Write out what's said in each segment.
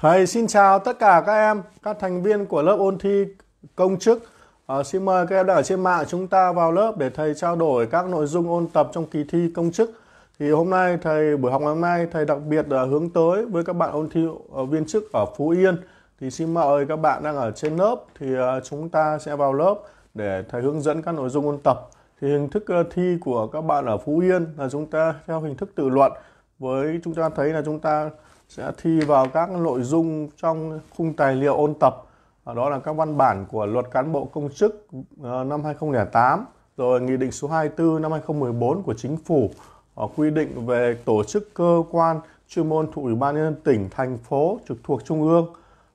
Thầy xin chào tất cả các em, các thành viên của lớp ôn thi công chức. À, xin mời các em đang ở trên mạng chúng ta vào lớp để thầy trao đổi các nội dung ôn tập trong kỳ thi công chức. Thì hôm nay thầy buổi học ngày hôm nay thầy đặc biệt uh, hướng tới với các bạn ôn thi ờ, viên chức ở Phú Yên. Thì xin mời các bạn đang ở trên lớp thì chúng ta sẽ vào lớp để thầy hướng dẫn các nội dung ôn tập. Thì hình thức thi của các bạn ở Phú Yên là chúng ta theo hình thức tự luận với chúng ta thấy là chúng ta sẽ thi vào các nội dung trong khung tài liệu ôn tập đó là các văn bản của luật cán bộ công chức ờ, năm 2008 rồi nghị định số 24 năm 2014 của chính phủ ờ, quy định về tổ chức cơ quan chuyên môn thuộc ủy ban nhân dân tỉnh thành phố trực thuộc trung ương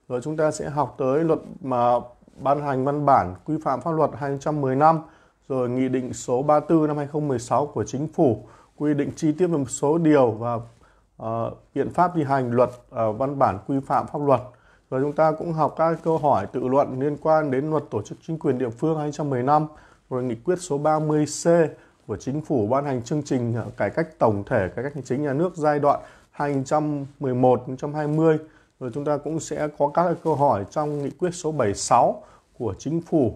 rồi chúng ta sẽ học tới luật mà ban hành văn bản quy phạm pháp luật 210 năm rồi nghị định số 34 năm 2016 của chính phủ quy định chi tiết về một số điều và Ờ, biện pháp thi hành luật uh, văn bản quy phạm pháp luật rồi chúng ta cũng học các câu hỏi tự luận liên quan đến luật tổ chức chính quyền địa phương 2015 rồi nghị quyết số 30C của chính phủ ban hành chương trình ờ, cải cách tổng thể cải cách hành chính nhà nước giai đoạn 2011-2020 rồi chúng ta cũng sẽ có các câu hỏi trong nghị quyết số 76 của chính phủ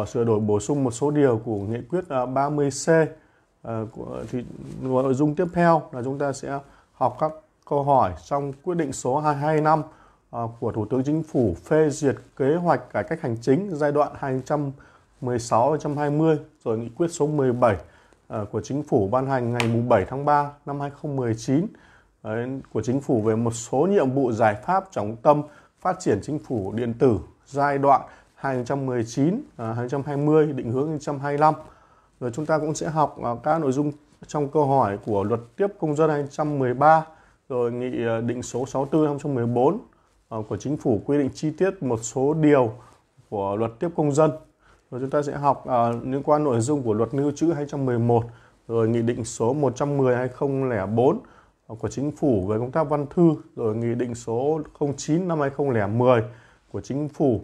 uh, sửa đổi bổ sung một số điều của nghị quyết uh, 30C uh, thì nội dung tiếp theo là chúng ta sẽ học các câu hỏi trong quyết định số 225 ờ, của Thủ tướng Chính phủ phê duyệt kế hoạch cải cách hành chính giai đoạn 2016-2020 rồi nghị quyết số 17 ờ, của Chính phủ ban hành ngày 7 tháng 3 năm 2019 của Chính phủ về một số nhiệm vụ giải pháp trọng tâm phát triển chính phủ điện tử giai đoạn 2019 2020 ờ, định hướng 2025 rồi chúng ta cũng sẽ học các nội dung trong câu hỏi của luật tiếp công dân 2013 rồi nghị ờ, định số 64 2014 ờ, của chính phủ quy định chi tiết một số điều của luật tiếp công dân. Rồi chúng ta sẽ học uh, liên quan nội dung của luật lưu trữ 211 rồi nghị định số 110 2004 của chính phủ về công tác văn thư rồi nghị định số 09 năm 2010 của chính phủ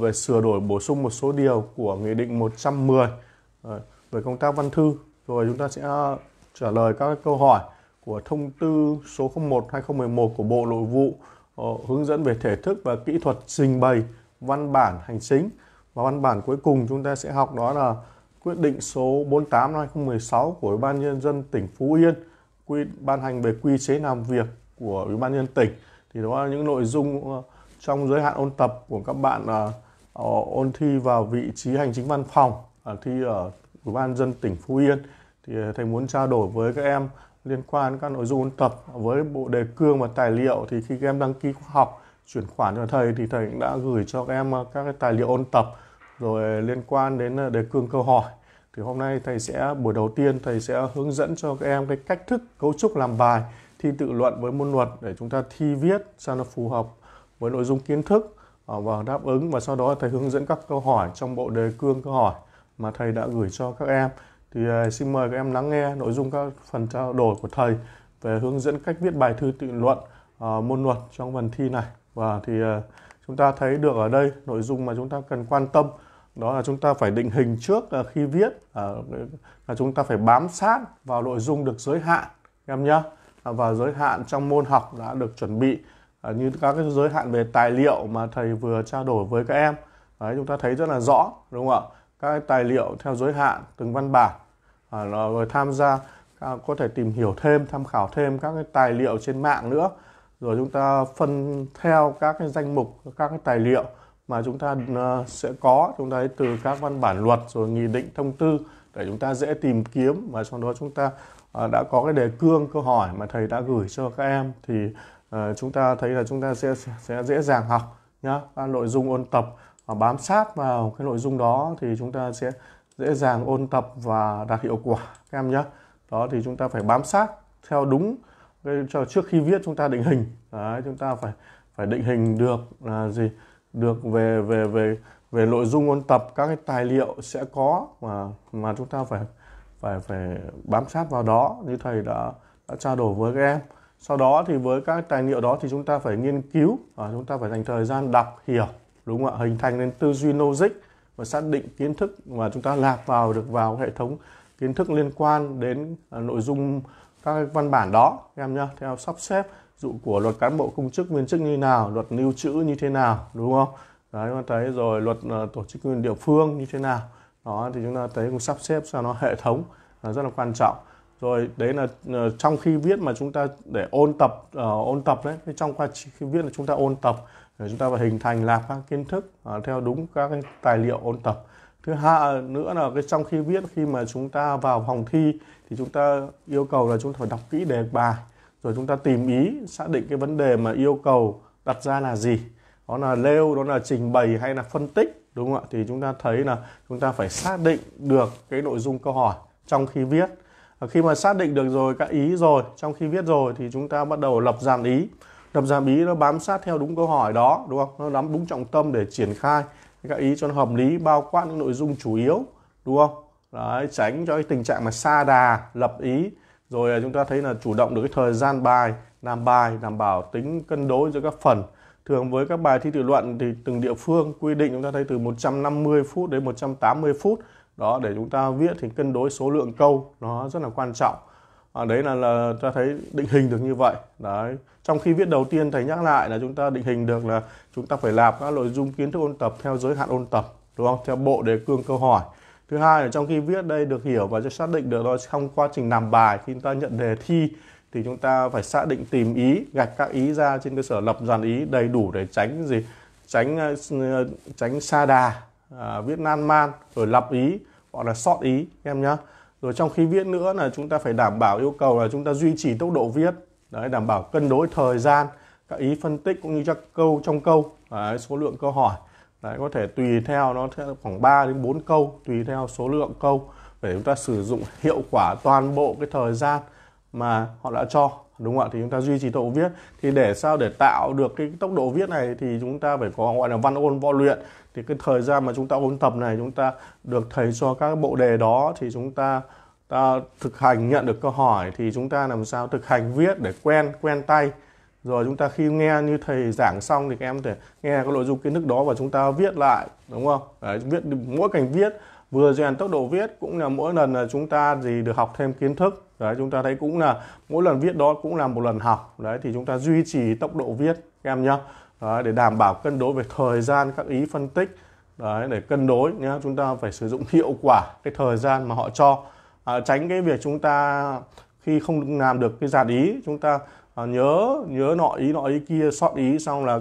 về sửa đổi bổ sung một số điều của nghị định 110 về công tác văn thư rồi chúng ta sẽ trả lời các câu hỏi của thông tư số 01 2011 của Bộ Nội vụ ờ, hướng dẫn về thể thức và kỹ thuật trình bày văn bản hành chính và văn bản cuối cùng chúng ta sẽ học đó là quyết định số 48 2016 của Ủy ban nhân dân tỉnh Phú Yên quy ban hành về quy chế làm việc của Ủy ban nhân tỉnh thì đó là những nội dung ờ, trong giới hạn ôn tập của các bạn ờ, ôn thi vào vị trí hành chính văn phòng thi ở Ủy ban dân tỉnh Phú Yên thì ờ, thầy muốn trao đổi với các em liên quan các nội dung ôn tập với bộ đề cương và tài liệu thì khi các em đăng ký học chuyển khoản cho thầy thì thầy cũng đã gửi cho các em ờ, các cái tài liệu ôn tập rồi liên quan đến ờ, đề cương câu hỏi thì hôm nay thầy sẽ buổi đầu tiên thầy sẽ hướng dẫn cho các em cái cách thức cấu trúc làm bài thi tự luận với môn luật để chúng ta thi viết sao nó phù hợp với nội dung kiến thức và đáp ứng và sau đó thầy hướng dẫn các câu hỏi trong bộ đề cương câu hỏi mà thầy đã gửi cho các em thì à, xin mời các em lắng nghe nội dung các phần trao đổi của thầy về hướng dẫn cách viết bài thư tự luận à, môn luật trong phần thi này và thì à, chúng ta thấy được ở đây nội dung mà chúng ta cần quan tâm đó là chúng ta phải định hình trước khi viết là chúng ta phải bám sát vào nội dung được giới hạn em nhé và giới hạn trong môn học đã được chuẩn bị như các cái giới hạn về tài liệu mà thầy vừa trao đổi với các em Đấy, chúng ta thấy rất là rõ đúng không ạ các tài liệu theo giới hạn từng văn bản rồi ờ, tham gia à, có thể tìm hiểu thêm tham khảo thêm các cái tài liệu trên mạng nữa rồi chúng ta phân theo các cái danh mục các cái tài liệu mà chúng ta ờ, sẽ có chúng ta từ các văn bản luật rồi nghị định thông tư để chúng ta dễ tìm kiếm và trong đó chúng ta ờ, đã có cái đề cương câu hỏi mà thầy đã gửi cho các em thì chúng ta thấy là chúng ta sẽ sẽ dễ dàng học nhá nội dung ôn tập và bám sát vào cái nội dung đó thì chúng ta sẽ dễ dàng ôn tập và đạt hiệu quả các em nhé đó thì chúng ta phải bám sát theo đúng cho trước khi viết chúng ta định hình đấy, chúng ta phải phải định hình được là gì được về về về về nội dung ôn tập các cái tài liệu sẽ có mà mà chúng ta phải phải phải bám sát vào đó như thầy đã đã trao đổi với các em sau đó thì với các tài liệu đó thì chúng ta phải nghiên cứu và chúng ta phải dành thời gian đọc hiểu đúng không ạ hình thành nên tư duy logic và xác định kiến thức mà chúng ta lạp vào được vào hệ thống kiến thức liên quan đến à, nội dung các văn bản đó em nhá theo sắp xếp dụ của luật cán bộ công chức viên chức như nào luật lưu trữ như thế nào đúng không đấy chúng ta thấy rồi luật à, tổ chức quyền địa phương như thế nào đó thì chúng ta thấy cũng sắp xếp cho nó hệ thống à, rất là quan trọng rồi đấy là trong khi viết mà chúng ta để ôn tập uh, ôn tập đấy trong quá trình khi viết là chúng ta ôn tập để chúng ta phải hình thành lạc các kiến thức à, theo đúng các cái tài liệu ôn tập thứ hai nữa là cái trong khi viết khi mà chúng ta vào phòng thi thì chúng ta yêu cầu là chúng ta phải đọc kỹ đề bài rồi chúng ta tìm ý xác định cái vấn đề mà yêu cầu đặt ra là gì đó là nêu đó là trình bày hay là phân tích đúng không ạ thì chúng ta thấy là chúng ta phải xác định được cái nội dung câu hỏi trong khi viết khi mà xác định được rồi các ý rồi trong khi viết rồi thì chúng ta bắt đầu lập dàn ý đập giảm ý nó bám sát theo đúng câu hỏi đó đúng không nó nắm đúng trọng tâm để triển khai các ý cho nó hợp lý bao quát những nội dung chủ yếu đúng không Đấy, tránh cho cái tình trạng mà xa đà lập ý rồi à, chúng ta thấy là chủ động được cái thời gian bài làm bài đảm bảo tính cân đối giữa các phần thường với các bài thi tự luận thì từng địa phương quy định chúng ta thấy từ 150 phút đến 180 phút đó để chúng ta viết thì cân đối số lượng câu nó rất là quan trọng à, đấy là là ta thấy định hình được như vậy đấy trong khi viết đầu tiên thầy nhắc lại là chúng ta định hình được là chúng ta phải làm các nội dung kiến thức ôn tập theo giới hạn ôn tập đúng không theo bộ đề cương câu hỏi thứ hai là trong khi viết đây được hiểu và xác định được rồi trong quá trình làm bài khi chúng ta nhận đề thi thì chúng ta phải xác định tìm ý gạch các ý ra trên cơ sở lập dàn ý đầy đủ để tránh gì tránh ờ, ờ, tránh xa đà à, viết nan man rồi lập ý gọi là sót ý em nhé rồi trong khi viết nữa là chúng ta phải đảm bảo yêu cầu là chúng ta duy trì tốc độ viết đấy, đảm bảo cân đối thời gian các ý phân tích cũng như các câu trong câu đấy, số lượng câu hỏi đấy, có thể tùy theo nó khoảng 3 đến 4 câu tùy theo số lượng câu để chúng ta sử dụng hiệu quả toàn bộ cái thời gian mà họ đã cho đúng không ạ thì chúng ta duy trì tốc độ viết thì để sao để tạo được cái tốc độ viết này thì chúng ta phải có gọi là văn ôn võ luyện thì cái thời gian mà chúng ta ôn tập này chúng ta được thầy cho các bộ đề đó thì chúng ta ta thực hành nhận được câu hỏi thì chúng ta làm sao thực hành viết để quen quen tay rồi chúng ta khi nghe như thầy giảng xong thì các em thể nghe cái nội dung kiến thức đó và chúng ta viết lại đúng không Đấy, viết mỗi cảnh viết vừa rèn tốc độ viết cũng là mỗi lần là chúng ta gì được học thêm kiến thức đấy chúng ta thấy cũng là mỗi lần viết đó cũng là một lần học đấy thì chúng ta duy trì tốc độ viết em nhá đấy, để đảm bảo cân đối về thời gian các ý phân tích đấy để cân đối nhé chúng ta phải sử dụng hiệu quả cái thời gian mà họ cho à, tránh cái việc chúng ta khi không làm được cái dàn ý chúng ta à, nhớ nhớ nọ ý nọ ý kia sót ý xong là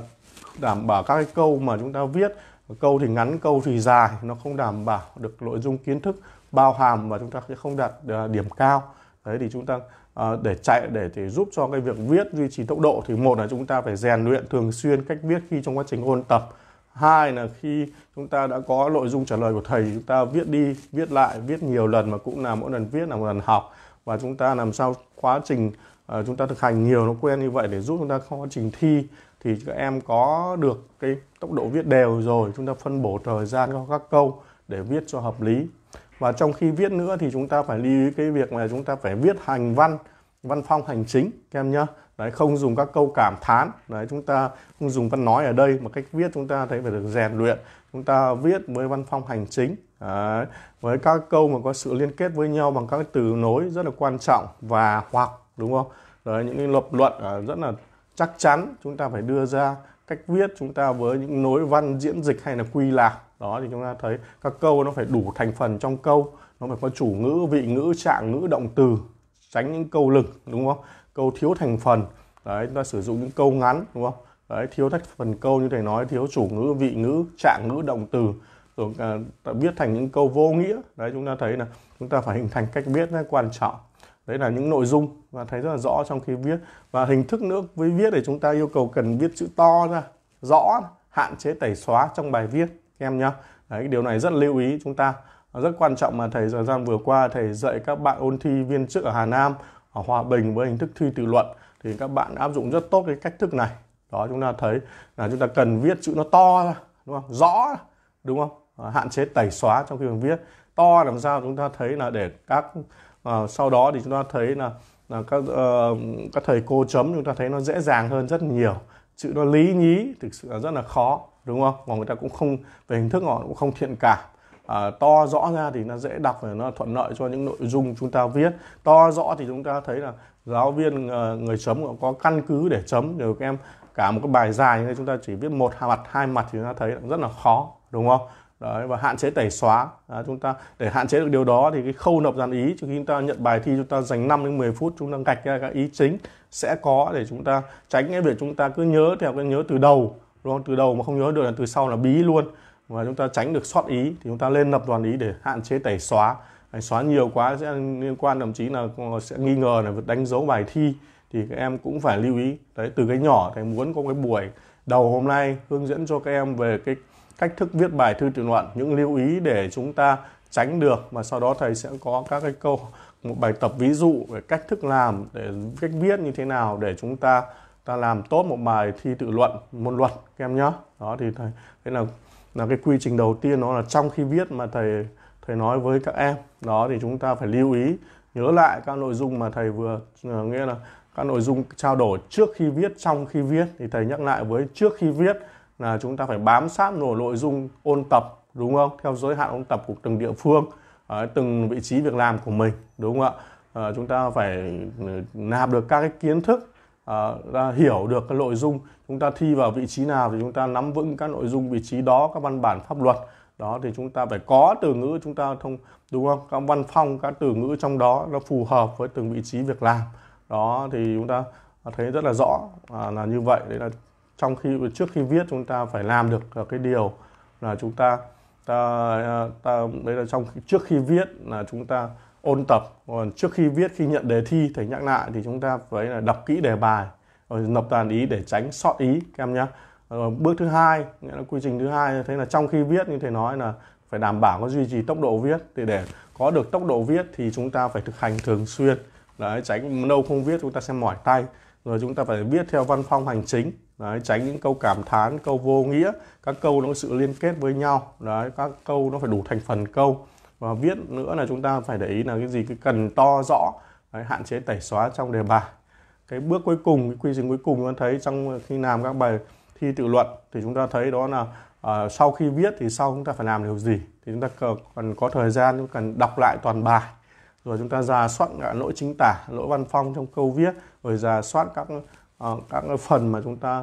đảm bảo các cái câu mà chúng ta viết câu thì ngắn câu thì dài nó không đảm bảo được nội dung kiến thức bao hàm và chúng ta sẽ không đạt à, điểm cao đấy thì chúng ta à, để chạy để thì giúp cho cái việc viết duy trì tốc độ thì một là chúng ta phải rèn luyện thường xuyên cách viết khi trong quá trình ôn tập hai là khi chúng ta đã có nội dung trả lời của thầy chúng ta viết đi viết lại viết nhiều lần mà cũng là mỗi lần viết là một lần học và chúng ta làm sao quá trình à, chúng ta thực hành nhiều nó quen như vậy để giúp chúng ta trong quá trình thi thì các em có được cái tốc độ viết đều rồi chúng ta phân bổ thời gian cho các câu để viết cho hợp lý và trong khi viết nữa thì chúng ta phải lưu ý cái việc là chúng ta phải viết hành văn văn phong hành chính các em nhé đấy không dùng các câu cảm thán đấy chúng ta không dùng văn nói ở đây mà cách viết chúng ta thấy phải được rèn luyện chúng ta viết với văn phong hành chính đấy, với các câu mà có sự liên kết với nhau bằng các từ nối rất là quan trọng và hoặc đúng không đấy những cái lập luận rất là chắc chắn chúng ta phải đưa ra cách viết chúng ta với những nối văn diễn dịch hay là quy lạc đó thì chúng ta thấy các câu nó phải đủ thành phần trong câu nó phải có chủ ngữ vị ngữ trạng ngữ động từ tránh những câu lực đúng không câu thiếu thành phần đấy chúng ta sử dụng những câu ngắn đúng không đấy thiếu thành phần câu như thầy nói thiếu chủ ngữ vị ngữ trạng ngữ động từ rồi à, viết thành những câu vô nghĩa đấy chúng ta thấy là chúng ta phải hình thành cách viết rất quan trọng đấy là những nội dung và thấy rất là rõ trong khi viết và hình thức nữa với viết thì chúng ta yêu cầu cần viết chữ to ra rõ hạn chế tẩy xóa trong bài viết các em nhé Đấy, cái điều này rất lưu ý chúng ta rất quan trọng mà thầy thời gian vừa qua thầy dạy các bạn ôn thi viên chức ở Hà Nam ở Hòa Bình với hình thức thi tự luận thì các bạn áp dụng rất tốt cái cách thức này đó chúng ta thấy là chúng ta cần viết chữ nó to đúng không rõ đúng không hạn chế tẩy xóa trong khi mình viết to làm sao chúng ta thấy là để các uh, sau đó thì chúng ta thấy là là các uh, các thầy cô chấm chúng ta thấy nó dễ dàng hơn rất nhiều chữ nó lý nhí thực sự là rất là khó đúng không còn người ta cũng không về hình thức họ cũng không thiện cảm à, to rõ ra thì nó dễ đọc và nó thuận lợi cho những nội dung chúng ta viết to rõ thì chúng ta thấy là giáo viên ờ, người chấm họ có căn cứ để chấm nếu các em cả một cái bài dài như thế chúng ta chỉ viết một mặt hai mặt thì chúng ta thấy rất là khó đúng không Đấy, và hạn chế tẩy xóa à, chúng ta để hạn chế được điều đó thì cái khâu nộp dàn ý trước khi chúng ta nhận bài thi chúng ta dành 5 đến 10 phút chúng ta gạch ra các ý chính sẽ có để chúng ta tránh cái việc chúng ta cứ nhớ theo cái nhớ từ đầu đúng không từ đầu mà không nhớ được là từ sau là bí luôn và chúng ta tránh được sót ý thì chúng ta lên lập toàn ý để hạn chế tẩy xóa xóa nhiều quá sẽ liên quan thậm chí là sẽ nghi ngờ là đánh dấu bài thi thì các em cũng phải lưu ý đấy từ cái nhỏ thầy muốn có cái buổi đầu hôm nay hướng dẫn cho các em về cái cách thức viết bài thư tự luận những lưu ý để chúng ta tránh được mà sau đó thầy sẽ có các cái câu một bài tập ví dụ về cách thức làm để cách viết như thế nào để chúng ta ta làm tốt một bài thi tự luận môn luật các em nhá. đó thì thầy thế là là cái quy trình đầu tiên nó là trong khi viết mà thầy thầy nói với các em đó thì chúng ta phải lưu ý nhớ lại các nội dung mà thầy vừa ờ, nghĩa là các nội dung trao đổi trước khi viết trong khi viết thì thầy nhắc lại với trước khi viết là chúng ta phải bám sát nổi nội dung ôn tập đúng không theo giới hạn ôn tập của từng địa phương ở ờ, từng vị trí việc làm của mình đúng không ạ à, chúng ta phải ừ, nạp được các cái kiến thức à, hiểu được cái nội dung chúng ta thi vào vị trí nào thì chúng ta nắm vững các nội dung vị trí đó các văn bản pháp luật đó thì chúng ta phải có từ ngữ chúng ta thông đúng không các văn phong các từ ngữ trong đó nó phù hợp với từng vị trí việc làm đó thì chúng ta thấy rất là rõ à, là như vậy đấy là trong khi trước khi viết chúng ta phải làm được cái điều là chúng ta ta, à, ta đấy là trong trước khi viết là chúng ta ôn tập còn trước khi viết khi nhận đề thi thầy nhắc lại thì chúng ta phải là đọc kỹ đề bài rồi nộp tàn ý để tránh sót ý các em nhé ờ, bước thứ hai nghĩa là quy trình thứ hai thế là trong khi viết như thầy nói là phải đảm bảo có duy trì tốc độ viết thì để có được tốc độ viết thì chúng ta phải thực hành thường xuyên đấy tránh lâu không viết chúng ta sẽ mỏi tay rồi chúng ta phải viết theo văn phong hành chính đấy tránh những câu cảm thán câu vô nghĩa các câu nó có sự liên kết với nhau đấy các câu nó phải đủ thành phần câu và viết nữa là chúng ta phải để ý là cái gì cái cần to rõ đấy, hạn chế tẩy xóa trong đề bài cái bước cuối cùng cái quy trình cuối cùng chúng ta thấy trong khi làm các bài thi tự luận thì chúng ta thấy đó là uh, sau khi viết thì sau chúng ta phải làm điều gì thì chúng ta cần có thời gian chúng cần đọc lại toàn bài rồi chúng ta ra soát cả lỗi chính tả lỗi văn phong trong câu viết rồi ra soát các uh, các phần mà chúng ta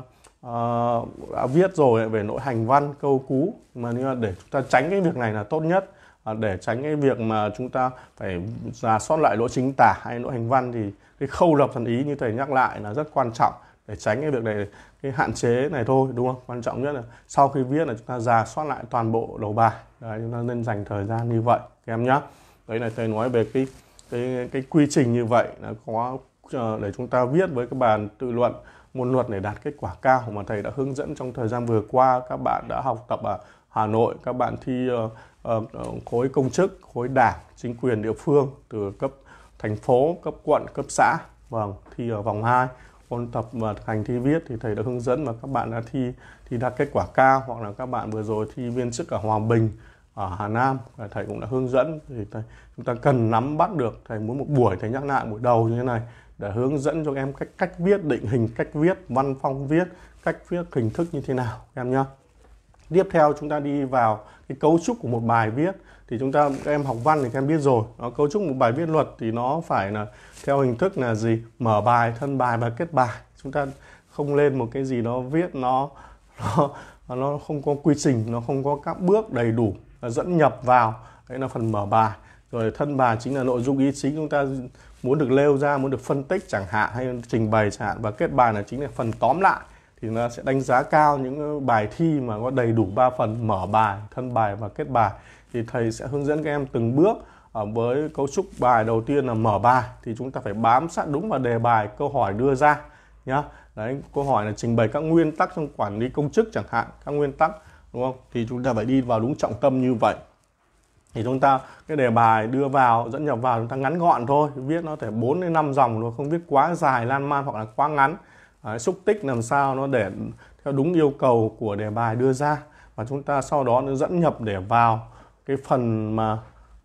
uh, đã viết rồi về nội hành văn câu cú mà nếu mà để chúng ta tránh cái việc này là tốt nhất À, để tránh cái việc mà chúng ta phải giả soát lại lỗi chính tả hay lỗi hành văn thì cái khâu lập thần ý như thầy nhắc lại là rất quan trọng để tránh cái việc này cái hạn chế này thôi đúng không quan trọng nhất là sau khi viết là chúng ta giả soát lại toàn bộ đầu bài đấy, chúng ta nên dành thời gian như vậy các em nhé đấy là thầy nói về cái cái cái quy trình như vậy là có ờ, để chúng ta viết với các bàn tự luận môn luật để đạt kết quả cao mà thầy đã hướng dẫn trong thời gian vừa qua các bạn đã học tập ở Hà Nội các bạn thi ờ, Ờ, ờ, khối công chức, khối đảng, chính quyền địa phương từ cấp thành phố, cấp quận, cấp xã. Vâng, thi ở vòng 2 ôn tập và thực hành thi viết thì thầy đã hướng dẫn và các bạn đã thi thì đạt kết quả cao hoặc là các bạn vừa rồi thi viên chức ở Hòa Bình ở Hà Nam thầy cũng đã hướng dẫn thì thầy, chúng ta cần nắm bắt được thầy muốn một buổi thầy nhắc lại buổi đầu như thế này để hướng dẫn cho em cách cách viết định hình cách viết văn phong viết cách viết hình thức như thế nào em nhé tiếp theo chúng ta đi vào cái cấu trúc của một bài viết thì chúng ta các em học văn thì các em biết rồi nó cấu trúc một bài viết luật thì nó phải là theo hình thức là gì mở bài thân bài và kết bài chúng ta không lên một cái gì đó viết nó nó nó không có quy trình nó không có các bước đầy đủ dẫn nhập vào đấy là phần mở bài rồi thân bài chính là nội dung ý chính chúng ta muốn được nêu ra muốn được phân tích chẳng hạn hay trình bày chẳng hạn và kết bài là chính là phần tóm lại thì nó sẽ đánh giá cao những bài thi mà có đầy đủ 3 phần mở bài, thân bài và kết bài. Thì thầy sẽ hướng dẫn các em từng bước ở à, với cấu trúc bài đầu tiên là mở bài thì chúng ta phải bám sát đúng vào đề bài câu hỏi đưa ra nhá. Đấy, câu hỏi là trình bày các nguyên tắc trong quản lý công chức chẳng hạn, các nguyên tắc đúng không? Thì chúng ta phải đi vào đúng trọng tâm như vậy. Thì chúng ta cái đề bài đưa vào, dẫn nhập vào chúng ta ngắn gọn thôi, viết nó thể 4 đến 5 dòng thôi, không viết quá dài lan man hoặc là quá ngắn Đấy, xúc tích làm sao nó để theo đúng yêu cầu của đề bài đưa ra và chúng ta sau đó nó dẫn nhập để vào cái phần mà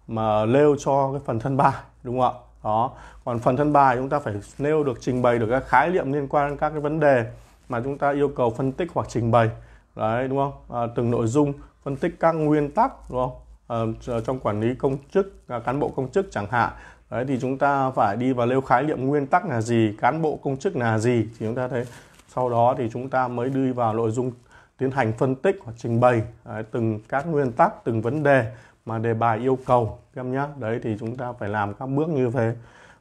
mà nêu cho cái phần thân bài đúng không ạ đó còn phần thân bài chúng ta phải nêu được trình bày được các khái niệm liên quan đến các cái vấn đề mà chúng ta yêu cầu phân tích hoặc trình bày đấy đúng không à, từng nội dung phân tích các nguyên tắc đúng không à, trong quản lý công chức à, cán bộ công chức chẳng hạn đấy thì chúng ta phải đi vào lêu khái niệm nguyên tắc là gì cán bộ công chức là gì thì chúng ta thấy sau đó thì chúng ta mới đi vào nội dung tiến hành phân tích hoặc trình bày đấy, từng các nguyên tắc từng vấn đề mà đề bài yêu cầu em nhé đấy thì chúng ta phải làm các bước như thế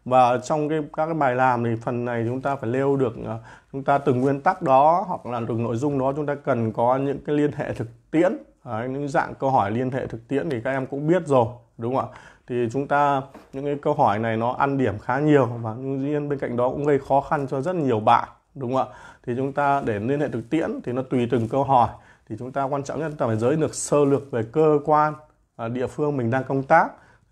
và trong cái các cái bài làm thì phần này chúng ta phải lêu được ờ, chúng ta từng nguyên tắc đó hoặc là từng nội dung đó chúng ta cần có những cái liên hệ thực tiễn đấy, những dạng câu hỏi liên hệ thực tiễn thì các em cũng biết rồi đúng không ạ thì chúng ta những cái câu hỏi này nó ăn điểm khá nhiều và dĩ nhiên bên cạnh đó cũng gây khó khăn cho rất nhiều bạn đúng không ạ thì chúng ta để liên hệ thực tiễn thì nó tùy từng câu hỏi thì chúng ta quan trọng nhất là phải giới được sơ lược về cơ quan địa phương mình đang công tác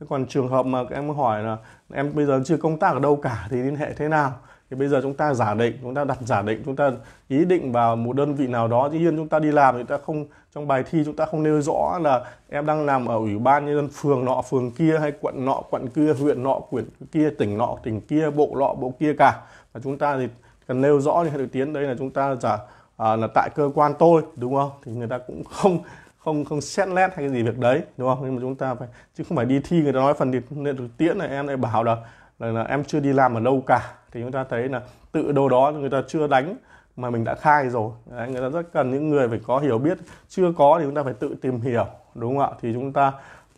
còn trường hợp mà các em hỏi là em bây giờ chưa công tác ở đâu cả thì liên hệ thế nào thì bây giờ chúng ta giả định chúng ta đặt giả định chúng ta ý định vào một đơn vị nào đó tuy nhiên chúng ta đi làm thì ta không trong bài thi chúng ta không nêu rõ là em đang làm ở ủy ban nhân dân phường nọ phường kia hay quận nọ quận kia huyện nọ quyển kia tỉnh nọ tỉnh kia bộ nọ bộ kia cả và chúng ta thì cần nêu rõ thì thực tiến đây là chúng ta giả à, là tại cơ quan tôi đúng không thì người ta cũng không không không xét lét hay cái gì việc đấy đúng không nhưng mà chúng ta phải chứ không phải đi thi người ta nói phần thực tiễn này em lại bảo là là, là em chưa đi làm ở đâu cả thì chúng ta thấy là tự đâu đó người ta chưa đánh mà mình đã khai rồi Đấy, người ta rất cần những người phải có hiểu biết chưa có thì chúng ta phải tự tìm hiểu đúng không ạ thì chúng ta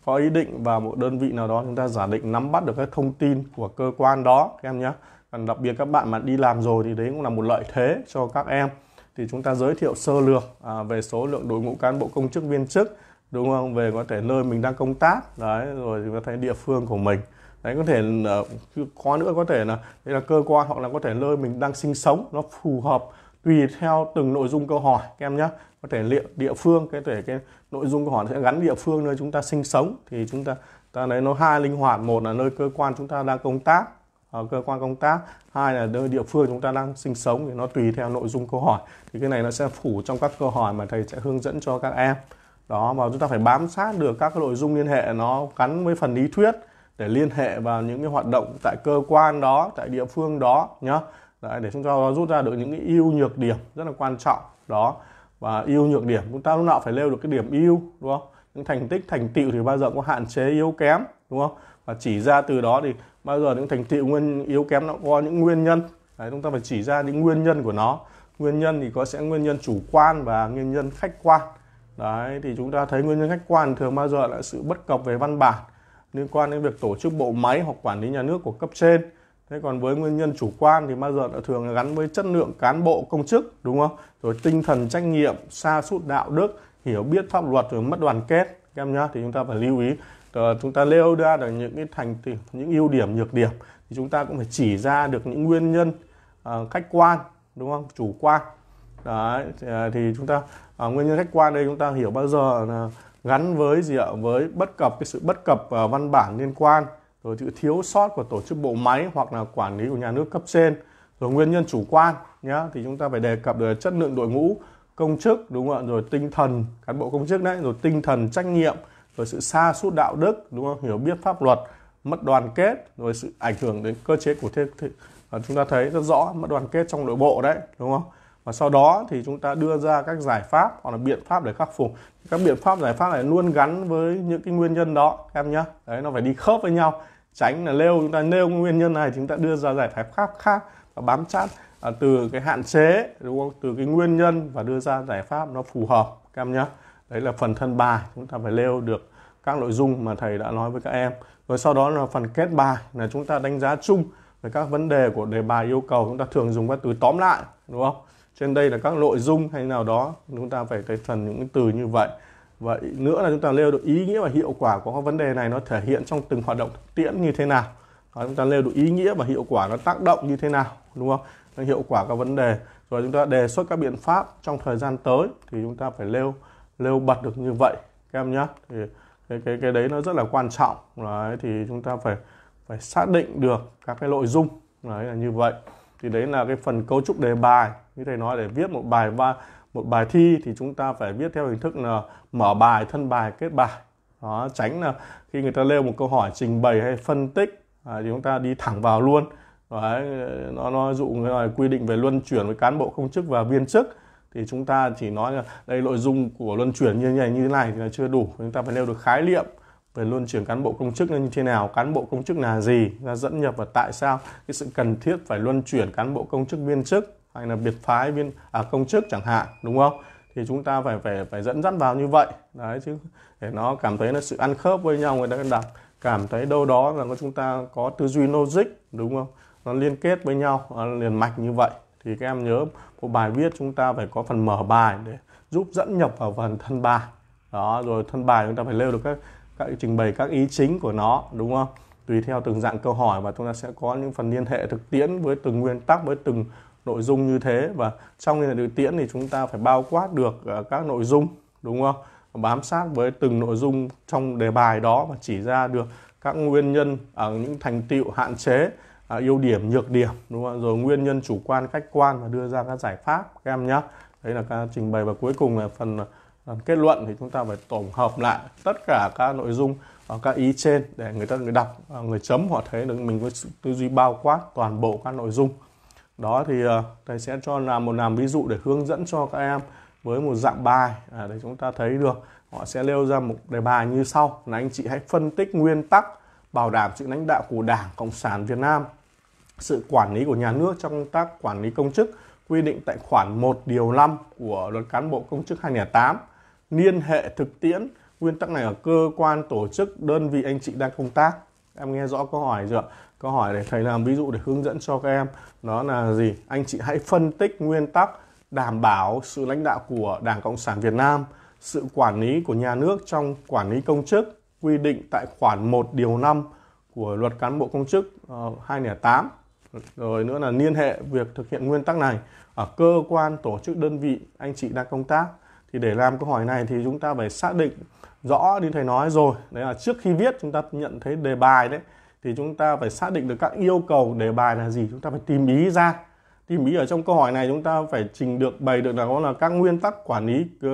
có ý định vào một đơn vị nào đó chúng ta giả định nắm bắt được các thông tin của cơ quan đó các em nhé còn đặc biệt các bạn mà đi làm rồi thì đấy cũng là một lợi thế cho các em thì chúng ta giới thiệu sơ lược à, về số lượng đội ngũ cán bộ công chức viên chức đúng không về có thể nơi mình đang công tác đấy rồi chúng ta thấy địa phương của mình đấy có thể là có nữa có thể là đây là cơ quan hoặc là có thể nơi mình đang sinh sống nó phù hợp tùy theo từng nội dung câu hỏi các em nhé có thể liệu địa phương cái thể cái nội dung câu hỏi sẽ gắn địa phương nơi chúng ta sinh sống thì chúng ta ta đấy nó hai linh hoạt một là nơi cơ quan chúng ta đang công tác ở ờ, cơ quan công tác hai là nơi địa phương chúng ta đang sinh sống thì nó tùy theo nội dung câu hỏi thì cái này nó sẽ phủ trong các câu hỏi mà thầy sẽ hướng dẫn cho các em đó mà chúng ta phải bám sát được các nội dung liên hệ nó gắn với phần lý thuyết để liên hệ vào những cái hoạt động tại cơ quan đó tại địa phương đó nhá Đấy, để chúng ta rút ra được những cái ưu nhược điểm rất là quan trọng đó và ưu nhược điểm chúng ta lúc nào phải nêu được cái điểm ưu đúng không những thành tích thành tựu thì bao giờ cũng hạn chế yếu kém đúng không và chỉ ra từ đó thì bao giờ những thành tựu nguyên yếu kém nó có những nguyên nhân Đấy, chúng ta phải chỉ ra những nguyên nhân của nó nguyên nhân thì có sẽ nguyên nhân chủ quan và nguyên nhân khách quan đấy thì chúng ta thấy nguyên nhân khách quan thường bao giờ là sự bất cập về văn bản liên quan đến việc tổ chức bộ máy hoặc quản lý nhà nước của cấp trên thế còn với nguyên nhân chủ quan thì bao giờ đã thường gắn với chất lượng cán bộ công chức đúng không rồi tinh thần trách nhiệm xa sút đạo đức hiểu biết pháp luật rồi mất đoàn kết các em nhá thì chúng ta phải lưu ý ờ, chúng ta nêu ra được những cái thành những ưu điểm nhược điểm thì chúng ta cũng phải chỉ ra được những nguyên nhân uh, khách quan đúng không chủ quan đấy thì ờ, chúng ta uh, nguyên nhân khách quan đây chúng ta hiểu bao giờ là gắn với gì ạ với bất cập cái sự bất cập uh, văn bản liên quan rồi sự thiếu sót của tổ chức bộ máy hoặc là quản lý của nhà nước cấp trên rồi nguyên nhân chủ quan nhá thì chúng ta phải đề cập được chất lượng đội ngũ công chức đúng không ạ rồi tinh thần cán bộ công chức đấy rồi tinh thần trách nhiệm rồi sự xa suốt đạo đức đúng không hiểu biết pháp luật mất đoàn kết rồi sự ảnh hưởng đến cơ chế của thế, thế, chúng ta thấy rất rõ mất đoàn kết trong nội bộ đấy đúng không và sau đó thì chúng ta đưa ra các giải pháp hoặc là biện pháp để khắc phục các biện pháp giải pháp này luôn gắn với những cái nguyên nhân đó em nhá đấy nó phải đi khớp với nhau tránh là nêu chúng ta nêu nguyên nhân này chúng ta đưa ra giải pháp khác khác và bám sát à, từ cái hạn chế đúng không từ cái nguyên nhân và đưa ra giải pháp nó phù hợp em nhá đấy là phần thân bài chúng ta phải nêu được các nội dung mà thầy đã nói với các em rồi sau đó là phần kết bài là chúng ta đánh giá chung về các vấn đề của đề bài yêu cầu chúng ta thường dùng các từ tóm lại đúng không trên đây là các nội dung hay nào đó chúng ta phải thấy phần những từ như vậy vậy nữa là chúng ta nêu được ý nghĩa và hiệu quả của các vấn đề này nó thể hiện trong từng hoạt động thực tiễn như thế nào đó, chúng ta nêu được ý nghĩa và hiệu quả nó tác động như thế nào đúng không hiệu quả các vấn đề rồi chúng ta đề xuất các biện pháp trong thời gian tới thì chúng ta phải nêu nêu bật được như vậy các em nhé thì cái cái cái đấy nó rất là quan trọng đấy, thì chúng ta phải phải xác định được các cái nội dung đấy là như vậy thì đấy là cái phần cấu trúc đề bài như thầy nói để viết một bài và một bài thi thì chúng ta phải viết theo hình thức là mở bài thân bài kết bài đó tránh là khi người ta nêu một câu hỏi trình bày hay phân tích à, thì chúng ta đi thẳng vào luôn Đấy, nó nó dụ người này quy định về luân chuyển với cán bộ công chức và viên chức thì chúng ta chỉ nói là đây nội dung của luân chuyển như này như thế này thì là chưa đủ chúng ta phải nêu được khái niệm về luân chuyển cán bộ công chức như thế nào, cán bộ công chức là gì, ra dẫn nhập và tại sao cái sự cần thiết phải luân chuyển cán bộ công chức viên chức hay là biệt phái viên à, công chức chẳng hạn đúng không? Thì chúng ta phải phải phải dẫn dắt vào như vậy đấy chứ để nó cảm thấy là sự ăn khớp với nhau người ta đọc cảm thấy đâu đó là chúng ta có tư duy logic đúng không? Nó liên kết với nhau liền mạch như vậy thì các em nhớ một bài viết chúng ta phải có phần mở bài để giúp dẫn nhập vào phần thân bài đó rồi thân bài chúng ta phải lêu được các các trình bày các ý chính của nó đúng không tùy theo từng dạng câu hỏi và chúng ta sẽ có những phần liên hệ thực tiễn với từng nguyên tắc với từng nội dung như thế và trong liên hệ thực tiễn thì chúng ta phải bao quát được à, các nội dung đúng không bám sát với từng nội dung trong đề bài đó và chỉ ra được các nguyên nhân ở à, những thành tựu hạn chế à, ưu điểm nhược điểm đúng không rồi nguyên nhân chủ quan khách quan và đưa ra các giải pháp các em nhé đấy là các trình bày và cuối cùng là phần Ờ, kết luận thì chúng ta phải tổng hợp lại tất cả các nội dung ờ, các ý trên để người ta người đọc ờ, người chấm họ thấy được mình có tư duy bao quát toàn bộ các nội dung đó thì thầy sẽ cho làm một làm ví dụ để hướng dẫn cho các em với một dạng bài à, để chúng ta thấy được họ sẽ nêu ra một đề bài như sau là anh chị hãy phân tích nguyên tắc bảo đảm sự lãnh đạo của Đảng Cộng sản Việt Nam sự quản lý của nhà nước trong công tác quản lý công chức quy định tại khoản 1 điều 5 của luật cán bộ công chức 2008 liên hệ thực tiễn nguyên tắc này ở cơ quan tổ chức đơn vị anh chị đang công tác em nghe rõ câu hỏi chưa câu hỏi để thầy làm ví dụ để hướng dẫn cho các em đó là gì anh chị hãy phân tích nguyên tắc đảm bảo sự lãnh đạo của đảng cộng sản việt nam sự quản lý của nhà nước trong quản lý công chức quy định tại khoản 1 điều 5 của luật cán bộ công chức uh, ờ, 208 rồi nữa là liên hệ việc thực hiện nguyên tắc này ở cơ quan tổ chức đơn vị anh chị đang công tác thì để làm câu hỏi này thì chúng ta phải xác định rõ như thầy nói rồi đấy là trước khi viết chúng ta nhận thấy đề bài đấy thì chúng ta phải xác định được các yêu cầu đề bài là gì chúng ta phải tìm ý ra tìm ý ở trong câu hỏi này chúng ta phải trình được bày được là có là các nguyên tắc quản lý ờ,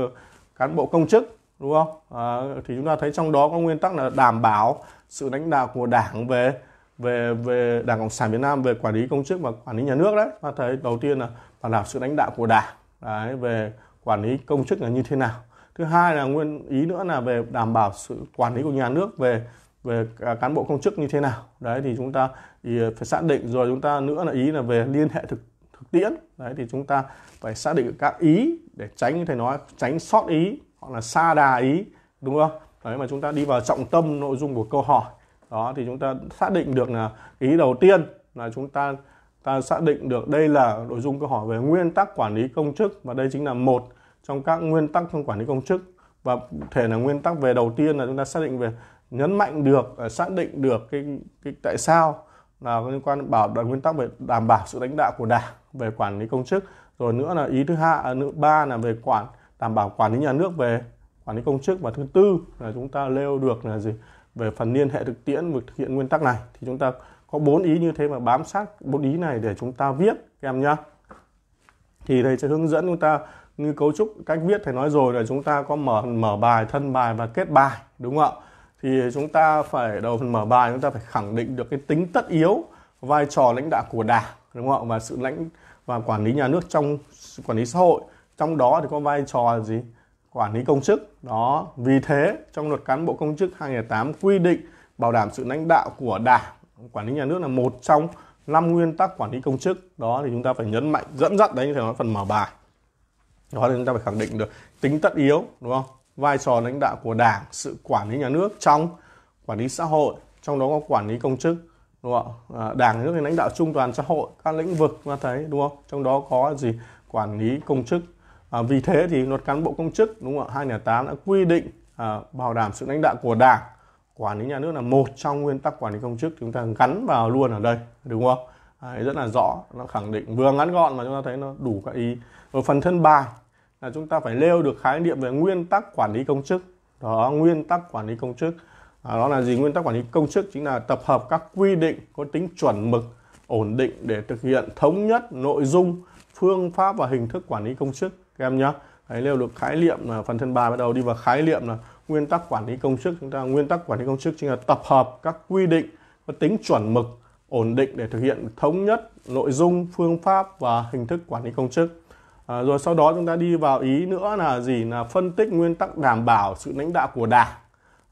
cán bộ công chức đúng không à, thì chúng ta thấy trong đó có nguyên tắc là đảm bảo sự lãnh đạo của đảng về về về đảng cộng sản việt nam về quản lý công chức và quản lý nhà nước đấy ta thấy đầu tiên là bảo đảm sự lãnh đạo của đảng đấy, về quản lý công chức là như thế nào thứ hai là nguyên ý nữa là về đảm bảo sự quản lý của nhà nước về về cán bộ công chức như thế nào đấy thì chúng ta thì ờ, phải xác định rồi chúng ta nữa là ý là về liên hệ thực thực tiễn đấy thì chúng ta phải xác định các ý để tránh như thầy nói tránh sót ý hoặc là xa đà ý đúng không đấy mà chúng ta đi vào trọng tâm nội dung của câu hỏi đó thì chúng ta xác định được là ý đầu tiên là chúng ta ta xác định được đây là nội dung câu hỏi về nguyên tắc quản lý công chức và đây chính là một trong các nguyên tắc trong quản lý công chức và thể là nguyên tắc về đầu tiên là chúng ta xác định về nhấn mạnh được à, xác định được cái, cái tại sao là liên quan bảo đảm nguyên tắc về đảm bảo sự lãnh đạo của đảng về quản lý công chức rồi nữa là ý thứ hai thứ à, ba là về quản đảm bảo quản lý nhà nước về quản lý công chức và thứ tư là chúng ta nêu được là gì về phần liên hệ thực tiễn việc thực hiện nguyên tắc này thì chúng ta có bốn ý như thế mà bám sát bốn ý này để chúng ta viết em nhá thì thầy sẽ hướng dẫn chúng ta như cấu trúc cách viết thầy nói rồi là chúng ta có mở mở bài thân bài và kết bài đúng không ạ thì chúng ta phải đầu phần mở bài chúng ta phải khẳng định được cái tính tất yếu vai trò lãnh đạo của đảng đúng không ạ và sự lãnh và quản lý nhà nước trong quản lý xã hội trong đó thì có vai trò gì quản lý công chức đó vì thế trong luật cán bộ công chức 2008 quy định bảo đảm sự lãnh đạo của đảng quản lý nhà nước là một trong năm nguyên tắc quản lý công chức đó thì chúng ta phải nhấn mạnh dẫn dắt đấy như thế nói phần mở bài đó thì chúng ta phải khẳng định được tính tất yếu đúng không vai trò lãnh đạo của đảng sự quản lý nhà nước trong quản lý xã hội trong đó có quản lý công chức đúng không ạ à, đảng nhà nước thì lãnh đạo trung toàn xã hội các lĩnh vực chúng ta thấy đúng không trong đó có gì quản lý công chức à, vì thế thì luật cán bộ công chức đúng không ạ hai nhà tám đã quy định à, bảo đảm sự lãnh đạo của đảng quản lý nhà nước là một trong nguyên tắc quản lý công chức chúng ta gắn vào luôn ở đây đúng không à, Đấy, rất là rõ nó khẳng định vừa ngắn gọn mà chúng ta thấy nó đủ các ý ở phần thân bài là chúng ta phải nêu được khái niệm về nguyên tắc quản lý công chức đó nguyên tắc quản lý công chức à, đó là gì nguyên tắc quản lý công chức chính là tập hợp các quy định có tính chuẩn mực ổn định để thực hiện thống nhất nội dung phương pháp và hình thức quản lý công chức các em nhé Đấy, nêu được khái niệm là phần thân bài bắt đầu đi vào khái niệm là nguyên tắc quản lý công sức chúng ta nguyên tắc quản lý công sức chính là tập hợp các quy định có tính chuẩn mực ổn định để thực hiện thống nhất nội dung phương pháp và hình thức quản lý công chức à, rồi sau đó chúng ta đi vào ý nữa là gì là phân tích nguyên tắc đảm bảo sự lãnh đạo của đảng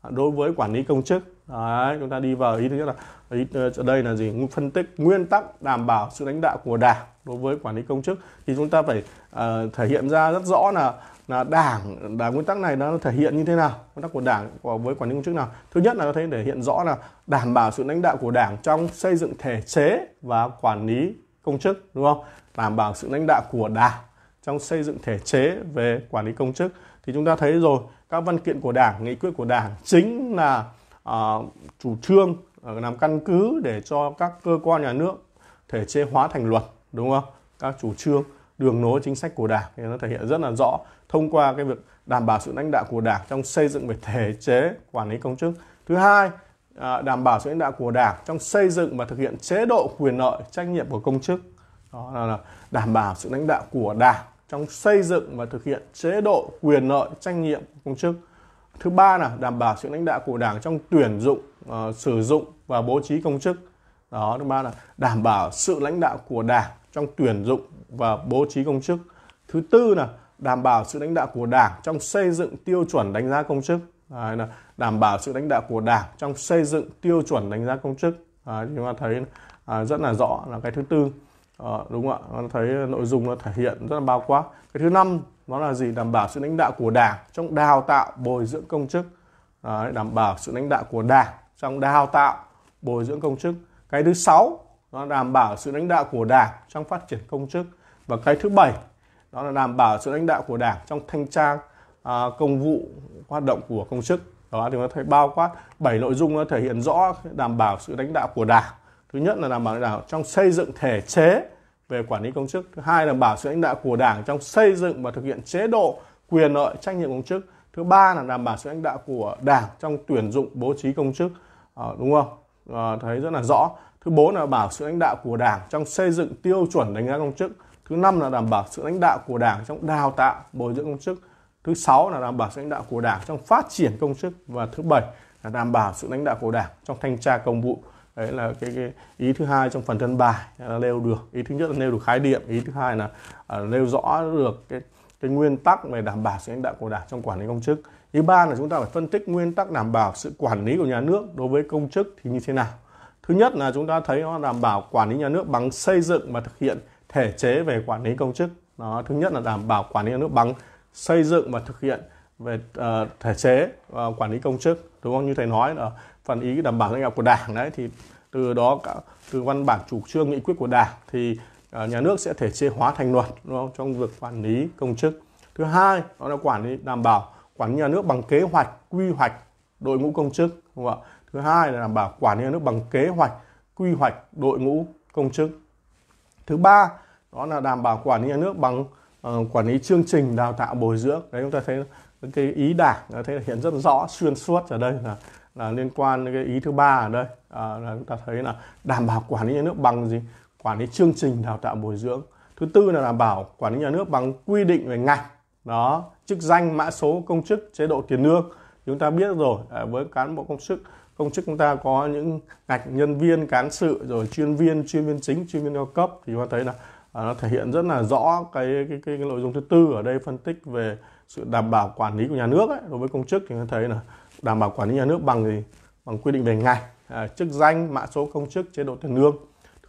à, đối với quản lý công chức Đấy, chúng ta đi vào ý thứ nhất là ý ờ, ở đây là gì phân tích nguyên tắc đảm bảo sự lãnh đạo của đảng đối với quản lý công chức thì chúng ta phải uh, thể hiện ra rất rõ là là đảng đảng nguyên tắc này nó thể hiện như thế nào nguyên tắc của đảng với quản lý công chức nào thứ nhất là có thể thể hiện rõ là đảm bảo sự lãnh đạo của đảng trong xây dựng thể chế và quản lý công chức đúng không đảm bảo sự lãnh đạo của đảng trong xây dựng thể chế về quản lý công chức thì chúng ta thấy rồi các văn kiện của đảng nghị quyết của đảng chính là uh, chủ trương à, làm căn cứ để cho các cơ quan nhà nước thể chế hóa thành luật đúng không các chủ trương đường lối chính sách của đảng thì nó thể hiện rất là rõ thông qua cái việc đảm bảo sự lãnh đạo của đảng trong xây dựng về thể chế quản lý công chức thứ hai à, đảm bảo sự lãnh đạo của đảng trong xây dựng và thực hiện chế độ quyền lợi trách nhiệm của công chức đó là đảm bảo sự lãnh đạo của đảng trong xây dựng và thực hiện chế độ quyền lợi trách nhiệm của công chức thứ ba là đảm bảo sự lãnh đạo của đảng trong tuyển dụng uh, sử dụng và bố trí công chức đó thứ ba là đảm bảo sự lãnh đạo của đảng trong tuyển dụng và bố trí công chức thứ tư là đảm bảo sự lãnh đạo của Đảng trong xây dựng tiêu chuẩn đánh giá công chức. Đấy, là đảm bảo sự lãnh đạo của Đảng trong xây dựng tiêu chuẩn đánh giá công chức. Đấy, chúng ta thấy à, rất là rõ là cái thứ tư. À, đúng không ạ? Nó thấy nội dung nó thể hiện rất là bao quát. Cái thứ năm nó là gì? Đảm bảo sự lãnh đạo của Đảng trong đào tạo bồi dưỡng công chức. Đấy, đảm bảo sự lãnh đạo của Đảng trong đào tạo bồi dưỡng công chức. Cái thứ sáu nó đảm bảo sự lãnh đạo của Đảng trong phát triển công chức. Và cái thứ bảy đó là đảm bảo sự lãnh đạo của đảng trong thanh tra à, công vụ hoạt động của công chức đó thì nó thấy bao quát bảy nội dung nó thể hiện rõ đảm bảo sự lãnh đạo của đảng thứ nhất là đảm bảo Đảng trong xây dựng thể chế về quản lý công chức thứ hai là đảm bảo sự lãnh đạo của đảng trong xây dựng và thực hiện chế độ quyền lợi trách nhiệm công chức thứ ba là đảm bảo sự lãnh đạo của đảng trong tuyển dụng bố trí công chức à, đúng không à, thấy rất là rõ thứ bốn là bảo sự lãnh đạo của đảng trong xây dựng tiêu chuẩn đánh giá công chức thứ năm là đảm bảo sự lãnh đạo của đảng trong đào tạo bồi dưỡng công chức thứ sáu là đảm bảo sự lãnh đạo của đảng trong phát triển công chức và thứ bảy là đảm bảo sự lãnh đạo của đảng trong thanh tra công vụ đấy là cái, cái ý thứ hai trong phần thân bài là nêu được ý thứ nhất là nêu được khái niệm ý thứ hai là à, nêu rõ được cái cái nguyên tắc về đảm bảo sự lãnh đạo của đảng trong quản lý công chức thứ ba là chúng ta phải phân tích nguyên tắc đảm bảo sự quản lý của nhà nước đối với công chức thì như thế nào thứ nhất là chúng ta thấy nó đảm bảo quản lý nhà nước bằng xây dựng và thực hiện thể chế về quản lý công chức nó thứ nhất là đảm bảo quản lý nhà nước bằng xây dựng và thực hiện về uh, thể chế uh, quản lý công chức đúng không như thầy nói là phần ý đảm bảo lãnh đạo của đảng đấy thì từ đó từ văn bản chủ trương nghị quyết của đảng thì uh, nhà nước sẽ thể chế hóa thành luật đúng không trong việc quản lý công chức thứ hai đó là quản lý đảm bảo quản lý nhà nước bằng kế hoạch quy hoạch đội ngũ công chức đúng không ạ thứ hai là đảm bảo quản lý nhà nước bằng kế hoạch quy hoạch đội ngũ công chức thứ ba đó là đảm bảo quản lý nhà nước bằng uh, quản lý chương trình đào tạo bồi dưỡng đấy chúng ta thấy cái ý đảng thấy hiện rất rõ xuyên suốt ở đây là là liên quan đến cái ý thứ ba ở đây à, là chúng ta thấy là đảm bảo quản lý nhà nước bằng gì quản lý chương trình đào tạo bồi dưỡng thứ tư là đảm bảo quản lý nhà nước bằng quy định về ngành đó chức danh mã số công chức chế độ tiền lương chúng ta biết rồi à, với cán bộ công chức công chức chúng ta có những ngạch nhân viên cán sự rồi chuyên viên chuyên viên chính chuyên viên cao cấp thì chúng ta thấy là à, nó thể hiện rất là rõ cái cái, cái cái nội dung thứ tư ở đây phân tích về sự đảm bảo quản lý của nhà nước ấy. đối với công chức thì chúng ta thấy là đảm bảo quản lý nhà nước bằng gì bằng quy định về ngạch à, chức danh mã số công chức chế độ tiền lương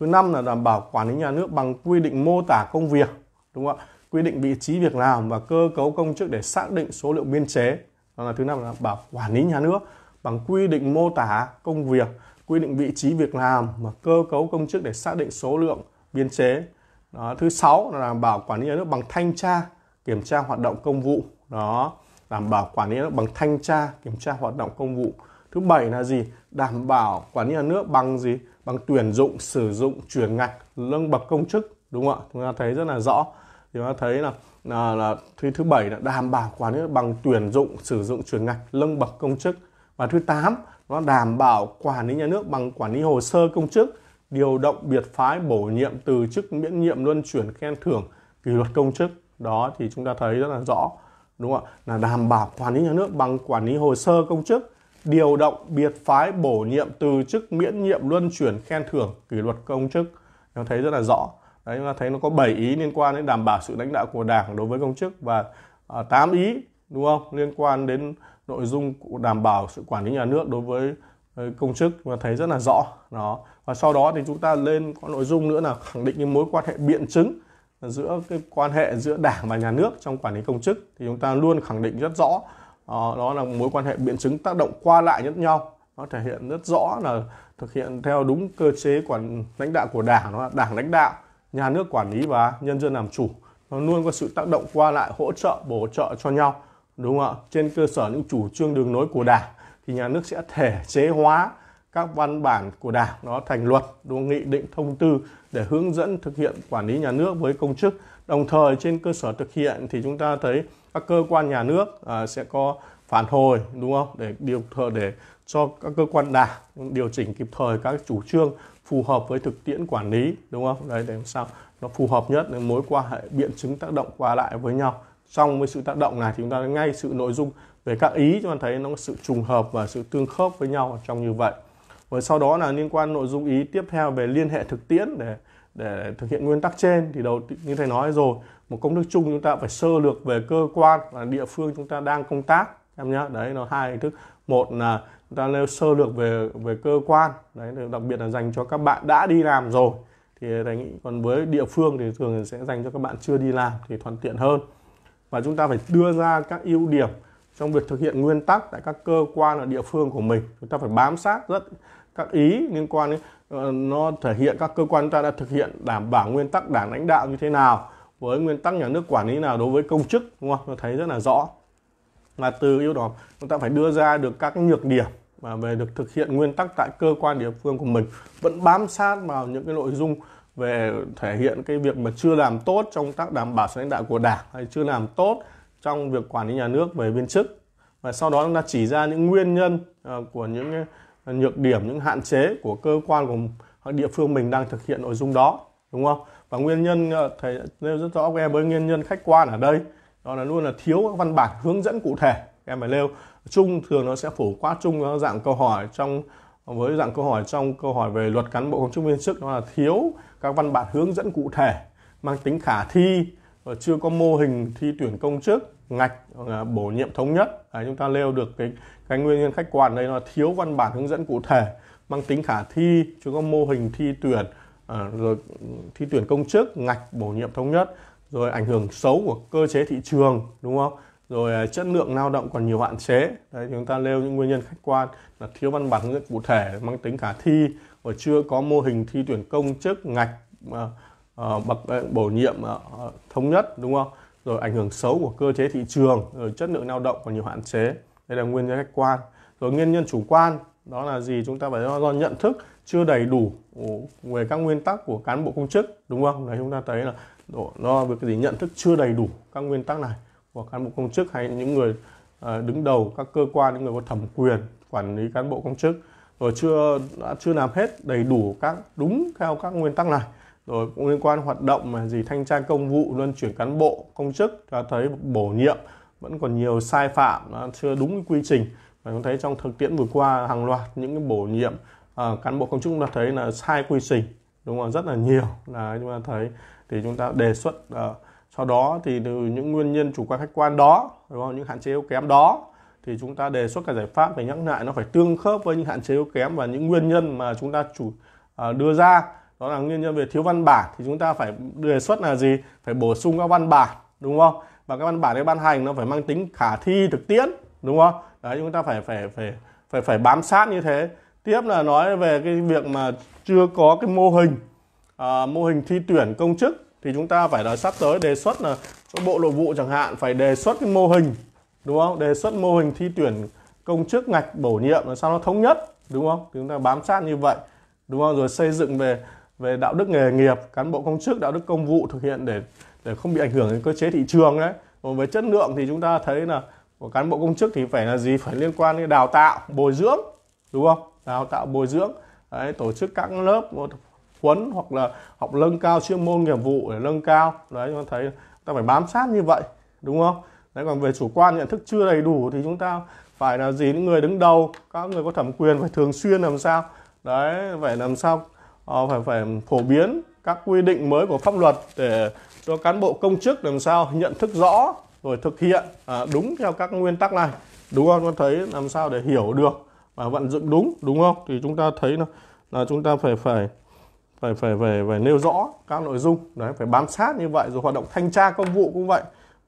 thứ năm là đảm bảo quản lý nhà nước bằng quy định mô tả công việc đúng không ạ quy định vị trí việc làm và cơ cấu công chức để xác định số lượng biên chế đó là thứ năm là đảm bảo quản lý nhà nước bằng quy định mô tả công việc, quy định vị trí việc làm và cơ cấu công chức để xác định số lượng biên chế. Đó, thứ sáu là đảm bảo quản lý nhà nước bằng thanh tra, kiểm tra hoạt động công vụ. Đó, đảm bảo quản lý nhà nước bằng thanh tra, kiểm tra hoạt động công vụ. Thứ bảy là gì? Đảm bảo quản lý nhà nước bằng gì? Bằng tuyển dụng, sử dụng, chuyển ngạch, lương bậc công chức, đúng không ạ? Chúng ta thấy rất là rõ. Chúng ta thấy là là, là thứ thứ bảy là đảm bảo quản lý bằng tuyển dụng, sử dụng, chuyển ngạch, lương bậc công chức và thứ 8 nó đảm bảo quản lý nhà nước bằng quản lý hồ sơ công chức điều động biệt phái bổ nhiệm từ chức miễn nhiệm luân chuyển khen thưởng kỷ luật công chức đó thì chúng ta thấy rất là rõ đúng không ạ là đảm bảo quản lý nhà nước bằng quản lý hồ sơ công chức điều động biệt phái bổ nhiệm từ chức miễn nhiệm luân chuyển khen thưởng kỷ luật công chức chúng thấy rất là rõ đấy chúng ta thấy nó có 7 ý liên quan đến đảm bảo sự lãnh đạo của đảng đối với công chức và uh, à, 8 ý đúng không liên quan đến nội dung đảm bảo sự quản lý nhà nước đối với ờ, công chức và thấy rất là rõ đó và sau đó thì chúng ta lên có nội dung nữa là khẳng định cái mối quan hệ biện chứng giữa cái quan hệ giữa đảng và nhà nước trong quản lý công chức thì chúng ta luôn khẳng định rất rõ ờ, đó là mối quan hệ biện chứng tác động qua lại lẫn nhau nó thể hiện rất rõ là thực hiện theo đúng cơ chế quản lãnh đạo của đảng đó là đảng lãnh đạo nhà nước quản lý và nhân dân làm chủ nó luôn có sự tác động qua lại hỗ trợ bổ trợ cho nhau đúng không ạ trên cơ sở những chủ trương đường lối của đảng thì nhà nước sẽ thể chế hóa các văn bản của đảng nó thành luật đúng nghị định thông tư để hướng dẫn thực hiện quản lý nhà nước với công chức đồng thời trên cơ sở thực hiện thì chúng ta thấy các cơ quan nhà nước à, sẽ có phản hồi đúng không để điều thời để cho các cơ quan đảng điều chỉnh kịp thời các chủ trương phù hợp với thực tiễn quản lý đúng không đấy để làm sao nó phù hợp nhất mối quan hệ biện chứng tác động qua lại với nhau trong với sự tác động này thì chúng ta ngay sự nội dung về các ý chúng ta thấy nó có sự trùng hợp và sự tương khớp với nhau trong như vậy và sau đó là liên quan nội dung ý tiếp theo về liên hệ thực tiễn để để thực hiện nguyên tắc trên thì đầu như thầy nói rồi một công thức chung chúng ta phải sơ lược về cơ quan và địa phương chúng ta đang công tác em nhé đấy nó hai hình thức một là chúng ta nêu sơ lược về về cơ quan đấy đặc biệt là dành cho các bạn đã đi làm rồi thì thầy nghĩ còn với địa phương thì thường sẽ dành cho các bạn chưa đi làm thì thuận tiện hơn và chúng ta phải đưa ra các ưu điểm trong việc thực hiện nguyên tắc tại các cơ quan ở địa phương của mình chúng ta phải bám sát rất các ý liên quan đến ờ, nó thể hiện các cơ quan ta đã thực hiện đảm bảo nguyên tắc đảng lãnh đạo như thế nào với nguyên tắc nhà nước quản lý nào đối với công chức đúng không? Nó thấy rất là rõ là từ yếu đó chúng ta phải đưa ra được các nhược điểm và về được thực hiện nguyên tắc tại cơ quan địa phương của mình vẫn bám sát vào những cái nội dung về thể hiện cái việc mà chưa làm tốt trong tác đảm bảo sự lãnh đạo của đảng hay chưa làm tốt trong việc quản lý nhà nước về viên chức và sau đó chúng ta chỉ ra những nguyên nhân ờ, của những nhược điểm những hạn chế của cơ quan của địa phương mình đang thực hiện nội dung đó đúng không và nguyên nhân ờ, thầy nêu rất rõ với em với nguyên nhân khách quan ở đây đó là luôn là thiếu các văn bản hướng dẫn cụ thể em phải nêu chung thường nó sẽ phổ quát chung dạng câu hỏi trong với dạng câu hỏi trong câu hỏi về luật cán bộ công chức viên chức đó là thiếu các văn bản hướng dẫn cụ thể mang tính khả thi và chưa có mô hình thi tuyển công chức ngạch à, bổ nhiệm thống nhất à, chúng ta nêu được cái cái nguyên nhân khách quan đây là thiếu văn bản hướng dẫn cụ thể mang tính khả thi chưa có mô hình thi tuyển à, rồi thi tuyển công chức ngạch bổ nhiệm thống nhất rồi ảnh hưởng xấu của cơ chế thị trường đúng không rồi à, chất lượng lao động còn nhiều hạn chế đấy chúng ta nêu những nguyên nhân khách quan là thiếu văn bản hướng dẫn cụ thể mang tính khả thi và chưa có mô hình thi tuyển công chức ngạch ờ, ờ, bậc ờ, bổ nhiệm thống nhất đúng không rồi ảnh hưởng xấu của cơ chế thị trường rồi chất lượng lao động còn nhiều hạn chế đây là nguyên nhân khách quan rồi nguyên nhân chủ quan đó là gì chúng ta phải do, nhận thức chưa đầy đủ về các nguyên tắc của cán bộ công chức đúng không là chúng ta thấy là do việc gì nhận thức chưa đầy đủ các nguyên tắc này của cán bộ công chức hay những người đứng đầu các cơ quan những người có thẩm quyền quản lý cán bộ công chức rồi chưa đã chưa làm hết đầy đủ các đúng theo các nguyên tắc này rồi cũng liên quan hoạt động mà gì thanh tra công vụ luân chuyển cán bộ công chức ta thấy bổ nhiệm vẫn còn nhiều sai phạm à, chưa đúng quy trình và chúng thấy trong thực tiễn vừa qua hàng loạt những cái bổ nhiệm à, cán bộ công chức chúng ta thấy là sai quy trình đúng không rất là nhiều là chúng ta thấy thì chúng ta đề xuất à, sau đó thì từ những nguyên nhân chủ quan khách quan đó đúng không những hạn chế yếu kém đó thì chúng ta đề xuất cả giải pháp phải nhắc lại nó phải tương khớp với những hạn chế yếu kém và những nguyên nhân mà chúng ta chủ à, đưa ra đó là nguyên nhân về thiếu văn bản thì chúng ta phải đề xuất là gì phải bổ sung các văn bản đúng không và các văn bản cái ban hành nó phải mang tính khả thi thực tiễn đúng không đấy chúng ta phải phải phải phải phải bám sát như thế tiếp là nói về cái việc mà chưa có cái mô hình à, mô hình thi tuyển công chức thì chúng ta phải là sắp tới đề xuất là bộ nội vụ chẳng hạn phải đề xuất cái mô hình đúng không đề xuất mô hình thi tuyển công chức ngạch bổ nhiệm là sao nó thống nhất đúng không chúng ta bám sát như vậy đúng không rồi xây dựng về về đạo đức nghề nghiệp cán bộ công chức đạo đức công vụ thực hiện để để không bị ảnh hưởng đến cơ chế thị trường đấy còn về chất lượng thì chúng ta thấy là của cán bộ công chức thì phải là gì phải liên quan đến đào tạo bồi dưỡng đúng không đào tạo bồi dưỡng đấy, tổ chức các lớp huấn hoặc là học nâng cao chuyên môn nghiệp vụ để nâng cao đấy chúng ta thấy ta phải bám sát như vậy đúng không đấy còn về chủ quan nhận thức chưa đầy đủ thì chúng ta phải là gì những người đứng đầu các người có thẩm quyền phải thường xuyên làm sao đấy phải làm sao ờ, phải phải phổ biến các quy định mới của pháp luật để cho cán bộ công chức làm sao nhận thức rõ rồi thực hiện à, đúng theo các nguyên tắc này đúng không con thấy làm sao để hiểu được và vận dụng đúng đúng không thì chúng ta thấy là, là chúng ta phải phải phải phải phải phải nêu rõ các nội dung đấy phải bám sát như vậy rồi hoạt động thanh tra công vụ cũng vậy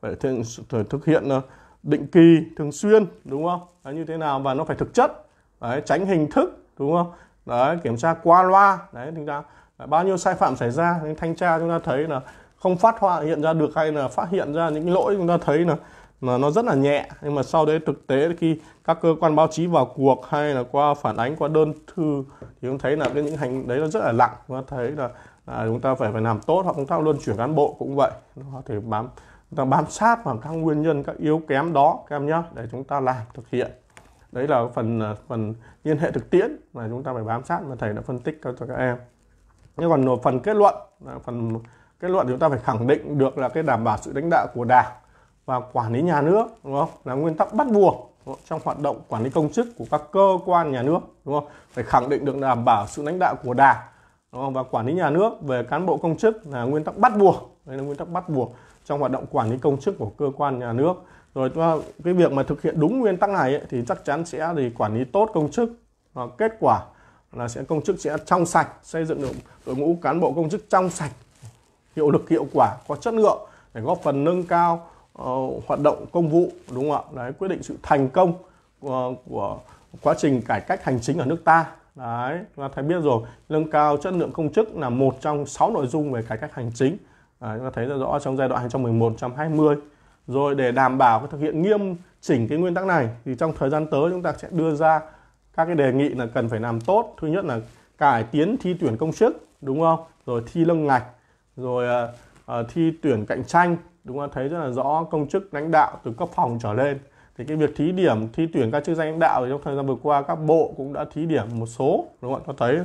phải thường, thực hiện ờ, định kỳ thường xuyên đúng không đấy, như thế nào và nó phải thực chất đấy, tránh hình thức đúng không đấy kiểm tra qua loa đấy thành ra bao nhiêu sai phạm xảy ra nên thanh tra chúng ta thấy là không phát họa hiện ra được hay là phát hiện ra những lỗi chúng ta thấy là mà nó rất là nhẹ nhưng mà sau đấy thực tế khi các cơ quan báo chí vào cuộc hay là qua phản ánh qua đơn thư thì chúng thấy là cái những hành đấy nó rất là lặng chúng ta thấy là, là chúng ta phải phải làm tốt hoặc chúng ta luôn chuyển cán bộ cũng vậy có thể bám ta bám sát vào các nguyên nhân các yếu kém đó các em nhé để chúng ta làm thực hiện đấy là phần à, phần liên hệ thực tiễn mà chúng ta phải bám sát mà thầy đã phân tích cho các em nhưng còn phần kết luận à, phần kết luận chúng ta phải khẳng định được là cái đảm bảo sự lãnh đạo của đảng và quản lý nhà nước đúng không là nguyên tắc bắt buộc trong hoạt động quản lý công chức của các cơ quan nhà nước đúng không phải khẳng định được đảm bảo sự lãnh đạo của đảng đúng không? và quản lý nhà nước về cán bộ công chức là nguyên tắc bắt buộc đây là nguyên tắc bắt buộc trong hoạt động quản lý công chức của cơ quan nhà nước rồi cái việc mà thực hiện đúng nguyên tắc này ấy, thì chắc chắn sẽ thì quản lý tốt công chức và kết quả là sẽ công chức sẽ trong sạch xây dựng được đội ngũ cán bộ công chức trong sạch hiệu lực hiệu quả có chất lượng để góp phần nâng cao uh, hoạt động công vụ đúng không ạ đấy quyết định sự thành công của, của quá trình cải cách hành chính ở nước ta đấy chúng ta thấy biết rồi nâng cao chất lượng công chức là một trong 6 nội dung về cải cách hành chính à, chúng ta thấy rất rõ trong giai đoạn 2011 120 rồi để đảm bảo cái thực hiện nghiêm chỉnh cái nguyên tắc này thì trong thời gian tới chúng ta sẽ đưa ra các cái đề nghị là cần phải làm tốt thứ nhất là cải tiến thi tuyển công chức đúng không rồi thi lông ngạch rồi uh, thi tuyển cạnh tranh đúng không thấy rất là rõ công chức lãnh đạo từ cấp phòng trở lên thì cái việc thí điểm thi tuyển các chức danh lãnh đạo thì trong thời gian vừa qua các bộ cũng đã thí điểm một số đúng không ạ có thấy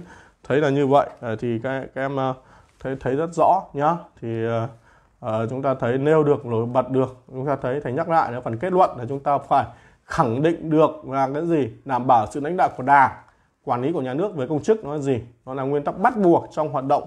thấy là như vậy à, thì các, các em uh, thấy thấy rất rõ nhá thì uh, chúng ta thấy nêu được nổi bật được chúng ta thấy thầy nhắc lại là phần kết luận là chúng ta phải khẳng định được là cái gì đảm bảo sự lãnh đạo của đảng quản lý của nhà nước với công chức nó là gì nó là nguyên tắc bắt buộc trong hoạt động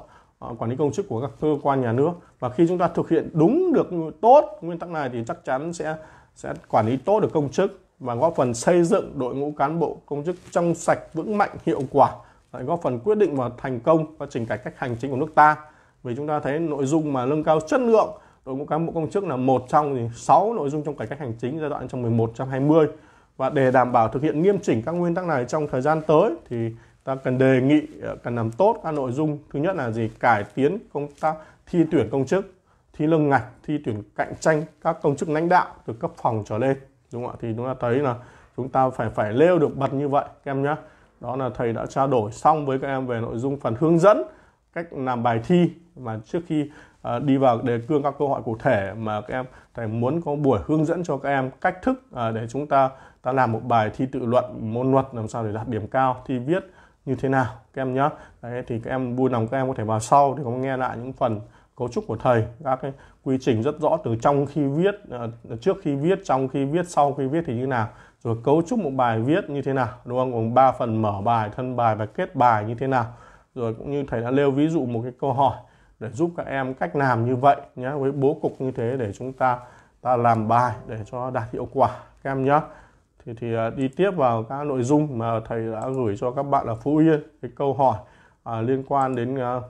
uh, quản lý công chức của các cơ quan nhà nước và khi chúng ta thực hiện đúng được tốt nguyên tắc này thì chắc chắn sẽ sẽ quản lý tốt được công chức và góp phần xây dựng đội ngũ cán bộ công chức trong sạch vững mạnh hiệu quả lại góp phần quyết định vào thành công quá trình cải cách hành chính của nước ta vì chúng ta thấy nội dung mà nâng cao chất lượng đội ngũ cán bộ công chức là một trong 6 nội dung trong cải cách hành chính giai đoạn trong 11 20 và để đảm bảo thực hiện nghiêm chỉnh các nguyên tắc này trong thời gian tới thì ta cần đề nghị ờ, cần làm tốt các nội dung thứ nhất là gì cải tiến công tác thi tuyển công chức thi lương ngạch thi tuyển cạnh tranh các công chức lãnh đạo từ cấp phòng trở lên đúng không ạ thì chúng ta thấy là chúng ta phải phải lêu được bật như vậy các em nhé đó là thầy đã trao đổi xong với các em về nội dung phần hướng dẫn cách làm bài thi mà trước khi uh, đi vào đề cương các câu hỏi cụ thể mà các em thầy muốn có buổi hướng dẫn cho các em cách thức uh, để chúng ta ta làm một bài thi tự luận môn luật làm sao để đạt điểm cao thi viết như thế nào các em nhé Đấy, thì các em vui lòng các em có thể vào sau để có nghe lại những phần cấu trúc của thầy các cái quy trình rất rõ từ trong khi viết uh, trước khi viết trong khi viết sau khi viết thì như nào rồi cấu trúc một bài viết như thế nào đúng không gồm ba phần mở bài thân bài và kết bài như thế nào rồi cũng như thầy đã nêu ví dụ một cái câu hỏi để giúp các em cách làm như vậy nhé với bố cục như thế để chúng ta ta làm bài để cho đạt hiệu quả các em nhé thì thì à, đi tiếp vào các nội dung mà thầy đã gửi cho các bạn là Phú Yên cái câu hỏi à, liên quan đến à,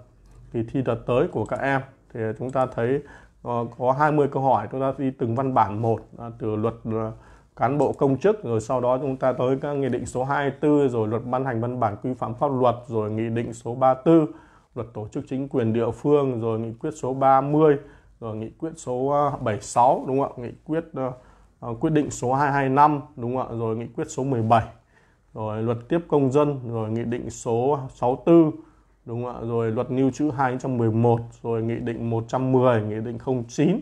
kỳ thi đợt tới của các em thì chúng ta thấy à, có 20 câu hỏi chúng ta đi từng văn bản một à, từ luật à, cán bộ công chức rồi sau đó chúng ta tới các nghị định số 24 rồi luật ban hành văn bản quy phạm pháp luật rồi nghị định số 34 luật tổ chức chính quyền địa phương rồi nghị quyết số 30 rồi nghị quyết số 76 ờ, đúng không ạ nghị quyết uh, quyết định số 225 đúng không ạ rồi nghị quyết số 17 rồi luật tiếp công dân rồi nghị định số 64 đúng không ạ rồi luật lưu trữ 211 rồi nghị định 110 nghị định 09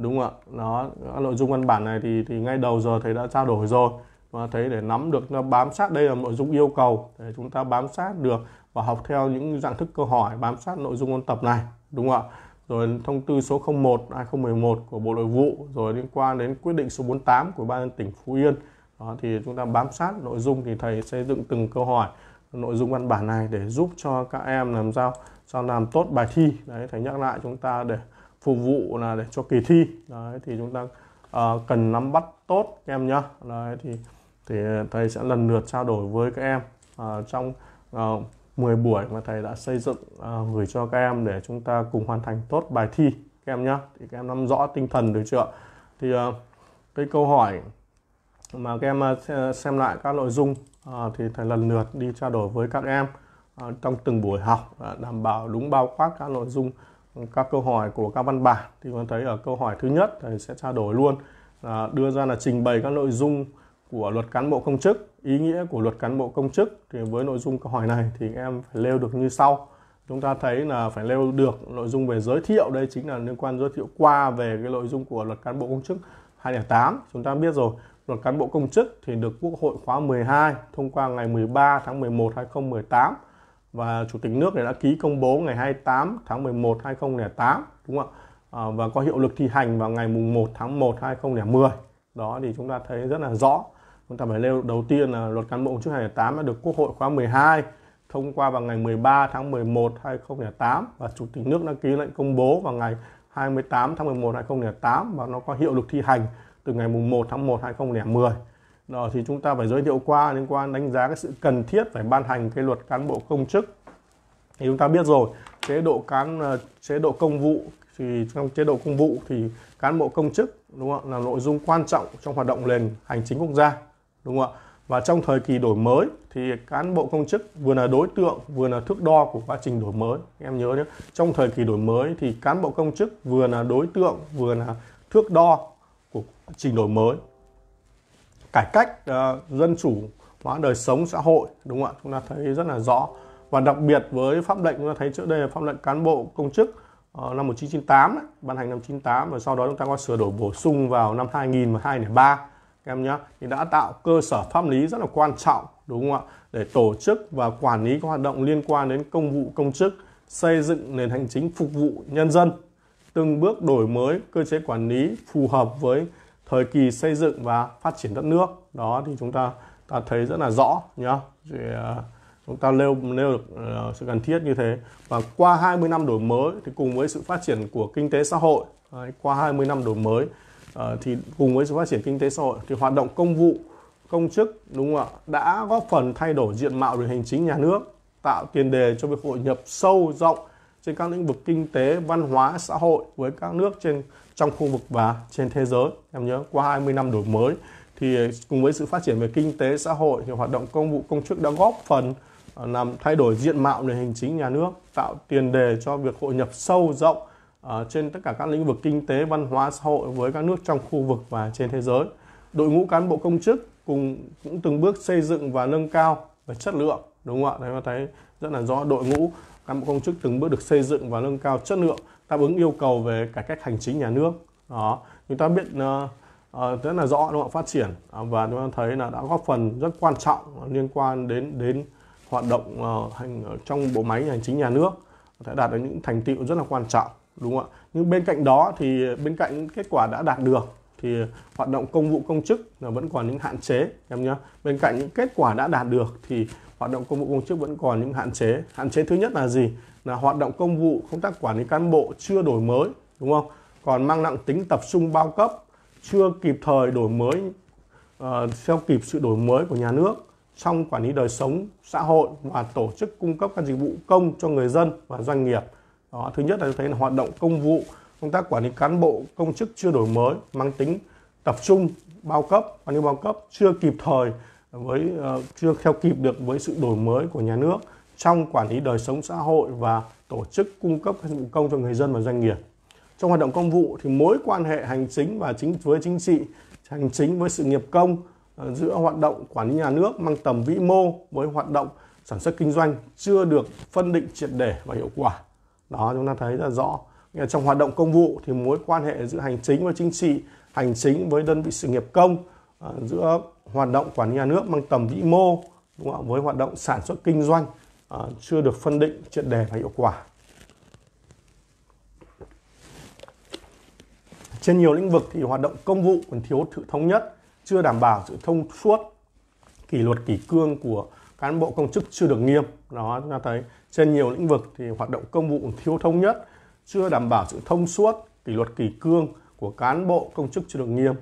đúng không ạ đó nội dung văn bản này thì thì ngay đầu giờ thầy đã trao đổi rồi và thấy để nắm được nó bám sát đây là nội dung yêu cầu để chúng ta bám sát được và học theo những dạng thức câu hỏi bám sát nội dung ôn tập này đúng không ạ rồi thông tư số 01 2011 của Bộ Nội vụ rồi liên quan đến quyết định số 48 của ban tỉnh Phú Yên đó, thì chúng ta bám sát nội dung thì thầy xây dựng từng câu hỏi nội dung văn bản này để giúp cho các em làm sao sao làm tốt bài thi đấy thầy nhắc lại chúng ta để phục vụ là để cho kỳ thi đấy thì chúng ta uh, cần nắm bắt tốt em nhá đấy thì thì thầy sẽ lần lượt trao đổi với các em uh, trong uh, à, 10 buổi mà thầy đã xây dựng uh, gửi cho các em để chúng ta cùng hoàn thành tốt bài thi các em nhá thì các em nắm rõ tinh thần được chưa thì uh, cái câu hỏi mà các em uh, xem lại các nội dung uh, thì thầy lần lượt đi trao đổi với các em uh, trong từng buổi học uh, đảm bảo đúng bao quát các nội dung các câu hỏi của các văn bản thì con thấy ở câu hỏi thứ nhất thì sẽ trao đổi luôn là đưa ra là trình bày các nội dung của luật cán bộ công chức ý nghĩa của luật cán bộ công chức thì với nội dung câu hỏi này thì em phải nêu được như sau chúng ta thấy là phải nêu được nội dung về giới thiệu đây chính là liên quan giới thiệu qua về cái nội dung của luật cán bộ công chức 208 chúng ta biết rồi luật cán bộ công chức thì được Quốc hội khóa 12 thông qua ngày 13 tháng 11 2018 và chủ tịch nước này đã ký công bố ngày 28 tháng 11 2008 đúng không ạ à, và có hiệu lực thi hành vào ngày mùng 1 tháng 1 2010 đó thì chúng ta thấy rất là rõ chúng ta phải nêu đầu tiên là luật cán bộ trước chức 2008 đã được Quốc hội khóa 12 thông qua vào ngày 13 tháng 11 2008 và chủ tịch nước đã ký lệnh công bố vào ngày 28 tháng 11 2008 và nó có hiệu lực thi hành từ ngày mùng 1 tháng 1 2010 đó, thì chúng ta phải giới thiệu qua liên quan đánh giá cái sự cần thiết phải ban hành cái luật cán bộ công chức thì chúng ta biết rồi chế độ cán ờ, chế độ công vụ thì trong chế độ công vụ thì cán bộ công chức đúng không ạ là nội dung quan trọng trong hoạt động nền hành chính quốc gia đúng không ạ và trong thời kỳ đổi mới thì cán bộ công chức vừa là đối tượng vừa là thước đo của quá trình đổi mới em nhớ nhé trong thời kỳ đổi mới thì cán bộ công chức vừa là đối tượng vừa là thước đo của quá trình đổi mới cải cách uh, dân chủ hóa đời sống xã hội đúng không ạ chúng ta thấy rất là rõ và đặc biệt với pháp lệnh chúng ta thấy trước đây là pháp lệnh cán bộ công chức uh, năm 1998 ban hành năm 98 và sau đó chúng ta có sửa đổi bổ sung vào năm 2000 và 2003 các em nhé thì đã tạo cơ sở pháp lý rất là quan trọng đúng không ạ để tổ chức và quản lý các hoạt động liên quan đến công vụ công chức xây dựng nền hành chính phục vụ nhân dân từng bước đổi mới cơ chế quản lý phù hợp với thời kỳ xây dựng và phát triển đất nước đó thì chúng ta ta thấy rất là rõ nhá thì, uh, chúng ta nêu nêu được uh, sự cần thiết như thế và qua 20 năm đổi mới thì cùng với sự phát triển của kinh tế xã hội đấy, qua 20 năm đổi mới uh, thì cùng với sự phát triển kinh tế xã hội thì hoạt động công vụ công chức đúng không ạ đã góp phần thay đổi diện mạo về hành chính nhà nước tạo tiền đề cho việc hội nhập sâu rộng trên các lĩnh vực kinh tế văn hóa xã hội với các nước trên trong khu vực và trên thế giới em nhớ qua 20 năm đổi mới thì cùng với sự phát triển về kinh tế xã hội thì hoạt động công vụ công chức đã góp phần ờ, làm thay đổi diện mạo nền hành chính nhà nước tạo tiền đề cho việc hội nhập sâu rộng ờ, trên tất cả các lĩnh vực kinh tế văn hóa xã hội với các nước trong khu vực và trên thế giới đội ngũ cán bộ công chức cùng cũng từng bước xây dựng và nâng cao về chất lượng đúng không ạ đấy mà thấy rất là rõ đội ngũ cán bộ công chức từng bước được xây dựng và nâng cao chất lượng đáp ứng yêu cầu về cải cách hành chính nhà nước đó chúng ta biết ờ, ờ, rất là rõ đúng không phát triển ờ, và chúng ta thấy là đã góp phần rất quan trọng liên quan đến đến hoạt động hành trong bộ máy hành chính nhà nước đã đạt được những thành tựu rất là quan trọng đúng không ạ nhưng bên cạnh đó thì bên cạnh những kết quả đã đạt được thì hoạt động công vụ công chức là vẫn còn những hạn chế em nhé bên cạnh những kết quả đã đạt được thì hoạt động công vụ công chức vẫn còn những hạn chế hạn chế thứ nhất là gì là hoạt động công vụ công tác quản lý cán bộ chưa đổi mới đúng không còn mang nặng tính tập trung bao cấp chưa kịp thời đổi mới uh, theo kịp sự đổi mới của nhà nước trong quản lý đời sống xã hội và tổ chức cung cấp các dịch vụ công cho người dân và doanh nghiệp đó thứ nhất là thấy là hoạt động công vụ công tác quản lý cán bộ công chức chưa đổi mới mang tính tập trung bao cấp quản lý bao cấp chưa kịp thời với uh, chưa theo kịp được với sự đổi mới của nhà nước trong quản lý đời sống xã hội và tổ chức cung cấp dịch vụ công cho người dân và doanh nghiệp. Trong hoạt động công vụ thì mối quan hệ hành chính và chính với chính trị, hành chính với sự nghiệp công ờ, giữa hoạt động quản lý nhà nước mang tầm vĩ mô với hoạt động sản xuất kinh doanh chưa được phân định triệt để và hiệu quả. Đó chúng ta thấy là rõ. Trong hoạt động công vụ thì mối quan hệ giữa hành chính với chính trị, hành chính với đơn vị sự nghiệp công ờ, giữa hoạt động quản lý nhà nước mang tầm vĩ mô đúng không? với hoạt động sản xuất kinh doanh À, chưa được phân định triệt đề và hiệu quả trên nhiều lĩnh vực thì hoạt động công vụ còn thiếu sự thống nhất chưa đảm bảo sự thông suốt kỷ luật kỷ cương của cán bộ công chức chưa được nghiêm đó chúng ta thấy trên nhiều lĩnh vực thì hoạt động công vụ còn thiếu thống nhất chưa đảm bảo sự thông suốt kỷ luật kỷ cương của cán bộ công chức chưa được nghiêm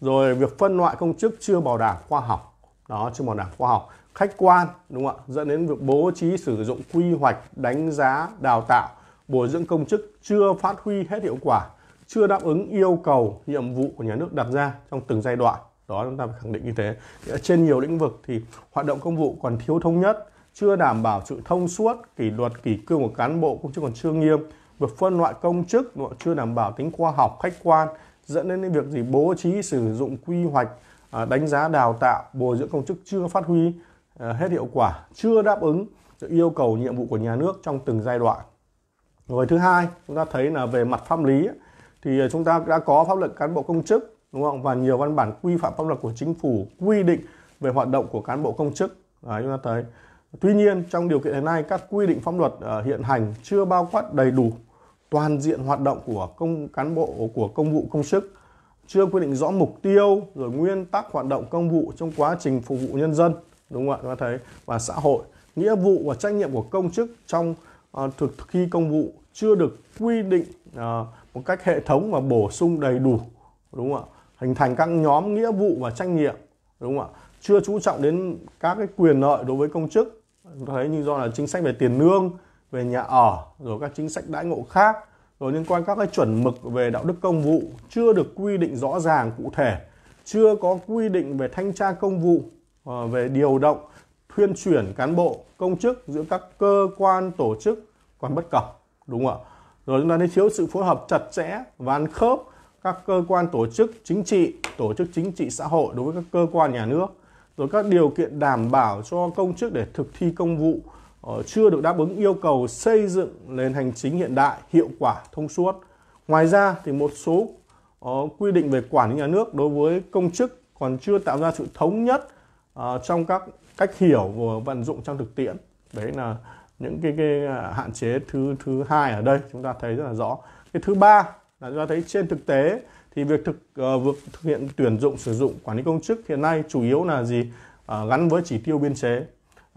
rồi việc phân loại công chức chưa bảo đảm khoa học đó chưa bảo đảm khoa học khách quan đúng không ạ dẫn đến việc bố trí sử dụng quy hoạch đánh giá đào tạo bồi dưỡng công chức chưa phát huy hết hiệu quả chưa đáp ứng yêu cầu nhiệm vụ của nhà nước đặt ra trong từng giai đoạn đó chúng ta phải khẳng định như thế trên nhiều lĩnh vực thì hoạt động công vụ còn thiếu thống nhất chưa đảm bảo sự thông suốt kỷ luật kỷ cương của cán bộ cũng chưa còn chưa nghiêm việc phân loại công chức chưa đảm bảo tính khoa học khách quan dẫn đến việc gì bố trí sử dụng quy hoạch à, đánh giá đào tạo bồi dưỡng công chức chưa phát huy Ờ, hết hiệu quả chưa đáp ứng yêu cầu nhiệm vụ của nhà nước trong từng giai đoạn rồi thứ hai chúng ta thấy là về mặt pháp lý thì ờ, chúng ta đã có pháp luật cán bộ công chức đúng không và nhiều văn bản quy phạm pháp luật của chính phủ quy định về hoạt động của cán bộ công chức à, chúng ta thấy tuy nhiên trong điều kiện hiện nay các quy định pháp luật ờ, hiện hành chưa bao quát đầy đủ toàn diện hoạt động của công cán bộ của công vụ công chức chưa quy định rõ mục tiêu rồi nguyên tắc hoạt động công vụ trong quá trình phục vụ nhân dân đúng không ạ chúng ta thấy và xã hội nghĩa vụ và trách nhiệm của công chức trong uh, thực thi công vụ chưa được quy định uh, một cách hệ thống và bổ sung đầy đủ đúng không ạ hình thành các nhóm nghĩa vụ và trách nhiệm đúng không ạ chưa chú trọng đến các cái quyền lợi đối với công chức thấy như do là chính sách về tiền lương về nhà ở rồi các chính sách đãi ngộ khác rồi liên quan các cái chuẩn mực về đạo đức công vụ chưa được quy định rõ ràng cụ thể chưa có quy định về thanh tra công vụ Ờ, về điều động, thuyên chuyển cán bộ, công chức giữa các cơ quan tổ chức còn bất cập, đúng không ạ? Rồi chúng ta thấy thiếu sự phối hợp chặt chẽ và ăn khớp các cơ quan tổ chức chính trị, tổ chức chính trị xã hội đối với các cơ quan nhà nước. Rồi các điều kiện đảm bảo cho công chức để thực thi công vụ ờ, chưa được đáp ứng yêu cầu xây dựng nền hành chính hiện đại, hiệu quả, thông suốt. Ngoài ra thì một số ờ, quy định về quản lý nhà nước đối với công chức còn chưa tạo ra sự thống nhất uh, trong các cách hiểu và vận dụng trong thực tiễn đấy là những cái, cái à, hạn chế thứ thứ hai ở đây chúng ta thấy rất là rõ cái thứ ba là chúng ta thấy trên thực tế thì việc thực uh, thực hiện tuyển dụng sử dụng quản lý công chức hiện nay chủ yếu là gì uh, gắn với chỉ tiêu biên chế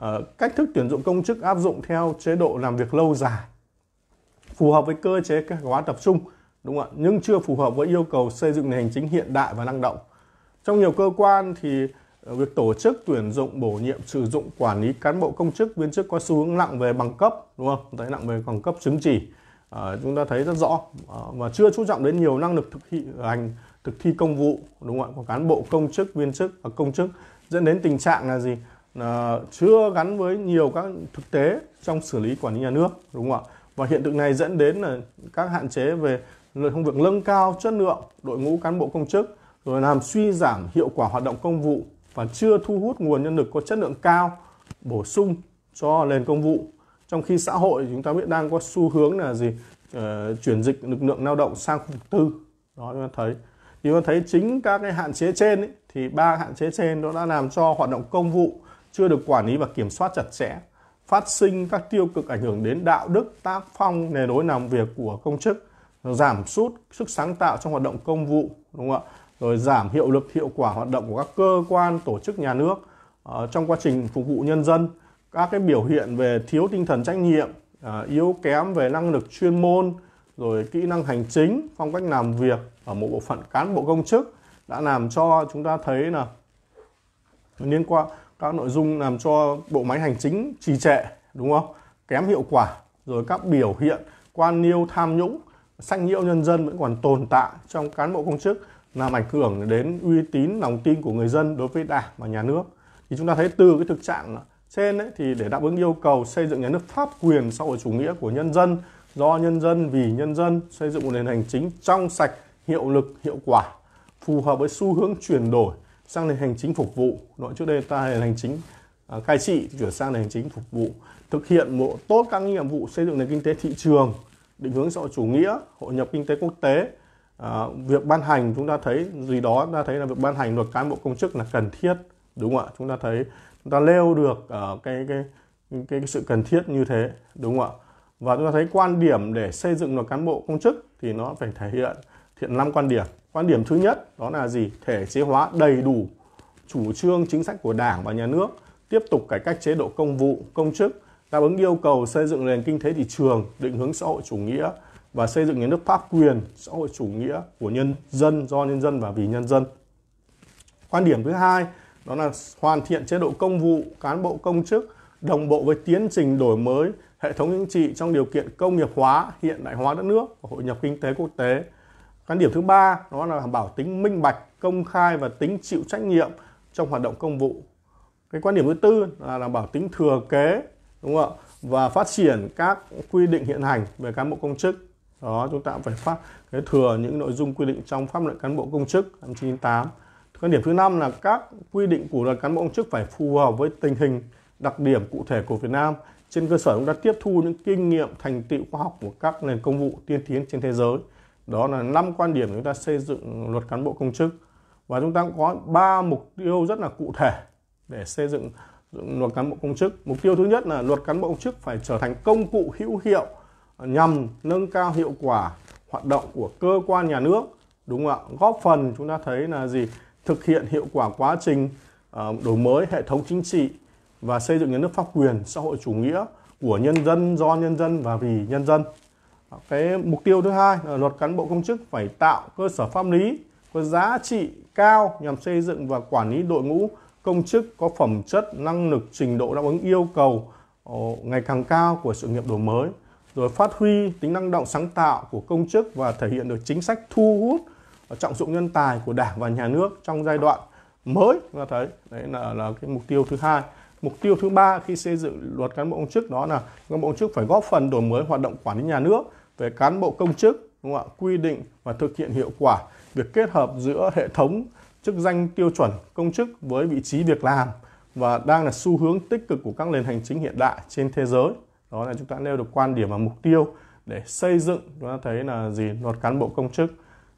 uh, cách thức tuyển dụng công chức áp dụng theo chế độ làm việc lâu dài phù hợp với cơ chế hóa tập trung đúng không ạ nhưng chưa phù hợp với yêu cầu xây dựng nền hành chính hiện đại và năng động trong nhiều cơ quan thì Ờ, việc tổ chức tuyển dụng bổ nhiệm sử dụng quản lý cán bộ công chức viên chức có xu hướng nặng về bằng cấp đúng không đấy nặng về bằng cấp chứng chỉ à, chúng ta thấy rất rõ à, và chưa chú trọng đến nhiều năng lực thực thi hành thực thi công vụ đúng không ạ của cán bộ công chức viên chức và công chức dẫn đến tình trạng là gì là chưa gắn với nhiều các thực tế trong xử lý quản lý nhà nước đúng không ạ và hiện tượng này dẫn đến là các hạn chế về công việc nâng cao chất lượng đội ngũ cán bộ công chức rồi làm suy giảm hiệu quả hoạt động công vụ và chưa thu hút nguồn nhân lực có chất lượng cao bổ sung cho nền công vụ trong khi xã hội chúng ta biết đang có xu hướng là gì ờ, chuyển dịch lực lượng lao động sang khu vực tư đó chúng ta thấy thì chúng ta thấy chính các cái hạn chế trên ấy, thì ba hạn chế trên nó đã làm cho hoạt động công vụ chưa được quản lý và kiểm soát chặt chẽ phát sinh các tiêu cực ảnh hưởng đến đạo đức tác phong nề đối làm việc của công chức giảm sút sức sáng tạo trong hoạt động công vụ đúng không ạ rồi giảm hiệu lực hiệu quả hoạt động của các cơ quan tổ chức nhà nước ờ, trong quá trình phục vụ nhân dân các cái biểu hiện về thiếu tinh thần trách nhiệm ờ, yếu kém về năng lực chuyên môn rồi kỹ năng hành chính phong cách làm việc ở một bộ phận cán bộ công chức đã làm cho chúng ta thấy là liên quan các nội dung làm cho bộ máy hành chính trì trệ đúng không kém hiệu quả rồi các biểu hiện quan liêu tham nhũng sách nhiễu nhân dân vẫn còn tồn tại trong cán bộ công chức làm ảnh hưởng đến uy tín lòng tin của người dân đối với đảng và nhà nước thì chúng ta thấy từ cái thực trạng trên ấy, thì để đáp ứng yêu cầu xây dựng nhà nước pháp quyền xã hội chủ nghĩa của nhân dân do nhân dân vì nhân dân xây dựng một nền hành chính trong sạch hiệu lực hiệu quả phù hợp với xu hướng chuyển đổi sang nền hành chính phục vụ nội trước đây ta nền hành chính à, cai trị chuyển sang nền hành chính phục vụ thực hiện một tốt các nhiệm vụ xây dựng nền kinh tế thị trường định hướng xã hội chủ nghĩa hội nhập kinh tế quốc tế Ờ, việc ban hành chúng ta thấy gì đó chúng ta thấy là việc ban hành luật cán bộ công chức là cần thiết đúng không ạ chúng ta thấy chúng ta nêu được uh, cái, cái cái cái sự cần thiết như thế đúng không ạ và chúng ta thấy quan điểm để xây dựng luật cán bộ công chức thì nó phải thể hiện thiện năm quan điểm quan điểm thứ nhất đó là gì thể chế hóa đầy đủ chủ trương chính sách của đảng và nhà nước tiếp tục cải cách chế độ công vụ công chức đáp ứng yêu cầu xây dựng nền kinh tế thị trường định hướng xã hội chủ nghĩa và xây dựng nhà nước pháp quyền, xã hội chủ nghĩa của nhân dân, do nhân dân và vì nhân dân. Quan điểm thứ hai đó là hoàn thiện chế độ công vụ, cán bộ công chức đồng bộ với tiến trình đổi mới hệ thống chính trị trong điều kiện công nghiệp hóa, hiện đại hóa đất nước và hội nhập kinh tế quốc tế. Quan điểm thứ ba đó là đảm bảo tính minh bạch, công khai và tính chịu trách nhiệm trong hoạt động công vụ. Cái quan điểm thứ tư là đảm bảo tính thừa kế, đúng không ạ? Và phát triển các quy định hiện hành về cán bộ công chức đó chúng ta phải phát cái thừa những nội dung quy định trong pháp lệnh cán bộ công chức 298 cái điểm thứ năm là các quy định của luật cán bộ công chức phải phù hợp với tình hình đặc điểm cụ thể của Việt Nam trên cơ sở chúng ta tiếp thu những kinh nghiệm thành tựu khoa học của các nền công vụ tiên tiến trên thế giới đó là năm quan điểm chúng ta xây dựng luật cán bộ công chức và chúng ta cũng có ba mục tiêu rất là cụ thể để xây dựng luật cán bộ công chức mục tiêu thứ nhất là luật cán bộ công chức phải trở thành công cụ hữu hiệu nhằm nâng cao hiệu quả hoạt động của cơ quan nhà nước đúng không ạ góp phần chúng ta thấy là gì thực hiện hiệu quả quá trình ờ, đổi mới hệ thống chính trị và xây dựng nhà nước pháp quyền xã hội chủ nghĩa của nhân dân do nhân dân và vì nhân dân cái mục tiêu thứ hai là luật cán bộ công chức phải tạo cơ sở pháp lý có giá trị cao nhằm xây dựng và quản lý đội ngũ công chức có phẩm chất năng lực trình độ đáp ứng yêu cầu ờ, ngày càng cao của sự nghiệp đổi mới rồi phát huy tính năng động sáng tạo của công chức và thể hiện được chính sách thu hút và trọng dụng nhân tài của đảng và nhà nước trong giai đoạn mới chúng ta thấy đấy là là cái mục tiêu thứ hai mục tiêu thứ ba khi xây dựng luật cán bộ công chức đó là cán bộ công chức phải góp phần đổi mới hoạt động quản lý nhà nước về cán bộ công chức đúng không ạ quy định và thực hiện hiệu quả việc kết hợp giữa hệ thống chức danh tiêu chuẩn công chức với vị trí việc làm và đang là xu hướng tích cực của các nền hành chính hiện đại trên thế giới đó là chúng ta nêu được quan điểm và mục tiêu để xây dựng chúng ta thấy là gì luật cán bộ công chức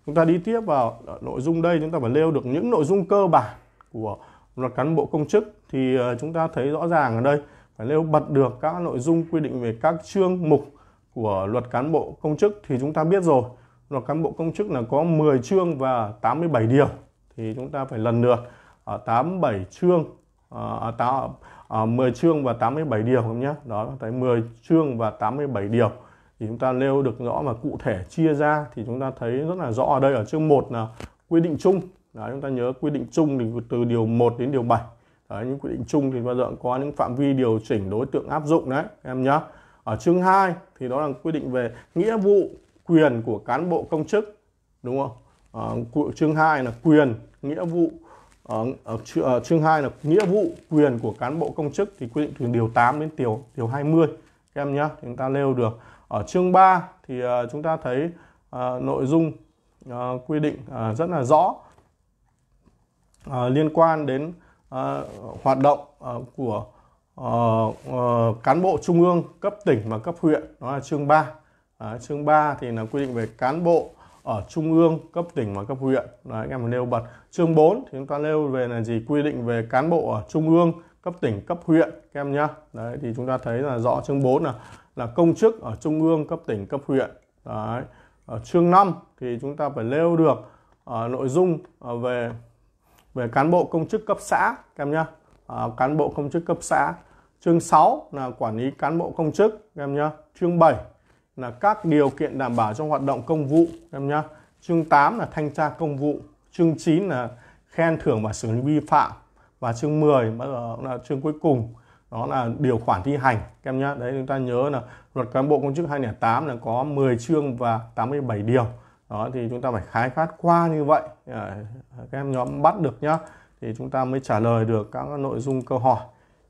chúng ta đi tiếp vào nội dung đây chúng ta phải nêu được những nội dung cơ bản của luật cán bộ công chức thì ờ, chúng ta thấy rõ ràng ở đây phải nêu bật được các nội dung quy định về các chương mục của luật cán bộ công chức thì chúng ta biết rồi luật cán bộ công chức là có 10 chương và 87 điều thì chúng ta phải lần lượt ở ờ, 87 chương ở ờ, à, 10 chương và 87 điều không nhé đó thấy 10 chương và 87 điều thì chúng ta nêu được rõ và cụ thể chia ra thì chúng ta thấy rất là rõ ở đây ở chương 1 là quy định chung đó, chúng ta nhớ quy định chung thì từ điều 1 đến điều 7 đấy, những quy định chung thì bao giờ có những phạm vi điều chỉnh đối tượng áp dụng đấy em nhé ở chương 2 thì đó là quy định về nghĩa vụ quyền của cán bộ công chức đúng không à, chương 2 là quyền nghĩa vụ ở, ở, ở chương 2 là nghĩa vụ quyền của cán bộ công chức thì quy định từ điều 8 đến điều điều 20 các em nhá chúng ta nêu được ở chương 3 thì uh, chúng ta thấy uh, nội dung uh, quy định uh, rất là rõ uh, liên quan đến uh, hoạt động uh, của uh, uh, cán bộ trung ương cấp tỉnh và cấp huyện đó là chương 3 uh, chương 3 thì là quy định về cán bộ ở trung ương, cấp tỉnh và cấp huyện. Đấy, các em nêu bật. Chương 4 thì chúng ta nêu về là gì? Quy định về cán bộ ở trung ương, cấp tỉnh, cấp huyện các em nhá. Đấy thì chúng ta thấy là rõ chương 4 là là công chức ở trung ương, cấp tỉnh, cấp huyện. Đấy. Ở chương 5 thì chúng ta phải nêu được uh, nội dung uh, về về cán bộ công chức cấp xã các em nhá. Uh, cán bộ công chức cấp xã. Chương 6 là quản lý cán bộ công chức các em nhá. Chương 7 là các điều kiện đảm bảo trong hoạt động công vụ em nhá. Chương 8 là thanh tra công vụ, chương 9 là khen thưởng và xử lý vi phạm và chương 10 bắt đầu là chương cuối cùng đó là điều khoản thi hành em nhá. Đấy chúng ta nhớ là luật cán bộ công chức 2008 là có 10 chương và 87 điều. Đó thì chúng ta phải khái quát qua như vậy à, các em nhóm bắt được nhá thì chúng ta mới trả lời được các nội dung câu hỏi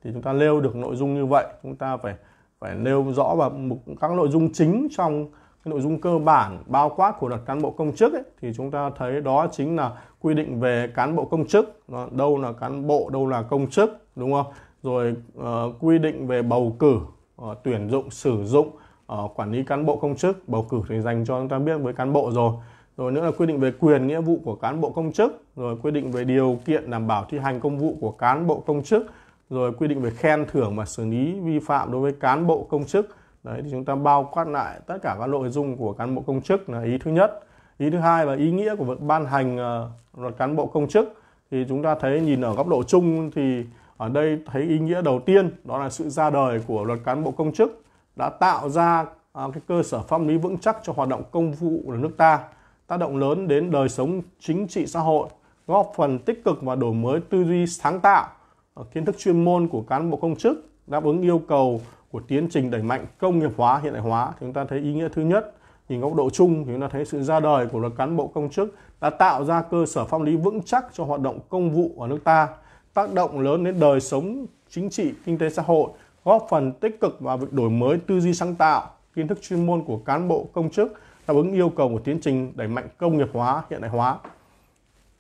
thì chúng ta nêu được nội dung như vậy chúng ta phải phải nêu rõ và mục các nội dung chính trong cái nội dung cơ bản bao quát của luật cán bộ công chức ấy, thì chúng ta thấy đó chính là quy định về cán bộ công chức đâu là cán bộ đâu là công chức đúng không rồi uh, quy định về bầu cử uh, tuyển dụng sử dụng uh, quản lý cán bộ công chức bầu cử thì dành cho chúng ta biết với cán bộ rồi rồi nữa là quy định về quyền nghĩa vụ của cán bộ công chức rồi quy định về điều kiện đảm bảo thi hành công vụ của cán bộ công chức rồi quy định về khen thưởng và xử lý vi phạm đối với cán bộ công chức đấy thì chúng ta bao quát lại tất cả các nội dung của cán bộ công chức là ý thứ nhất ý thứ hai là ý nghĩa của việc ban hành ờ, luật cán bộ công chức thì chúng ta thấy nhìn ở góc độ chung thì ở đây thấy ý nghĩa đầu tiên đó là sự ra đời của luật cán bộ công chức đã tạo ra ờ, cái cơ sở pháp lý vững chắc cho hoạt động công vụ của nước ta tác động lớn đến đời sống chính trị xã hội góp phần tích cực và đổi mới tư duy sáng tạo Ờ, kiến thức chuyên môn của cán bộ công chức đáp ứng yêu cầu của tiến trình đẩy mạnh công nghiệp hóa hiện đại hóa chúng ta thấy ý nghĩa thứ nhất nhìn góc độ chung thì chúng ta thấy sự ra đời của luật cán bộ công chức đã tạo ra cơ sở pháp lý vững chắc cho hoạt động công vụ ở nước ta tác động lớn đến đời sống chính trị kinh tế xã hội góp phần tích cực vào việc đổi mới tư duy sáng tạo kiến thức chuyên môn của cán bộ công chức đáp ứng yêu cầu của tiến trình đẩy mạnh công nghiệp hóa hiện đại hóa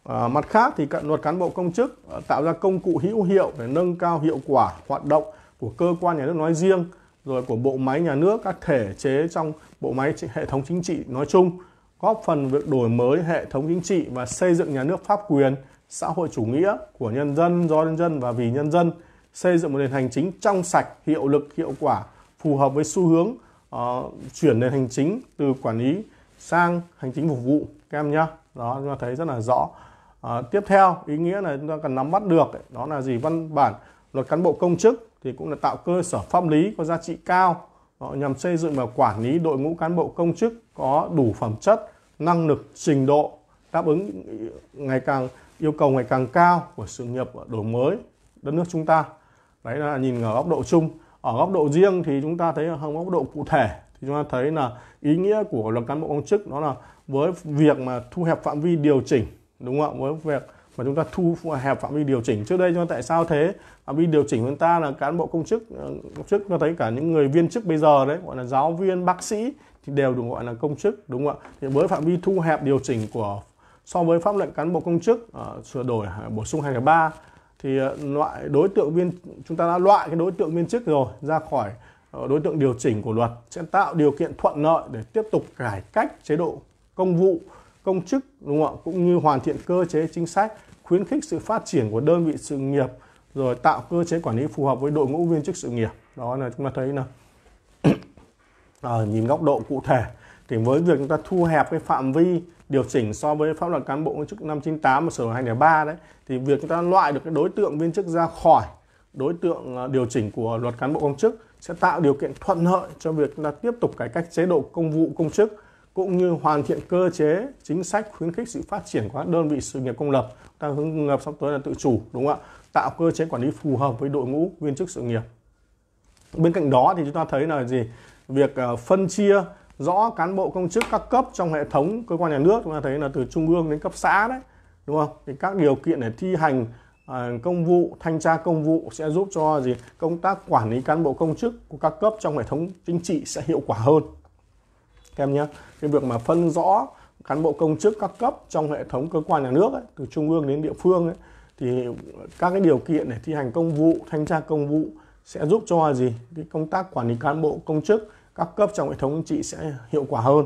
À, mặt khác thì luật cán bộ công chức ờ, tạo ra công cụ hữu hiệu để nâng cao hiệu quả hoạt động của cơ quan nhà nước nói riêng rồi của bộ máy nhà nước các thể chế trong bộ máy hệ thống chính trị nói chung góp phần việc đổi mới hệ thống chính trị và xây dựng nhà nước pháp quyền xã hội chủ nghĩa của nhân dân do nhân dân và vì nhân dân xây dựng một nền hành chính trong sạch hiệu lực hiệu quả phù hợp với xu hướng uh, chuyển nền hành chính từ quản lý sang hành chính phục vụ các em nhá đó chúng ta thấy rất là rõ À, tiếp theo ý nghĩa là chúng ta cần nắm bắt được ấy, đó là gì văn bản luật cán bộ công chức thì cũng là tạo cơ sở pháp lý có giá trị cao đó, nhằm xây dựng và quản lý đội ngũ cán bộ công chức có đủ phẩm chất, năng lực, trình độ đáp ứng ngày càng yêu cầu ngày càng cao của sự nghiệp đổi mới đất nước chúng ta. Đấy là nhìn ở góc độ chung. Ở góc độ riêng thì chúng ta thấy ở góc độ cụ thể thì chúng ta thấy là ý nghĩa của luật cán bộ công chức đó là với việc mà thu hẹp phạm vi điều chỉnh đúng không ạ với việc mà chúng ta thu hẹp phạm vi điều chỉnh trước đây cho tại sao thế phạm vi điều chỉnh của chúng ta là cán bộ công chức ờ, công chức cho thấy cả những người viên chức bây giờ đấy gọi là giáo viên bác sĩ thì đều được gọi là công chức đúng không ạ thì với phạm vi thu hẹp điều chỉnh của so với pháp lệnh cán bộ công chức uh, sửa đổi bổ sung 2.3 thì ờ, loại đối tượng viên chúng ta đã loại cái đối tượng viên chức rồi ra khỏi đối tượng điều chỉnh của luật sẽ tạo điều kiện thuận lợi để tiếp tục cải cách chế độ công vụ công chức đúng không ạ cũng như hoàn thiện cơ chế chính sách khuyến khích sự phát triển của đơn vị sự nghiệp rồi tạo cơ chế quản lý phù hợp với đội ngũ viên chức sự nghiệp đó là chúng ta thấy là à, ờ, nhìn góc độ cụ thể thì với việc chúng ta thu hẹp cái phạm vi điều chỉnh so với pháp luật cán bộ công chức năm 98 và sở đổi 2003 đấy thì việc chúng ta loại được cái đối tượng viên chức ra khỏi đối tượng ờ, điều chỉnh của luật cán bộ công chức sẽ tạo điều kiện thuận lợi cho việc chúng ta tiếp tục cải cách chế độ công vụ công chức cũng như hoàn thiện cơ chế chính sách khuyến khích sự phát triển của các đơn vị sự nghiệp công lập ta hướng ngập sắp tới là tự chủ đúng không ạ tạo cơ chế quản lý phù hợp với đội ngũ viên chức sự nghiệp bên cạnh đó thì chúng ta thấy là gì việc ờ, phân chia rõ cán bộ công chức các cấp trong hệ thống cơ quan nhà nước chúng ta thấy là từ trung ương đến cấp xã đấy đúng không thì các điều kiện để thi hành ờ, công vụ thanh tra công vụ sẽ giúp cho gì công tác quản lý cán bộ công chức của các cấp trong hệ thống chính trị sẽ hiệu quả hơn em nhé cái việc mà phân rõ cán bộ công chức các cấp trong hệ thống cơ quan nhà nước ấy, từ trung ương đến địa phương ấy, thì các cái điều kiện để thi hành công vụ thanh tra công vụ sẽ giúp cho gì cái công tác quản lý cán bộ công chức các cấp trong hệ thống chính trị sẽ hiệu quả hơn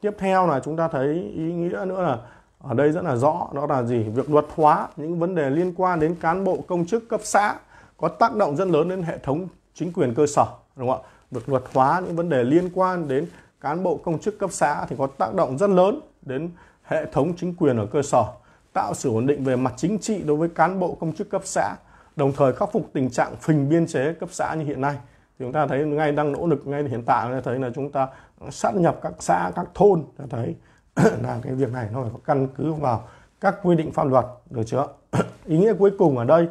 tiếp theo là chúng ta thấy ý nghĩa nữa là ở đây rất là rõ đó là gì việc luật hóa những vấn đề liên quan đến cán bộ công chức cấp xã có tác động rất lớn đến hệ thống chính quyền cơ sở đúng không ạ việc luật hóa những vấn đề liên quan đến cán bộ công chức cấp xã thì có tác động rất lớn đến hệ thống chính quyền ở cơ sở, tạo sự ổn định về mặt chính trị đối với cán bộ công chức cấp xã, đồng thời khắc phục tình trạng phình biên chế cấp xã như hiện nay. Thì chúng ta thấy ngay đang nỗ lực ngay hiện tại chúng thấy là chúng ta sát nhập các xã, các thôn, ta thấy là cái việc này nó phải có căn cứ vào các quy định pháp luật được chưa? Ý nghĩa cuối cùng ở đây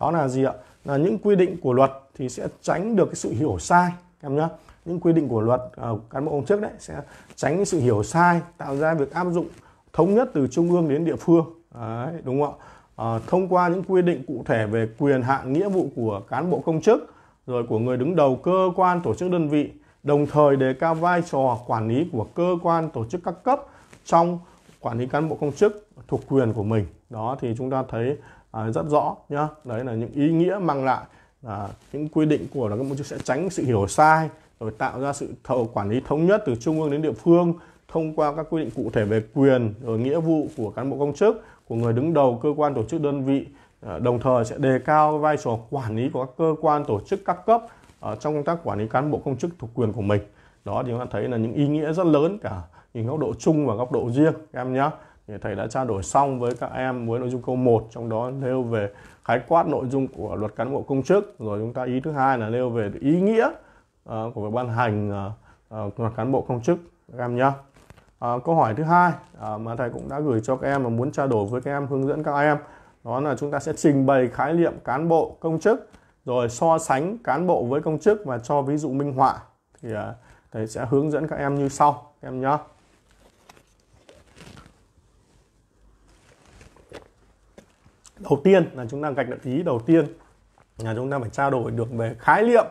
đó là gì ạ? Là những quy định của luật thì sẽ tránh được cái sự hiểu sai em nhé những quy định của luật à, cán bộ công chức đấy sẽ tránh sự hiểu sai tạo ra việc áp dụng thống nhất từ trung ương đến địa phương đấy, đúng không ạ ờ, thông qua những quy định cụ thể về quyền hạn nghĩa vụ của cán bộ công chức rồi của người đứng đầu cơ quan tổ chức đơn vị đồng thời đề cao vai trò quản lý của cơ quan tổ chức các cấp trong quản lý cán bộ công chức thuộc quyền của mình đó thì chúng ta thấy à, rất rõ nhá đấy là những ý nghĩa mang lại à, những quy định của cán bộ sẽ tránh sự hiểu sai rồi tạo ra sự thầu quản lý thống nhất từ trung ương đến địa phương thông qua các quy định cụ thể về quyền rồi nghĩa vụ của cán bộ công chức của người đứng đầu cơ quan tổ chức đơn vị à, đồng thời sẽ đề cao vai trò quản lý của các cơ quan tổ chức các cấp à, trong công tác quản lý cán bộ công chức thuộc quyền của mình đó thì các ta thấy là những ý nghĩa rất lớn cả nhìn góc độ chung và góc độ riêng em nhé thì thầy đã trao đổi xong với các em với nội dung câu 1 trong đó nêu về khái quát nội dung của luật cán bộ công chức rồi chúng ta ý thứ hai là nêu về ý nghĩa Ờ, của việc ban hành uh, cán bộ công chức các em nhé à, câu hỏi thứ hai à, mà thầy cũng đã gửi cho các em và muốn trao đổi với các em hướng dẫn các em đó là chúng ta sẽ trình bày khái niệm cán bộ công chức rồi so sánh cán bộ với công chức và cho ví dụ minh họa thì à, thầy sẽ hướng dẫn các em như sau các em nhé đầu tiên là chúng ta gạch được ý đầu tiên là chúng ta phải trao đổi được về khái niệm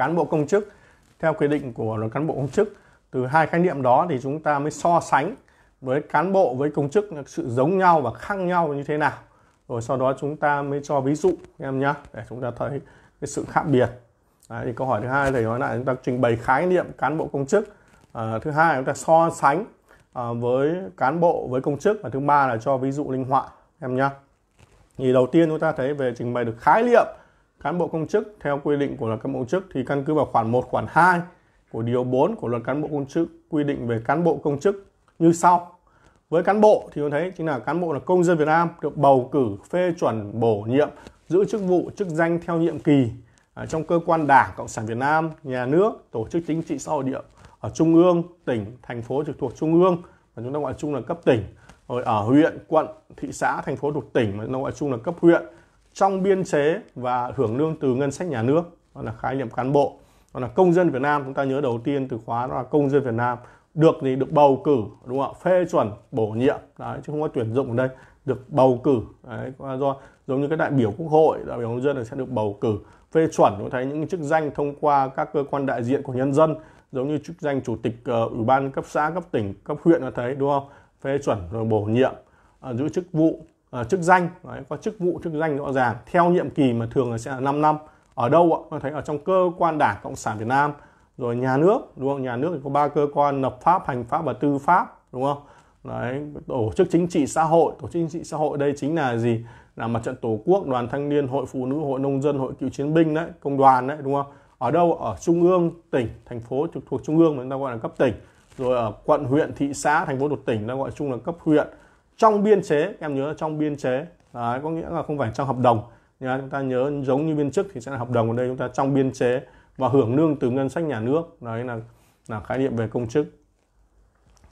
cán bộ công chức theo quy định của luật cán bộ công chức từ hai khái niệm đó thì chúng ta mới so sánh với cán bộ với công chức sự giống nhau và khác nhau như thế nào rồi sau đó chúng ta mới cho ví dụ em nhé để chúng ta thấy cái sự khác biệt Đấy, thì câu hỏi thứ hai thì nói lại chúng ta trình bày khái niệm cán bộ công chức à, thứ hai chúng ta so sánh à, với cán bộ với công chức và thứ ba là cho ví dụ linh hoạt em nhé thì đầu tiên chúng ta thấy về trình bày được khái niệm cán bộ công chức theo quy định của luật cán bộ công chức thì căn cứ vào khoản 1, khoản 2 của điều 4 của luật cán bộ công chức quy định về cán bộ công chức như sau. Với cán bộ thì chúng thấy chính là cán bộ là công dân Việt Nam được bầu cử, phê chuẩn, bổ nhiệm, giữ chức vụ, chức danh theo nhiệm kỳ ở trong cơ quan Đảng Cộng sản Việt Nam, nhà nước, tổ chức chính trị xã hội địa ở trung ương, tỉnh, thành phố trực thuộc trung ương mà chúng ta gọi chung là cấp tỉnh, rồi ở huyện, quận, thị xã, thành phố thuộc tỉnh mà chúng ta gọi chung là cấp huyện trong biên chế và hưởng lương từ ngân sách nhà nước đó là khái niệm cán bộ đó là công dân Việt Nam chúng ta nhớ đầu tiên từ khóa đó là công dân Việt Nam được thì được bầu cử đúng không ạ phê chuẩn bổ nhiệm đấy chứ không có tuyển dụng ở đây được bầu cử đấy do giống như cái đại biểu quốc hội đại biểu nhân dân này sẽ được bầu cử phê chuẩn chúng thấy những chức danh thông qua các cơ quan đại diện của nhân dân giống như chức danh chủ tịch uh, ủy ban cấp xã cấp tỉnh cấp huyện là thấy đúng không phê chuẩn rồi bổ nhiệm uh, giữ chức vụ uh, chức danh đấy, có chức vụ chức danh rõ ràng theo nhiệm kỳ mà thường là sẽ là 5 năm ở đâu ạ tôi thấy ở trong cơ quan đảng cộng sản việt nam rồi nhà nước đúng không nhà nước thì có ba cơ quan lập pháp hành pháp và tư pháp đúng không đấy tổ chức chính trị xã hội tổ chức chính trị xã hội đây chính là gì là mặt trận tổ quốc đoàn thanh niên hội phụ nữ hội nông dân hội cựu chiến binh đấy công đoàn đấy đúng không ở đâu ở trung ương tỉnh thành phố trực thuộc trung ương mà chúng ta gọi là cấp tỉnh rồi ở quận huyện thị xã thành phố thuộc tỉnh ta gọi chung là cấp huyện trong biên chế em nhớ là trong biên chế Đấy, có nghĩa là không phải trong hợp đồng nhá chúng ta nhớ giống như viên chức thì sẽ là hợp đồng ở đây chúng ta trong biên chế và hưởng lương từ ngân sách nhà nước đấy là là khái niệm về công chức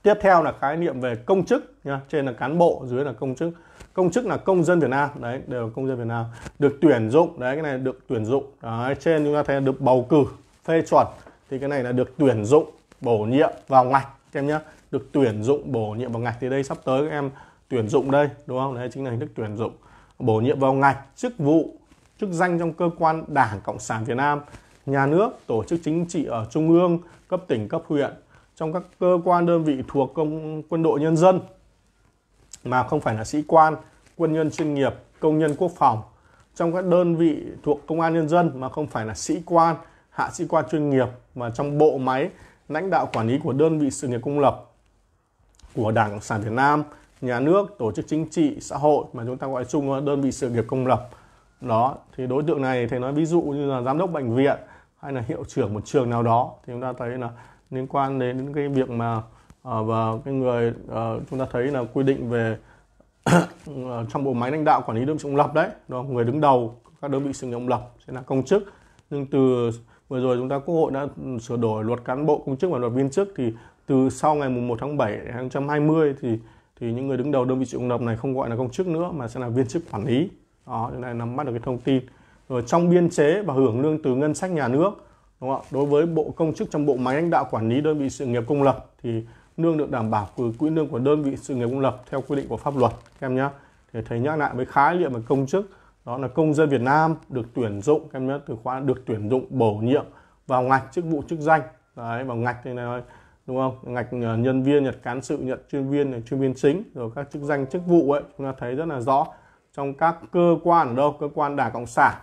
tiếp theo là khái niệm về công chức nhá trên là cán bộ dưới là công chức công chức là công dân Việt Nam đấy đều là công dân Việt Nam được tuyển dụng đấy cái này được tuyển dụng đấy, trên chúng ta thấy được bầu cử phê chuẩn thì cái này là được tuyển dụng bổ nhiệm vào ngạch em nhé được tuyển dụng bổ nhiệm vào ngạch thì đây sắp tới các em tuyển dụng đây đúng không đấy chính là hình thức tuyển dụng bổ nhiệm vào ngạch chức vụ chức danh trong cơ quan đảng cộng sản việt nam nhà nước tổ chức chính trị ở trung ương cấp tỉnh cấp huyện trong các cơ quan đơn vị thuộc công quân đội nhân dân mà không phải là sĩ quan quân nhân chuyên nghiệp công nhân quốc phòng trong các đơn vị thuộc công an nhân dân mà không phải là sĩ quan hạ sĩ quan chuyên nghiệp mà trong bộ máy lãnh đạo quản lý của đơn vị sự nghiệp công lập của Đảng Cộng sản Việt Nam nhà nước tổ chức chính trị xã hội mà chúng ta gọi chung là đơn vị sự nghiệp công lập đó thì đối tượng này thầy nói ví dụ như là giám đốc bệnh viện hay là hiệu trưởng một trường nào đó thì chúng ta thấy là liên quan đến cái việc mà ờ, và cái người ờ, chúng ta thấy là quy định về ờ, trong bộ máy lãnh đạo quản lý đơn vị công lập đấy đó người đứng đầu các đơn vị sự nghiệp công lập sẽ là công chức nhưng từ vừa rồi chúng ta quốc hội đã sửa đổi luật cán bộ công chức và luật viên chức thì từ sau ngày 1 tháng 7 2020 thì thì những người đứng đầu đơn vị sự nộp này không gọi là công chức nữa mà sẽ là viên chức quản lý đó chúng ta nắm bắt được cái thông tin rồi trong biên chế và hưởng lương từ ngân sách nhà nước đúng không ạ đối với bộ công chức trong bộ máy lãnh đạo quản lý đơn vị sự nghiệp công lập thì lương được đảm bảo từ quỹ lương của đơn vị sự nghiệp công lập theo quy định của pháp luật em nhé thì thầy nhắc lại với khái niệm về công chức đó là công dân Việt Nam được tuyển dụng em nhé từ khóa được tuyển dụng bổ nhiệm vào ngạch chức vụ chức danh đấy vào ngạch thì này đúng không ngạch ờ, nhân viên nhật cán sự nhận chuyên viên này chuyên viên chính rồi các chức danh chức vụ ấy chúng ta thấy rất là rõ trong các cơ quan ở đâu cơ quan đảng cộng sản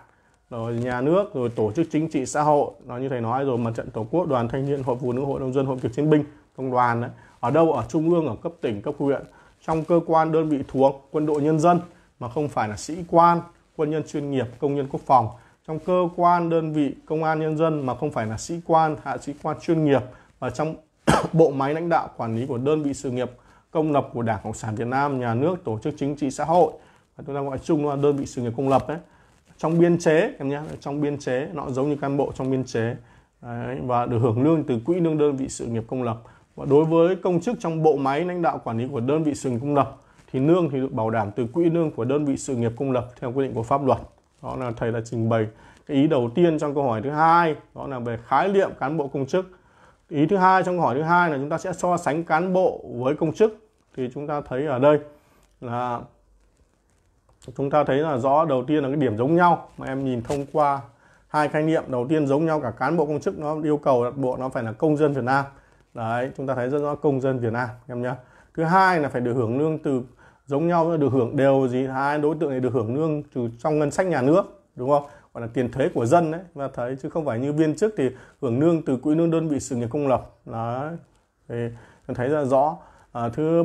rồi nhà nước rồi tổ chức chính trị xã hội nó như thầy nói rồi mặt trận tổ quốc đoàn thanh niên hội phụ nữ hội nông dân hội cựu chiến binh công đoàn đấy ở đâu ở trung ương ở cấp tỉnh cấp huyện trong cơ quan đơn vị thuộc quân đội nhân dân mà không phải là sĩ quan quân nhân chuyên nghiệp công nhân quốc phòng trong cơ quan đơn vị công an nhân dân mà không phải là sĩ quan hạ sĩ quan chuyên nghiệp và trong bộ máy lãnh đạo quản lý của đơn vị sự nghiệp công lập của Đảng Cộng sản Việt Nam, nhà nước, tổ chức chính trị xã hội và chúng ta gọi chung là đơn vị sự nghiệp công lập đấy trong biên chế em nhé trong biên chế nó giống như cán bộ trong biên chế đấy, và được hưởng lương từ quỹ lương đơn vị sự nghiệp công lập và đối với công chức trong bộ máy lãnh đạo quản lý của đơn vị sự nghiệp công lập thì lương thì được bảo đảm từ quỹ lương của đơn vị sự nghiệp công lập theo quy định của pháp luật đó là thầy đã trình bày cái ý đầu tiên trong câu hỏi thứ hai đó là về khái niệm cán bộ công chức ý thứ hai trong hỏi thứ hai là chúng ta sẽ so sánh cán bộ với công chức thì chúng ta thấy ở đây là chúng ta thấy là rõ đầu tiên là cái điểm giống nhau mà em nhìn thông qua hai khái niệm đầu tiên giống nhau cả cán bộ công chức nó yêu cầu đặt bộ nó phải là công dân Việt Nam đấy chúng ta thấy rất rõ công dân Việt Nam em nhá thứ hai là phải được hưởng lương từ giống nhau được hưởng đều gì hai đối tượng này được hưởng lương từ trong ngân sách nhà nước đúng không gọi là tiền thuế của dân đấy và thấy chứ không phải như viên chức thì hưởng lương từ quỹ lương đơn vị sự nghiệp công lập đó thì thấy ra rõ à, thứ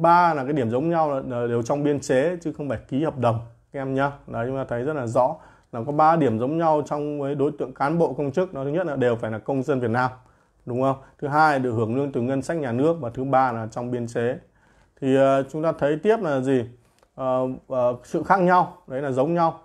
ba là cái điểm giống nhau là, là đều trong biên chế chứ không phải ký hợp đồng các em nhá đấy chúng ta thấy rất là rõ là có ba điểm giống nhau trong với đối tượng cán bộ công chức đó thứ nhất là đều phải là công dân Việt Nam đúng không thứ hai được hưởng lương từ ngân sách nhà nước và thứ ba là trong biên chế thì uh, chúng ta thấy tiếp là gì uh, uh, sự khác nhau đấy là giống nhau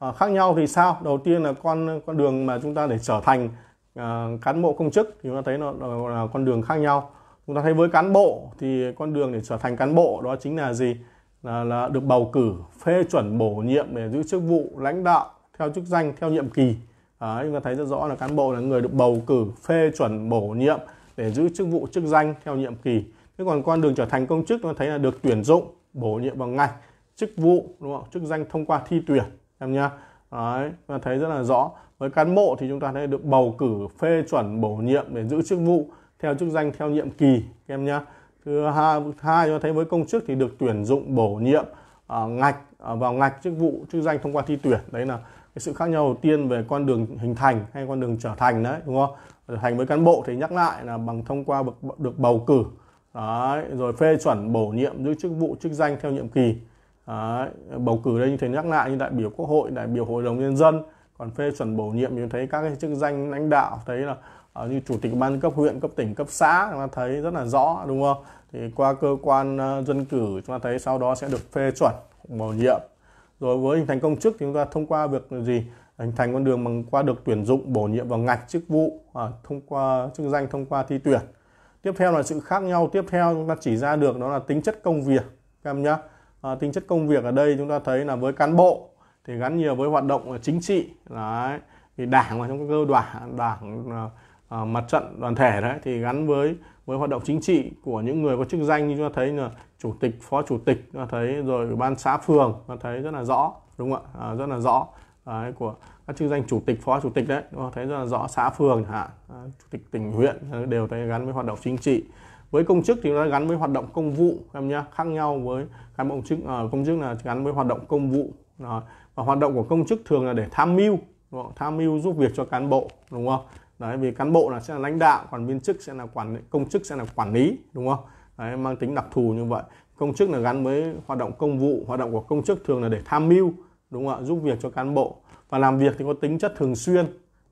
Ờ, khác nhau thì sao đầu tiên là con con đường mà chúng ta để trở thành à, cán bộ công chức thì chúng ta thấy nó, nó là con đường khác nhau chúng ta thấy với cán bộ thì con đường để trở thành cán bộ đó chính là gì là, là được bầu cử phê chuẩn bổ nhiệm để giữ chức vụ lãnh đạo theo chức danh theo nhiệm kỳ à, chúng ta thấy rất rõ là cán bộ là người được bầu cử phê chuẩn bổ nhiệm để giữ chức vụ chức danh theo nhiệm kỳ thế còn con đường trở thành công chức chúng ta thấy là được tuyển dụng bổ nhiệm bằng ngành chức vụ đúng không chức danh thông qua thi tuyển em nhá Đấy, ta thấy rất là rõ với cán bộ thì chúng ta thấy được bầu cử phê chuẩn bổ nhiệm để giữ chức vụ theo chức danh theo nhiệm kỳ em nhá thứ hai hai chúng ta thấy với công chức thì được tuyển dụng bổ nhiệm à, ngạch à, vào ngạch chức vụ chức danh thông qua thi tuyển đấy là cái sự khác nhau đầu tiên về con đường hình thành hay con đường trở thành đấy đúng không trở thành với cán bộ thì nhắc lại là bằng thông qua được, được bầu cử đấy, rồi phê chuẩn bổ nhiệm giữ chức vụ chức danh theo nhiệm kỳ à, bầu cử đây như thế nhắc lại như đại biểu quốc hội đại biểu hội đồng nhân dân còn phê chuẩn bổ nhiệm thì thấy các cái chức danh lãnh đạo thấy là à, như chủ tịch ban cấp huyện cấp tỉnh cấp xã chúng ta thấy rất là rõ đúng không thì qua cơ quan uh, dân cử chúng ta thấy sau đó sẽ được phê chuẩn bổ nhiệm rồi với hình thành công chức thì chúng ta thông qua việc gì hình thành con đường bằng qua được tuyển dụng bổ nhiệm vào ngạch chức vụ à, thông qua chức danh thông qua thi tuyển tiếp theo là sự khác nhau tiếp theo chúng ta chỉ ra được đó là tính chất công việc các em nhé à, tính chất công việc ở đây chúng ta thấy là với cán bộ thì gắn nhiều với hoạt động chính trị đấy thì đảng và trong các cơ đoàn đảng à, mặt trận đoàn thể đấy thì gắn với với hoạt động chính trị của những người có chức danh như chúng ta thấy là chủ tịch phó chủ tịch chúng ta thấy rồi ban xã phường chúng ta thấy rất là rõ đúng không ạ à, rất là rõ đấy, của các chức danh chủ tịch phó chủ tịch đấy chúng ta thấy rất là rõ xã phường hả à, chủ tịch tỉnh huyện đều thấy gắn với hoạt động chính trị với công chức thì nó gắn với hoạt động công vụ em nhé khác nhau với cán bộ công chức à, công chức là gắn với hoạt động công vụ đó. và hoạt động của công chức thường là để tham mưu đúng không? tham mưu giúp việc cho cán bộ đúng không đấy vì cán bộ là sẽ là lãnh đạo còn viên chức sẽ là quản công chức sẽ là quản lý đúng không đấy, mang tính đặc thù như vậy công chức là gắn với hoạt động công vụ hoạt động của công chức thường là để tham mưu đúng không ạ giúp việc cho cán bộ và làm việc thì có tính chất thường xuyên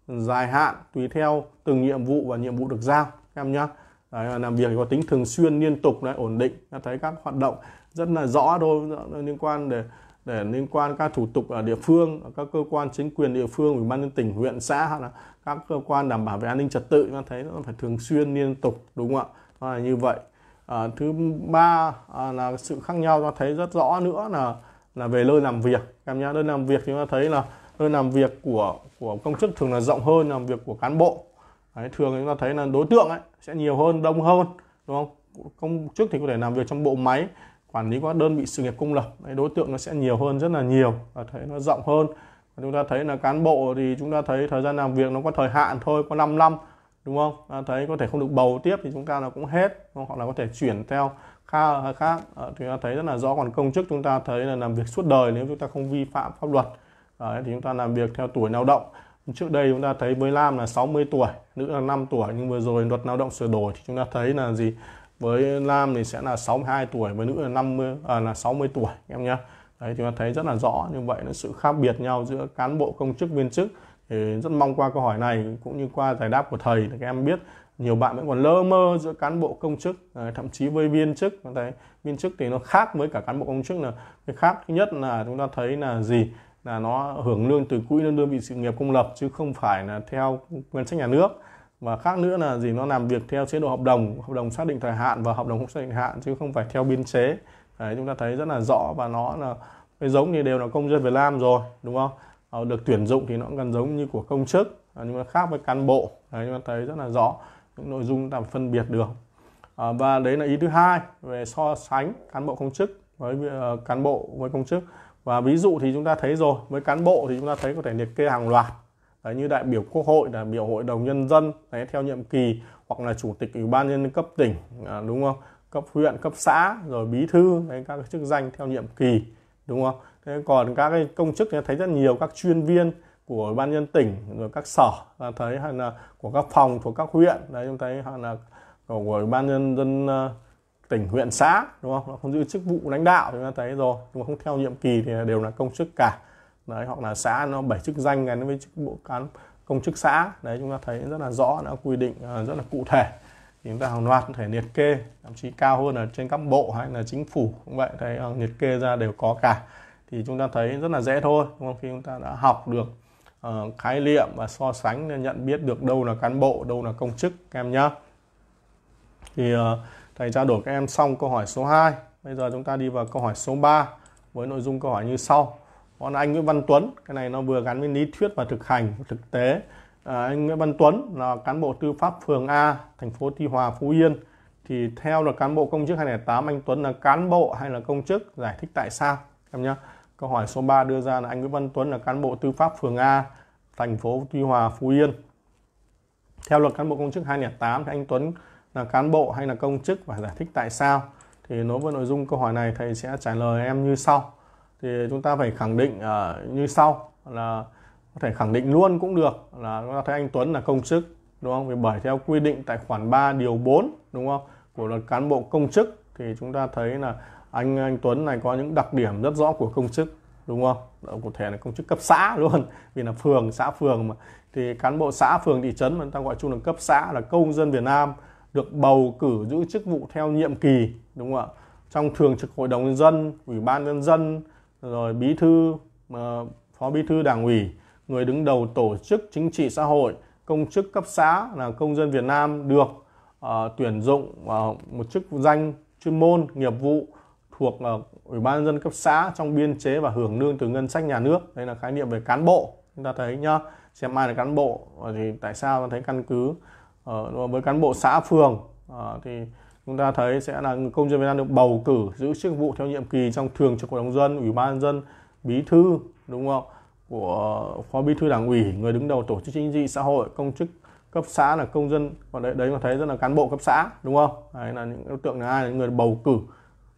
dài hạn tùy theo từng nhiệm vụ và nhiệm vụ được giao em nhé đấy, làm việc có tính thường xuyên liên tục đấy ổn định ta thấy các hoạt động rất là rõ thôi liên quan để để liên quan các thủ tục ở địa phương các cơ quan chính quyền địa phương ủy ban nhân tỉnh huyện xã hoặc là các cơ quan đảm bảo về an ninh trật tự ta thấy nó phải thường xuyên liên tục đúng không ạ là như vậy à, thứ ba à, là sự khác nhau ta thấy rất rõ nữa là là về nơi làm việc cảm nhá nơi làm việc chúng ta thấy là nơi làm việc của của công chức thường là rộng hơn làm việc của cán bộ Đấy, thường chúng ta thấy là đối tượng ấy sẽ nhiều hơn đông hơn đúng không công chức thì có thể làm việc trong bộ máy quản lý các đơn vị sự nghiệp công lập Đấy, đối tượng nó sẽ nhiều hơn rất là nhiều và thấy nó rộng hơn và chúng ta thấy là cán bộ thì chúng ta thấy thời gian làm việc nó có thời hạn thôi có 5 năm đúng không ta thấy có thể không được bầu tiếp thì chúng ta nó cũng hết không? hoặc là có thể chuyển theo kha khác khác ờ, thì ta thấy rất là rõ còn công chức chúng ta thấy là làm việc suốt đời nếu chúng ta không vi phạm pháp luật Đấy, thì chúng ta làm việc theo tuổi lao động Trước đây chúng ta thấy với nam là 60 tuổi, nữ là 5 tuổi nhưng vừa rồi luật lao động sửa đổi thì chúng ta thấy là gì? Với nam thì sẽ là 62 tuổi, với nữ là 50 à, là 60 tuổi em nhé. Đấy chúng ta thấy rất là rõ như vậy là sự khác biệt nhau giữa cán bộ công chức viên chức thì rất mong qua câu hỏi này cũng như qua giải đáp của thầy thì các em biết nhiều bạn vẫn còn lơ mơ giữa cán bộ công chức à, thậm chí với viên chức thấy viên chức thì nó khác với cả cán bộ công chức là cái khác thứ nhất là chúng ta thấy là gì là nó hưởng lương từ quỹ lương đơn vị sự nghiệp công lập chứ không phải là theo ngân sách nhà nước và khác nữa là gì nó làm việc theo chế độ hợp đồng hợp đồng xác định thời hạn và hợp đồng không xác định hạn chứ không phải theo biên chế Đấy, chúng ta thấy rất là rõ và nó là cái giống thì đều là công dân Việt Nam rồi đúng không Ở ờ, được tuyển dụng thì nó gần giống như của công chức ờ, nhưng mà khác với cán bộ đấy, chúng ta thấy rất là rõ những nội dung làm phân biệt được à, và đấy là ý thứ hai về so sánh cán bộ công chức với uh, cán bộ với công chức và ví dụ thì chúng ta thấy rồi với cán bộ thì chúng ta thấy có thể liệt kê hàng loạt đấy, như đại biểu quốc hội đại biểu hội đồng nhân dân đấy, theo nhiệm kỳ hoặc là chủ tịch ủy ban nhân cấp tỉnh à, đúng không cấp huyện cấp xã rồi bí thư đấy, các chức danh theo nhiệm kỳ đúng không thế còn các cái công chức thì thấy rất nhiều các chuyên viên của ủy ban nhân tỉnh rồi các sở là thấy hay là của các phòng thuộc các huyện đấy chúng thấy hay là của ủy ban nhân dân uh, tỉnh huyện xã đúng không nó không giữ chức vụ lãnh đạo chúng ta thấy rồi nhưng mà không theo nhiệm kỳ thì đều là công chức cả đấy hoặc là xã nó bảy chức danh gắn với chức bộ cán công chức xã đấy chúng ta thấy rất là rõ nó quy định à, rất là cụ thể chúng ta hàng loạt thể liệt kê thậm chí cao hơn là trên các bộ hay là chính phủ cũng vậy thấy à, liệt kê ra đều có cả thì chúng ta thấy rất là dễ thôi đúng không khi chúng ta đã học được uh, khái niệm và so sánh nhận biết được đâu là cán bộ đâu là công chức các em nhá thì uh, Thầy trao đổi các em xong câu hỏi số 2. Bây giờ chúng ta đi vào câu hỏi số 3 với nội dung câu hỏi như sau. Còn anh Nguyễn Văn Tuấn, cái này nó vừa gắn với lý thuyết và thực hành, thực tế. À, anh Nguyễn Văn Tuấn là cán bộ tư pháp phường A, thành phố Tuy Hòa, Phú Yên. Thì theo luật cán bộ công chức 208, anh Tuấn là cán bộ hay là công chức? Giải thích tại sao? Em nhé. Câu hỏi số 3 đưa ra là anh Nguyễn Văn Tuấn là cán bộ tư pháp phường A, thành phố Tuy Hòa, Phú Yên. Theo luật cán bộ công chức 208 thì anh Tuấn là cán bộ hay là công chức và giải thích tại sao thì nối với nội dung câu hỏi này thầy sẽ trả lời em như sau thì chúng ta phải khẳng định uh, như sau là có thể khẳng định luôn cũng được là chúng ta thấy anh Tuấn là công chức đúng không? Vì bởi theo quy định tại khoản 3 điều 4 đúng không? của luật cán bộ công chức thì chúng ta thấy là anh anh Tuấn này có những đặc điểm rất rõ của công chức đúng không? Đó, ờ, cụ thể là công chức cấp xã luôn vì là phường xã phường mà thì cán bộ xã phường thị trấn mà chúng ta gọi chung là cấp xã là công dân Việt Nam được bầu cử giữ chức vụ theo nhiệm kỳ đúng không ạ trong thường trực hội đồng nhân dân ủy ban nhân dân rồi bí thư ờ, phó bí thư đảng ủy người đứng đầu tổ chức chính trị xã hội công chức cấp xã là công dân Việt Nam được uh, tuyển dụng uh, một chức danh chuyên môn nghiệp vụ thuộc uh, ủy ban nhân dân cấp xã trong biên chế và hưởng lương từ ngân sách nhà nước đây là khái niệm về cán bộ chúng ta thấy nhá xem ai là cán bộ thì tại sao ta thấy căn cứ ở ờ, với cán bộ xã phường ờ, thì chúng ta thấy sẽ là công dân Việt Nam được bầu cử giữ chức vụ theo nhiệm kỳ trong thường trực hội đồng dân, ủy ban dân, bí thư đúng không? của phó bí thư đảng ủy, người đứng đầu tổ chức chính trị xã hội, công chức cấp xã là công dân còn đấy đấy mà thấy rất là cán bộ cấp xã đúng không? Đấy là những đối tượng là ai là những người bầu cử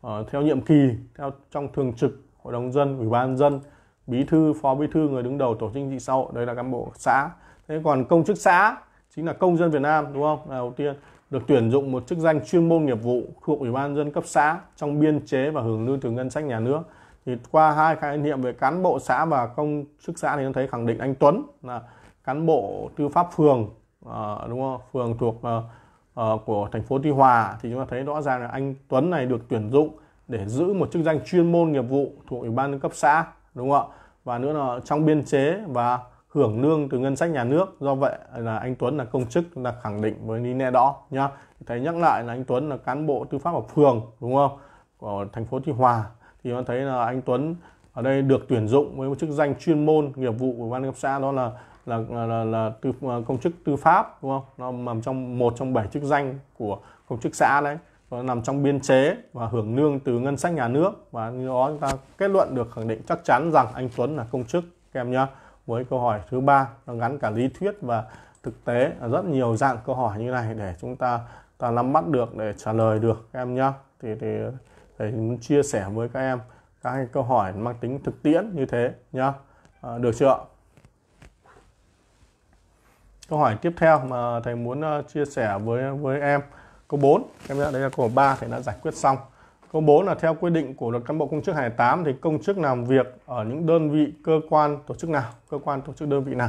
uh, theo nhiệm kỳ theo trong thường trực hội đồng dân, ủy ban dân, bí thư, phó bí thư, người đứng đầu tổ chức chính trị xã hội đấy là cán bộ xã. Thế còn công chức xã chính là công dân Việt Nam đúng không là đầu tiên được tuyển dụng một chức danh chuyên môn nghiệp vụ thuộc ủy ban dân cấp xã trong biên chế và hưởng lương từ ngân sách nhà nước thì qua hai khái niệm về cán bộ xã và công chức xã thì chúng thấy khẳng định anh Tuấn là cán bộ tư pháp phường uh, đúng không phường thuộc uh, uh, của thành phố Tuy Hòa thì chúng ta thấy rõ ràng là anh Tuấn này được tuyển dụng để giữ một chức danh chuyên môn nghiệp vụ thuộc ủy ban dân cấp xã đúng không ạ và nữa là trong biên chế và hưởng lương từ ngân sách nhà nước do vậy là anh Tuấn là công chức là khẳng định với lý lẽ đó nhá thấy nhắc lại là anh Tuấn là cán bộ tư pháp ở phường đúng không của thành phố Tuy Hòa thì nó thấy là anh Tuấn ở đây được tuyển dụng với một chức danh chuyên môn nghiệp vụ của ban cấp xã đó là là là, là, là tư, ờ, công chức tư pháp đúng không nó nằm trong một trong bảy chức danh của công chức xã đấy nó nằm trong biên chế và hưởng lương từ ngân sách nhà nước và như đó chúng ta kết luận được khẳng định chắc chắn rằng anh Tuấn là công chức các em nhá với câu hỏi thứ ba nó gắn cả lý thuyết và thực tế rất nhiều dạng câu hỏi như này để chúng ta ta nắm bắt được để trả lời được các em nhá thì, thì để chia sẻ với các em các cái câu hỏi mang tính thực tiễn như thế nhá à, được chưa câu hỏi tiếp theo mà thầy muốn ờ, chia sẻ với với em câu 4 em nhá đây là câu 3 thầy đã giải quyết xong Câu 4 là theo quy định của luật cán bộ công chức 28 thì công chức làm việc ở những đơn vị cơ quan tổ chức nào, cơ quan tổ chức đơn vị nào.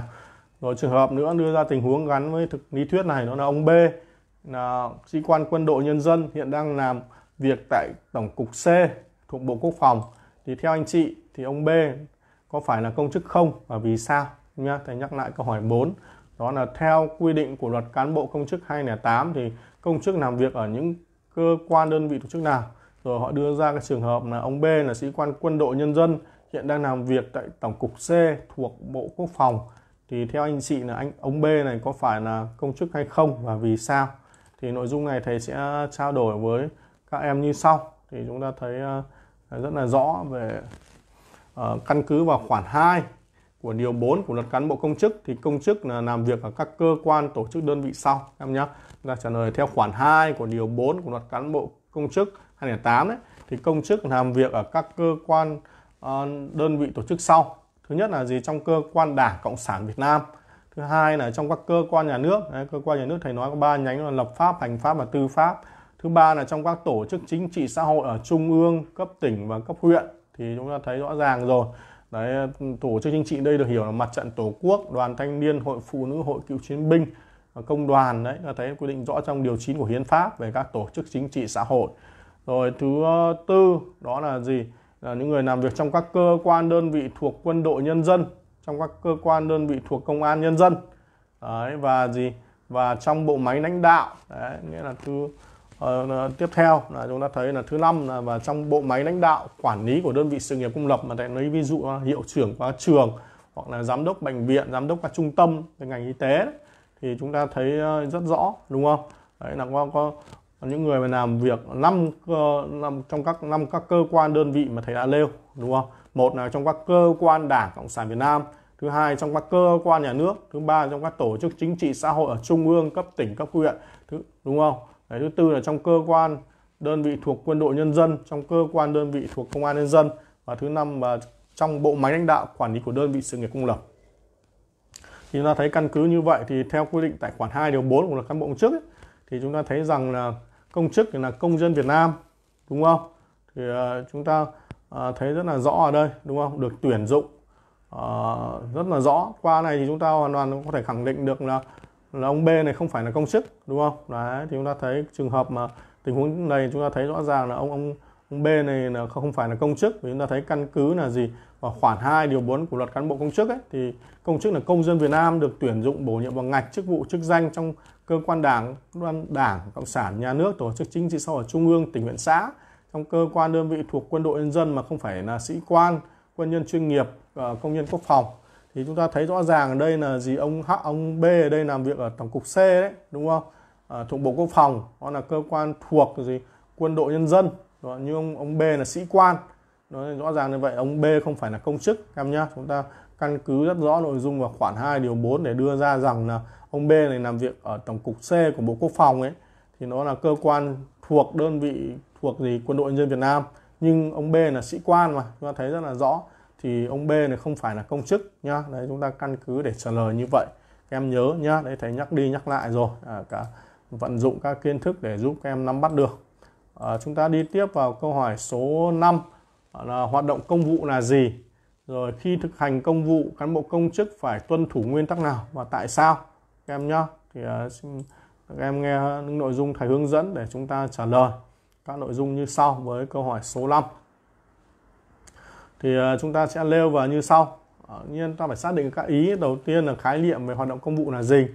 Rồi trường hợp nữa đưa ra tình huống gắn với thực lý thuyết này đó là ông B là sĩ quan quân đội nhân dân hiện đang làm việc tại tổng cục C thuộc Bộ Quốc phòng thì theo anh chị thì ông B có phải là công chức không và vì sao nhá thầy nhắc lại câu hỏi 4 đó là theo quy định của luật cán bộ công chức 208 thì công chức làm việc ở những cơ quan đơn vị tổ chức nào rồi họ đưa ra cái trường hợp là ông B là sĩ quan quân đội nhân dân hiện đang làm việc tại tổng cục C thuộc Bộ Quốc phòng thì theo anh chị là anh ông B này có phải là công chức hay không và vì sao thì nội dung này thầy sẽ trao đổi với các em như sau thì chúng ta thấy ờ, rất là rõ về uh, căn cứ vào khoản 2 của điều 4 của luật cán bộ công chức thì công chức là làm việc ở các cơ quan tổ chức đơn vị sau em nhé là trả lời theo khoản 2 của điều 4 của luật cán bộ công chức 2008 đấy thì công chức làm việc ở các cơ quan ờ, đơn vị tổ chức sau thứ nhất là gì trong cơ quan đảng cộng sản việt nam thứ hai là trong các cơ quan nhà nước đấy, cơ quan nhà nước thầy nói có ba nhánh là lập pháp hành pháp và tư pháp thứ ba là trong các tổ chức chính trị xã hội ở trung ương cấp tỉnh và cấp huyện thì chúng ta thấy rõ ràng rồi đấy tổ chức chính trị đây được hiểu là mặt trận tổ quốc đoàn thanh niên hội phụ nữ hội cựu chiến binh công đoàn đấy ta thấy quy định rõ trong điều 9 của hiến pháp về các tổ chức chính trị xã hội rồi thứ ờ, tư đó là gì là những người làm việc trong các cơ quan đơn vị thuộc quân đội nhân dân trong các cơ quan đơn vị thuộc công an nhân dân đấy, và gì và trong bộ máy lãnh đạo đấy, nghĩa là thứ uh, tiếp theo là chúng ta thấy là thứ năm là và trong bộ máy lãnh đạo quản lý của đơn vị sự nghiệp công lập mà tại lấy ví dụ ờ, hiệu trưởng của trường hoặc là giám đốc bệnh viện giám đốc các trung tâm ngành y tế đấy, thì chúng ta thấy rất rõ đúng không đấy là có, có những người mà làm việc năm trong các năm các cơ quan đơn vị mà thầy đã nêu đúng không một là trong các cơ quan đảng cộng sản việt nam thứ hai trong các cơ quan nhà nước thứ ba trong các tổ chức chính trị xã hội ở trung ương cấp tỉnh cấp huyện thứ đúng không Đấy, thứ tư là trong cơ quan đơn vị thuộc quân đội nhân dân trong cơ quan đơn vị thuộc công an nhân dân và thứ năm là trong bộ máy lãnh đạo quản lý của đơn vị sự nghiệp công lập thì chúng ta thấy căn cứ như vậy thì theo quy định tại khoản 2 điều 4 của luật cán bộ công chức ấy, thì chúng ta thấy rằng là công chức thì là công dân Việt Nam đúng không thì uh, chúng ta uh, thấy rất là rõ ở đây đúng không được tuyển dụng uh, rất là rõ qua này thì chúng ta hoàn toàn có thể khẳng định được là là ông B này không phải là công chức đúng không đấy thì chúng ta thấy trường hợp mà tình huống này chúng ta thấy rõ ràng là ông ông ông B này là không phải là công chức vì chúng ta thấy căn cứ là gì và khoản 2 điều 4 của luật cán bộ công chức ấy, thì công chức là công dân Việt Nam được tuyển dụng bổ nhiệm vào ngạch chức vụ chức danh trong cơ quan đảng, đoàn đảng, cộng sản, nhà nước, tổ chức chính trị xã hội trung ương, tỉnh, huyện, xã trong cơ quan đơn vị thuộc quân đội nhân dân mà không phải là sĩ quan, quân nhân chuyên nghiệp, ờ, công nhân quốc phòng thì chúng ta thấy rõ ràng ở đây là gì ông H ông B ở đây làm việc ở tổng cục C đấy đúng không à, thuộc bộ quốc phòng đó là cơ quan thuộc gì quân đội nhân dân đó, như ông ông B là sĩ quan nó rõ ràng như vậy ông B không phải là công chức em nhá chúng ta căn cứ rất rõ nội dung vào khoản 2 điều 4 để đưa ra rằng là ông B này làm việc ở tổng cục C của Bộ Quốc phòng ấy thì nó là cơ quan thuộc đơn vị thuộc gì quân đội nhân dân Việt Nam nhưng ông B là sĩ quan mà chúng ta thấy rất là rõ thì ông B này không phải là công chức nhá đấy chúng ta căn cứ để trả lời như vậy em nhớ nhá đấy thầy nhắc đi nhắc lại rồi à, cả vận dụng các kiến thức để giúp các em nắm bắt được à, chúng ta đi tiếp vào câu hỏi số 5 là hoạt động công vụ là gì rồi khi thực hành công vụ cán bộ công chức phải tuân thủ nguyên tắc nào và tại sao các em nhá thì uh, xin các em nghe những nội dung thầy hướng dẫn để chúng ta trả lời các nội dung như sau với câu hỏi số 5 thì uh, chúng ta sẽ nêu vào như sau uh, nhiên ta phải xác định các ý đầu tiên là khái niệm về hoạt động công vụ là gì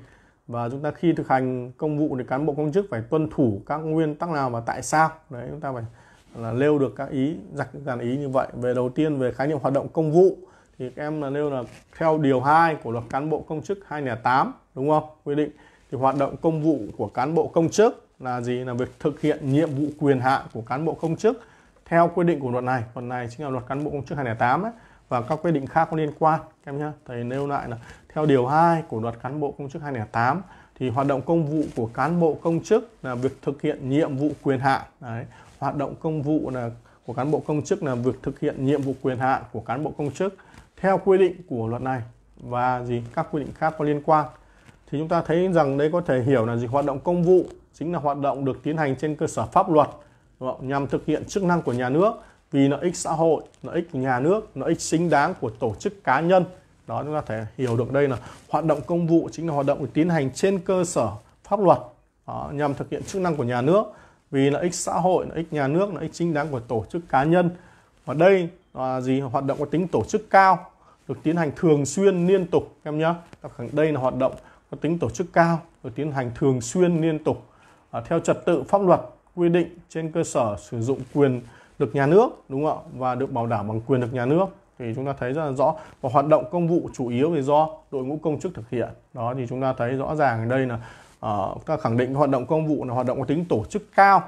và chúng ta khi thực hành công vụ thì cán bộ công chức phải tuân thủ các nguyên tắc nào và tại sao đấy chúng ta phải là nêu được các ý dạch dàn ý như vậy về đầu tiên về khái niệm hoạt động công vụ thì các em là nêu là theo điều 2 của luật cán bộ công chức 208 đúng không quy định thì hoạt động công vụ của cán bộ công chức là gì là việc thực hiện nhiệm vụ quyền hạn của cán bộ công chức theo quy định của luật này luật này chính là luật cán bộ công chức 208 ấy và các quy định khác có liên quan các em nhé thầy nêu lại là theo điều 2 của luật cán bộ công chức 208 thì hoạt động công vụ của cán bộ công chức là việc thực hiện nhiệm vụ quyền hạn đấy hoạt động công vụ là của cán bộ công chức là việc thực hiện nhiệm vụ quyền hạn của cán bộ công chức theo quy định của luật này và gì các quy định khác có liên quan thì chúng ta thấy rằng đây có thể hiểu là gì hoạt động công vụ chính là hoạt động được tiến hành trên cơ sở pháp luật nhằm thực hiện chức năng của nhà nước vì lợi ích xã hội lợi ích nhà nước lợi ích xứng đáng của tổ chức cá nhân đó chúng ta thể hiểu được đây là hoạt động công vụ chính là hoạt động được tiến hành trên cơ sở pháp luật đó, nhằm thực hiện chức năng của nhà nước vì lợi ích xã hội lợi ích nhà nước lợi ích chính đáng của tổ chức cá nhân và đây là gì hoạt động có tính tổ chức cao được tiến hành thường xuyên liên tục em nhé đây là hoạt động có tính tổ chức cao được tiến hành thường xuyên liên tục à, theo trật tự pháp luật quy định trên cơ sở sử dụng quyền được nhà nước đúng không ạ và được bảo đảm bằng quyền được nhà nước thì chúng ta thấy rất là rõ và hoạt động công vụ chủ yếu thì do đội ngũ công chức thực hiện đó thì chúng ta thấy rõ ràng ở đây là Ờ, ta khẳng định hoạt động công vụ là hoạt động có tính tổ chức cao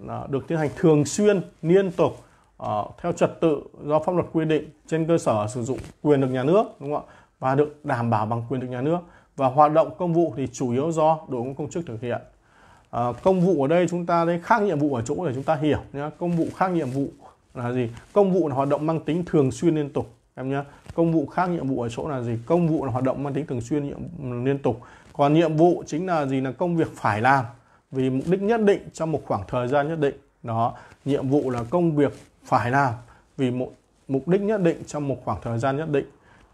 là được tiến hành thường xuyên liên tục ờ, theo trật tự do pháp luật quy định trên cơ sở sử dụng quyền lực nhà nước đúng không ạ và được đảm bảo bằng quyền lực nhà nước và hoạt động công vụ thì chủ yếu do đội ngũ công chức thực hiện à, công vụ ở đây chúng ta đây khác nhiệm vụ ở chỗ để chúng ta hiểu nhé công vụ khác nhiệm vụ là gì công vụ là hoạt động mang tính thường xuyên liên tục em nhé công vụ khác nhiệm vụ ở chỗ là gì công vụ là hoạt động mang tính thường xuyên nhiệm, liên tục còn nhiệm vụ chính là gì là công việc phải làm vì mục đích nhất định trong một khoảng thời gian nhất định đó nhiệm vụ là công việc phải làm vì một mục đích nhất định trong một khoảng thời gian nhất định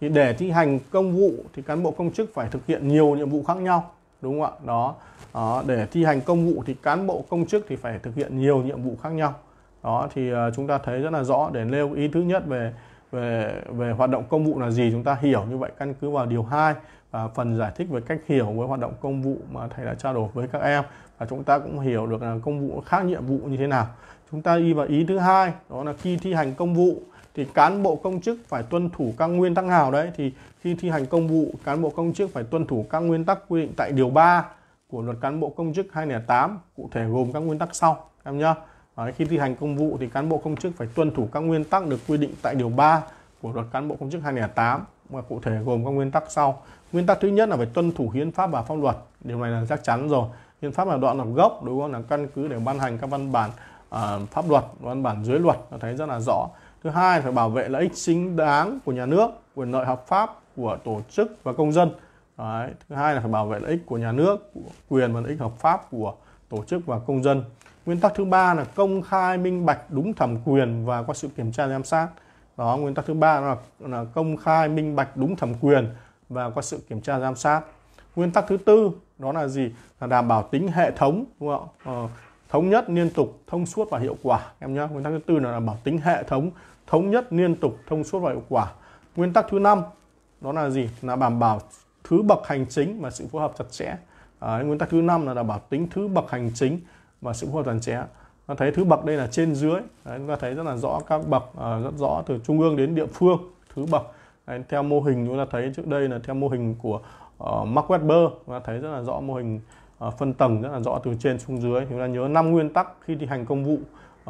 thì để thi hành công vụ thì cán bộ công chức phải thực hiện nhiều nhiệm vụ khác nhau đúng không ạ đó, đó để thi hành công vụ thì cán bộ công chức thì phải thực hiện nhiều nhiệm vụ khác nhau đó thì ờ, chúng ta thấy rất là rõ để nêu ý thứ nhất về về về hoạt động công vụ là gì chúng ta hiểu như vậy căn cứ vào điều 2 À, phần giải thích về cách hiểu với hoạt động công vụ mà thầy đã trao đổi với các em và chúng ta cũng hiểu được là công vụ khác nhiệm vụ như thế nào chúng ta đi vào ý thứ hai đó là khi thi hành công vụ thì cán bộ công chức phải tuân thủ các nguyên tắc nào đấy thì khi thi hành công vụ cán bộ công chức phải tuân thủ các nguyên tắc quy định tại điều 3 của luật cán bộ công chức 2008 cụ thể gồm các nguyên tắc sau em nhá Đấy, khi thi hành công vụ thì cán bộ công chức phải tuân thủ các nguyên tắc được quy định tại điều 3 của luật cán bộ công chức 2008 mà cụ thể gồm các nguyên tắc sau nguyên tắc thứ nhất là phải tuân thủ hiến pháp và pháp luật điều này là chắc chắn rồi hiến pháp là đoạn lập gốc đúng không là căn cứ để ban hành các văn bản uh, pháp luật văn bản dưới luật nó thấy rất là rõ thứ hai phải bảo vệ lợi ích chính đáng của nhà nước quyền lợi hợp pháp của tổ chức và công dân Đấy. thứ hai là phải bảo vệ lợi ích của nhà nước của quyền và lợi ích hợp pháp của tổ chức và công dân nguyên tắc thứ ba là công khai minh bạch đúng thẩm quyền và qua sự kiểm tra giám sát đó nguyên tắc thứ ba là, là công khai minh bạch đúng thẩm quyền và qua sự kiểm tra giám sát nguyên tắc thứ tư đó là gì là đảm bảo tính hệ thống đúng không ờ, thống nhất liên tục thông suốt và hiệu quả em nhé nguyên tắc thứ tư là đảm bảo tính hệ thống thống nhất liên tục thông suốt và hiệu quả nguyên tắc thứ năm đó là gì là đảm bảo thứ bậc hành chính và sự phối hợp chặt chẽ à, nguyên tắc thứ năm là đảm bảo tính thứ bậc hành chính và sự phối hợp chặt chẽ ta thấy thứ bậc đây là trên dưới đấy, chúng ta thấy rất là rõ các bậc à, rất rõ từ trung ương đến địa phương thứ bậc đấy, theo mô hình chúng ta thấy trước đây là theo mô hình của uh, Mark Webber chúng ta thấy rất là rõ mô hình uh, phân tầng rất là rõ từ trên xuống dưới chúng ta nhớ năm nguyên tắc khi thi hành công vụ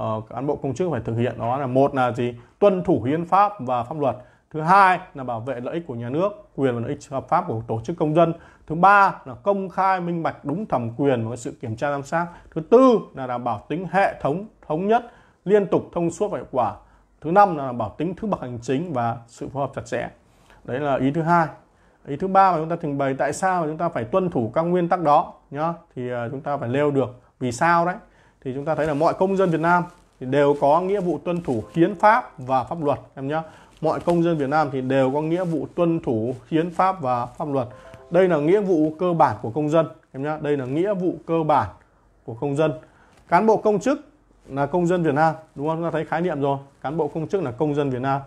uh, cán bộ công chức phải thực hiện đó là một là gì tuân thủ hiến pháp và pháp luật thứ hai là bảo vệ lợi ích của nhà nước quyền và lợi ích hợp pháp của tổ chức công dân thứ ba là công khai minh bạch đúng thẩm quyền và sự kiểm tra giám sát thứ tư là đảm bảo tính hệ thống thống nhất liên tục thông suốt và hiệu quả thứ năm là đảm bảo tính thứ bậc hành chính và sự phù hợp chặt chẽ đấy là ý thứ hai ý thứ ba mà chúng ta trình bày tại sao mà chúng ta phải tuân thủ các nguyên tắc đó nhá thì ờ, chúng ta phải nêu được vì sao đấy thì chúng ta thấy là mọi công dân Việt Nam thì đều có nghĩa vụ tuân thủ hiến pháp và pháp luật em nhá mọi công dân Việt Nam thì đều có nghĩa vụ tuân thủ hiến pháp và pháp luật. Đây là nghĩa vụ cơ bản của công dân em nhá. Đây là nghĩa vụ cơ bản của công dân. Cán bộ công chức là công dân Việt Nam, đúng không? Chúng ta thấy khái niệm rồi. Cán bộ công chức là công dân Việt Nam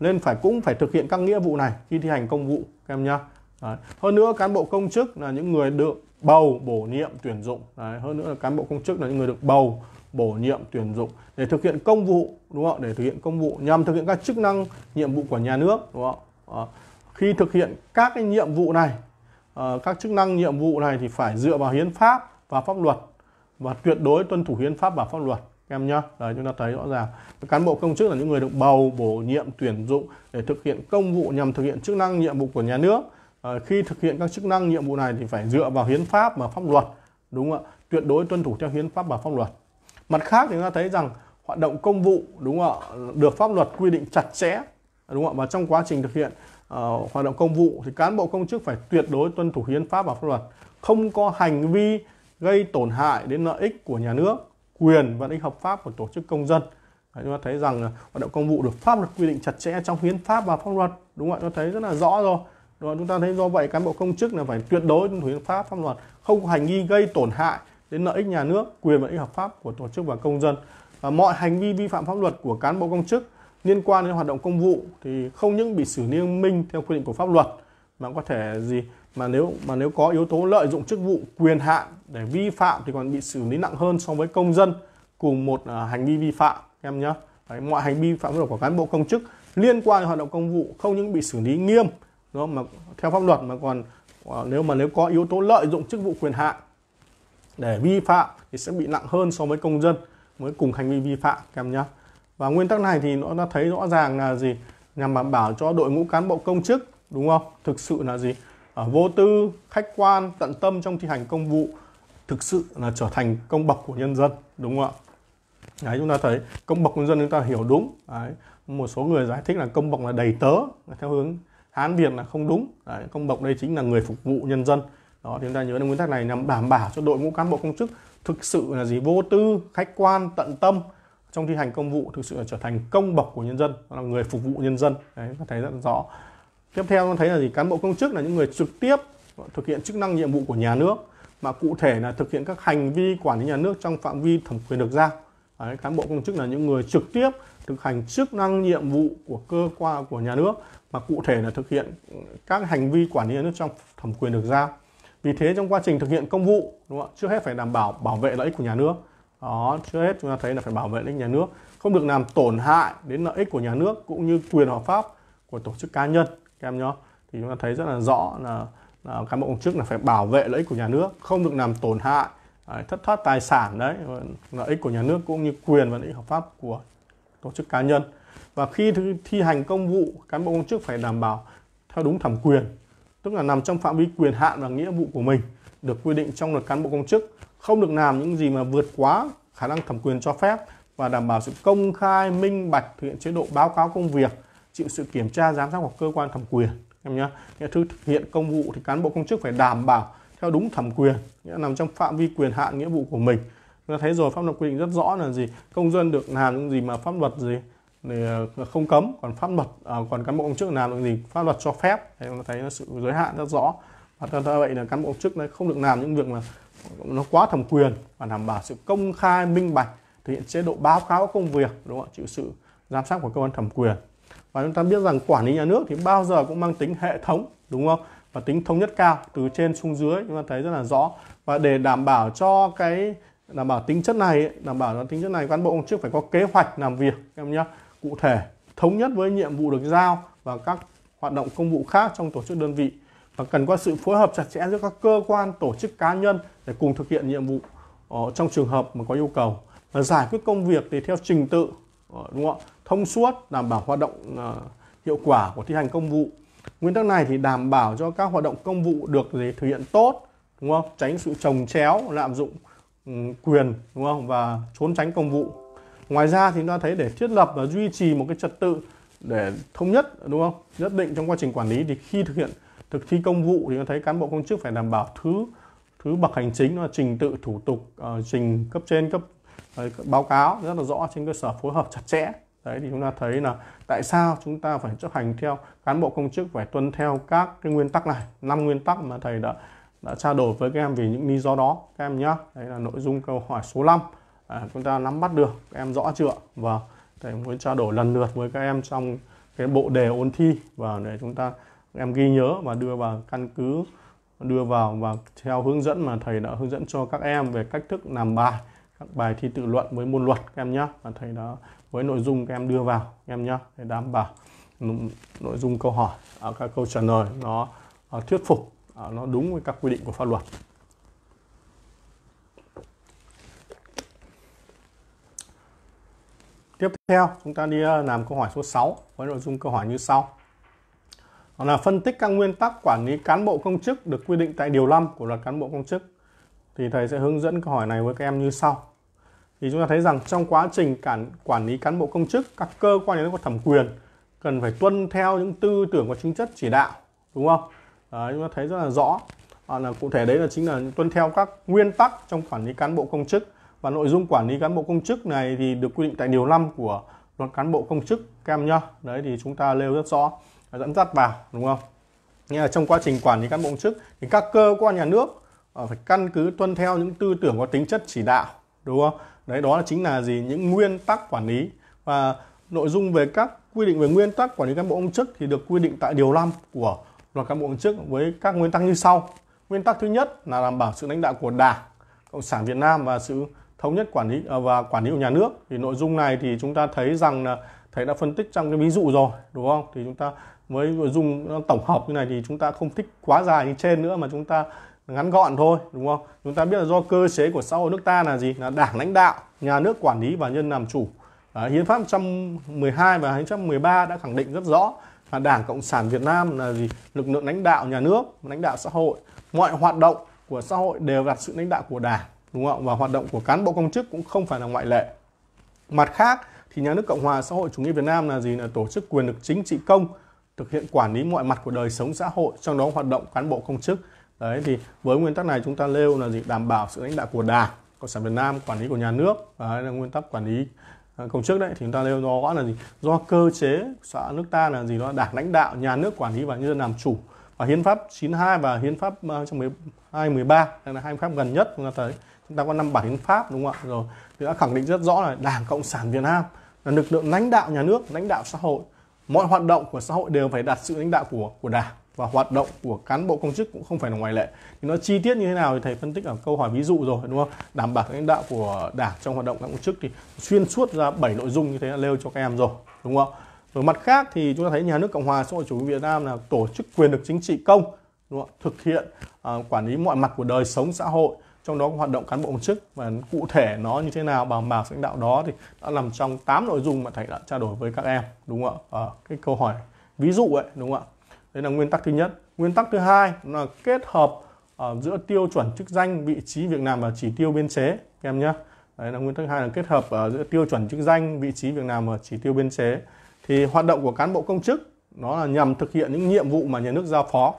nên phải cũng phải thực hiện các nghĩa vụ này khi thi hành công vụ em nhá. Đấy. Hơn nữa cán bộ công chức là những người được bầu bổ nhiệm tuyển dụng. Đấy. Hơn nữa là cán bộ công chức là những người được bầu bổ nhiệm tuyển dụng để thực hiện công vụ đúng không để thực hiện công vụ nhằm thực hiện các chức năng nhiệm vụ của nhà nước đúng không à, khi thực hiện các cái nhiệm vụ này à, các chức năng nhiệm vụ này thì phải dựa vào hiến pháp và pháp luật và tuyệt đối tuân thủ hiến pháp và pháp luật em nhá đấy chúng ta thấy rõ ràng cán bộ công chức là những người được bầu bổ nhiệm tuyển dụng để thực hiện công vụ nhằm thực hiện chức năng nhiệm vụ của nhà nước à, khi thực hiện các chức năng nhiệm vụ này thì phải dựa vào hiến pháp và pháp luật đúng không ạ tuyệt đối tuân thủ theo hiến pháp và pháp luật mặt khác thì chúng ta thấy rằng hoạt động công vụ đúng không ạ được pháp luật quy định chặt chẽ đúng không ạ và trong quá trình thực hiện uh, hoạt động công vụ thì cán bộ công chức phải tuyệt đối tuân thủ hiến pháp và pháp luật không có hành vi gây tổn hại đến lợi ích của nhà nước quyền và lợi ích hợp pháp của tổ chức công dân Đấy, chúng ta thấy rằng hoạt động công vụ được pháp luật quy định chặt chẽ trong hiến pháp và pháp luật đúng không ạ chúng ta thấy rất là rõ rồi đúng không? chúng ta thấy do vậy cán bộ công chức là phải tuyệt đối tuân thủ hiến pháp pháp luật không có hành vi gây tổn hại đến lợi ích nhà nước, quyền và lợi ích hợp pháp của tổ chức và công dân. À, mọi hành vi vi phạm pháp luật của cán bộ công chức liên quan đến hoạt động công vụ thì không những bị xử nghiêm minh theo quy định của pháp luật mà có thể gì mà nếu mà nếu có yếu tố lợi dụng chức vụ quyền hạn để vi phạm thì còn bị xử lý nặng hơn so với công dân cùng một à, hành vi vi phạm em nhé. mọi hành vi phạm pháp luật của cán bộ công chức liên quan đến hoạt động công vụ không những bị xử lý nghiêm đó mà theo pháp luật mà còn à, nếu mà nếu có yếu tố lợi dụng chức vụ quyền hạn để vi phạm thì sẽ bị nặng hơn so với công dân mới cùng hành vi vi phạm các em nhé và nguyên tắc này thì nó đã thấy rõ ràng là gì nhằm đảm bảo cho đội ngũ cán bộ công chức đúng không thực sự là gì ở vô tư khách quan tận tâm trong thi hành công vụ thực sự là trở thành công bậc của nhân dân đúng không ạ đấy chúng ta thấy công bậc của nhân dân chúng ta hiểu đúng đấy một số người giải thích là công bậc là đầy tớ theo hướng hán việt là không đúng đấy, công bậc đây chính là người phục vụ nhân dân đó thì chúng ta nhớ đến nguyên tắc này nhằm đảm bảo cho đội ngũ cán bộ công chức thực sự là gì vô tư khách quan tận tâm trong thi hành công vụ thực sự là trở thành công bộc của nhân dân là người phục vụ nhân dân đấy ta thấy rất rõ tiếp theo con thấy là gì cán bộ công chức là những người trực tiếp thực hiện chức năng nhiệm vụ của nhà nước mà cụ thể là thực hiện các hành vi quản lý nhà nước trong phạm vi thẩm quyền được giao đấy, cán bộ công chức là những người trực tiếp thực hành chức năng nhiệm vụ của cơ quan của nhà nước mà cụ thể là thực hiện các hành vi quản lý nhà nước trong thẩm quyền được giao vì thế trong quá trình thực hiện công vụ đúng không ạ trước hết phải đảm bảo bảo vệ lợi ích của nhà nước đó trước hết chúng ta thấy là phải bảo vệ lợi ích nhà nước không được làm tổn hại đến lợi ích của nhà nước cũng như quyền hợp pháp của tổ chức cá nhân các em nhớ thì chúng ta thấy rất là rõ là, là cán bộ công chức là phải bảo vệ lợi ích của nhà nước không được làm tổn hại thất thoát tài sản đấy lợi ích của nhà nước cũng như quyền và lợi ích hợp pháp của tổ chức cá nhân và khi thi hành công vụ cán bộ công chức phải đảm bảo theo đúng thẩm quyền tức là nằm trong phạm vi quyền hạn và nghĩa vụ của mình được quy định trong luật cán bộ công chức không được làm những gì mà vượt quá khả năng thẩm quyền cho phép và đảm bảo sự công khai minh bạch thực hiện chế độ báo cáo công việc chịu sự kiểm tra giám sát của cơ quan thẩm quyền em nhé nghĩa thứ thực hiện công vụ thì cán bộ công chức phải đảm bảo theo đúng thẩm quyền nghĩa nằm trong phạm vi quyền hạn nghĩa vụ của mình chúng ta thấy rồi pháp luật quy định rất rõ là gì công dân được làm những gì mà pháp luật gì thì ờ, không cấm còn pháp luật à, còn cán bộ công chức làm được gì pháp luật cho phép thì chúng ta thấy là sự giới hạn rất rõ và do vậy là cán bộ công chức này không được làm những việc mà nó quá thẩm quyền và đảm bảo sự công khai minh bạch thực hiện chế độ báo cáo công việc đúng không ạ chịu sự giám sát của cơ quan thẩm quyền và chúng ta biết rằng quản lý nhà nước thì bao giờ cũng mang tính hệ thống đúng không và tính thống nhất cao từ trên xuống dưới chúng ta thấy rất là rõ và để đảm bảo cho cái đảm bảo tính chất này đảm bảo tính chất này cán bộ công chức phải có kế hoạch làm việc em nhé cụ thể, thống nhất với nhiệm vụ được giao và các hoạt động công vụ khác trong tổ chức đơn vị và cần có sự phối hợp chặt chẽ giữa các cơ quan, tổ chức cá nhân để cùng thực hiện nhiệm vụ ờ, trong trường hợp mà có yêu cầu. Và giải quyết công việc thì theo trình tự ờ, đúng không Thông suốt đảm bảo hoạt động ờ, hiệu quả của thi hành công vụ. Nguyên tắc này thì đảm bảo cho các hoạt động công vụ được gì thực hiện tốt đúng không? Tránh sự trồng chéo, lạm dụng quyền đúng không và trốn tránh công vụ ngoài ra thì chúng ta thấy để thiết lập và duy trì một cái trật tự để thống nhất đúng không nhất định trong quá trình quản lý thì khi thực hiện thực thi công vụ thì chúng ta thấy cán bộ công chức phải đảm bảo thứ thứ bậc hành chính là trình tự thủ tục uh, trình cấp trên cấp uh, báo cáo rất là rõ trên cơ sở phối hợp chặt chẽ đấy thì chúng ta thấy là tại sao chúng ta phải chấp hành theo cán bộ công chức phải tuân theo các cái nguyên tắc này năm nguyên tắc mà thầy đã đã trao đổi với các em vì những lý do đó các em nhé đấy là nội dung câu hỏi số 5 à, chúng ta nắm bắt được các em rõ chưa và vâng, thầy muốn trao đổi lần lượt với các em trong cái bộ đề ôn thi và để chúng ta các em ghi nhớ và đưa vào căn cứ đưa vào và theo hướng dẫn mà thầy đã hướng dẫn cho các em về cách thức làm bài các bài thi tự luận với môn luật các em nhé và thầy đã với nội dung các em đưa vào các em nhé để đảm bảo nội dung câu hỏi ở à, các câu trả lời nó à, thuyết phục à, nó đúng với các quy định của pháp luật Tiếp theo, chúng ta đi ờ, làm câu hỏi số 6 với nội dung câu hỏi như sau. Đó là phân tích các nguyên tắc quản lý cán bộ công chức được quy định tại điều 5 của luật cán bộ công chức. Thì thầy sẽ hướng dẫn câu hỏi này với các em như sau. Thì chúng ta thấy rằng trong quá trình cản quản lý cán bộ công chức, các cơ quan nhà nước có thẩm quyền cần phải tuân theo những tư tưởng và chính chất chỉ đạo, đúng không? Đấy, chúng ta thấy rất là rõ. À, là cụ thể đấy là chính là tuân theo các nguyên tắc trong quản lý cán bộ công chức và nội dung quản lý cán bộ công chức này thì được quy định tại điều 5 của luật cán bộ công chức kem nhá đấy thì chúng ta nêu rất rõ dẫn dắt vào đúng không nghĩa là trong quá trình quản lý cán bộ công chức thì các cơ quan nhà nước ờ, phải căn cứ tuân theo những tư tưởng có tính chất chỉ đạo đúng không đấy đó chính là gì những nguyên tắc quản lý và nội dung về các quy định về nguyên tắc quản lý cán bộ công chức thì được quy định tại điều 5 của luật cán bộ công chức với các nguyên tắc như sau nguyên tắc thứ nhất là đảm bảo sự lãnh đạo của đảng cộng sản việt nam và sự thống nhất quản lý à, và quản lý của nhà nước thì nội dung này thì chúng ta thấy rằng là thầy đã phân tích trong cái ví dụ rồi đúng không thì chúng ta với nội dung tổng hợp như này thì chúng ta không thích quá dài như trên nữa mà chúng ta ngắn gọn thôi đúng không chúng ta biết là do cơ chế của xã hội nước ta là gì là đảng lãnh đạo nhà nước quản lý và nhân làm chủ à, hiến pháp 112 và 113 đã khẳng định rất rõ là đảng cộng sản việt nam là gì lực lượng lãnh đạo nhà nước lãnh đạo xã hội mọi hoạt động của xã hội đều đặt sự lãnh đạo của đảng đúng không và hoạt động của cán bộ công chức cũng không phải là ngoại lệ mặt khác thì nhà nước cộng hòa xã hội chủ nghĩa việt nam là gì là tổ chức quyền lực chính trị công thực hiện quản lý mọi mặt của đời sống xã hội trong đó hoạt động cán bộ công chức đấy thì với nguyên tắc này chúng ta nêu là gì đảm bảo sự lãnh đạo của đảng cộng sản việt nam quản lý của nhà nước đấy là nguyên tắc quản lý à, công chức đấy thì chúng ta nêu rõ là gì do cơ chế xã nước ta là gì đó đảng lãnh đạo nhà nước quản lý và nhân dân làm chủ và hiến pháp 92 và hiến pháp à, trong 12 13 là hai pháp gần nhất chúng ta thấy chúng ta có năm bản hiến pháp đúng không ạ rồi thì đã khẳng định rất rõ là đảng cộng sản việt nam là lực lượng lãnh đạo nhà nước lãnh đạo xã hội mọi hoạt động của xã hội đều phải đặt sự lãnh đạo của của đảng và hoạt động của cán bộ công chức cũng không phải là ngoài lệ thì nó chi tiết như thế nào thì thầy phân tích ở câu hỏi ví dụ rồi đúng không đảm bảo lãnh đạo của đảng trong hoạt động các công chức thì xuyên suốt ra 7 nội dung như thế là nêu cho các em rồi đúng không rồi mặt khác thì chúng ta thấy nhà nước cộng hòa xã hội chủ nghĩa việt nam là tổ chức quyền lực chính trị công đúng không? thực hiện uh, quản lý mọi mặt của đời sống xã hội trong đó có hoạt động cán bộ công chức và cụ thể nó như thế nào bằng bạc lãnh đạo đó thì đã nằm trong 8 nội dung mà thầy đã trao đổi với các em đúng không ạ ở cái câu hỏi ví dụ ấy đúng không ạ đấy là nguyên tắc thứ nhất nguyên tắc thứ hai là kết hợp ở ờ, giữa tiêu chuẩn chức danh vị trí việc làm và chỉ tiêu biên chế các em nhé đấy là nguyên tắc hai là kết hợp ở ờ, giữa tiêu chuẩn chức danh vị trí việc làm và chỉ tiêu biên chế thì hoạt động của cán bộ công chức nó là nhằm thực hiện những nhiệm vụ mà nhà nước giao phó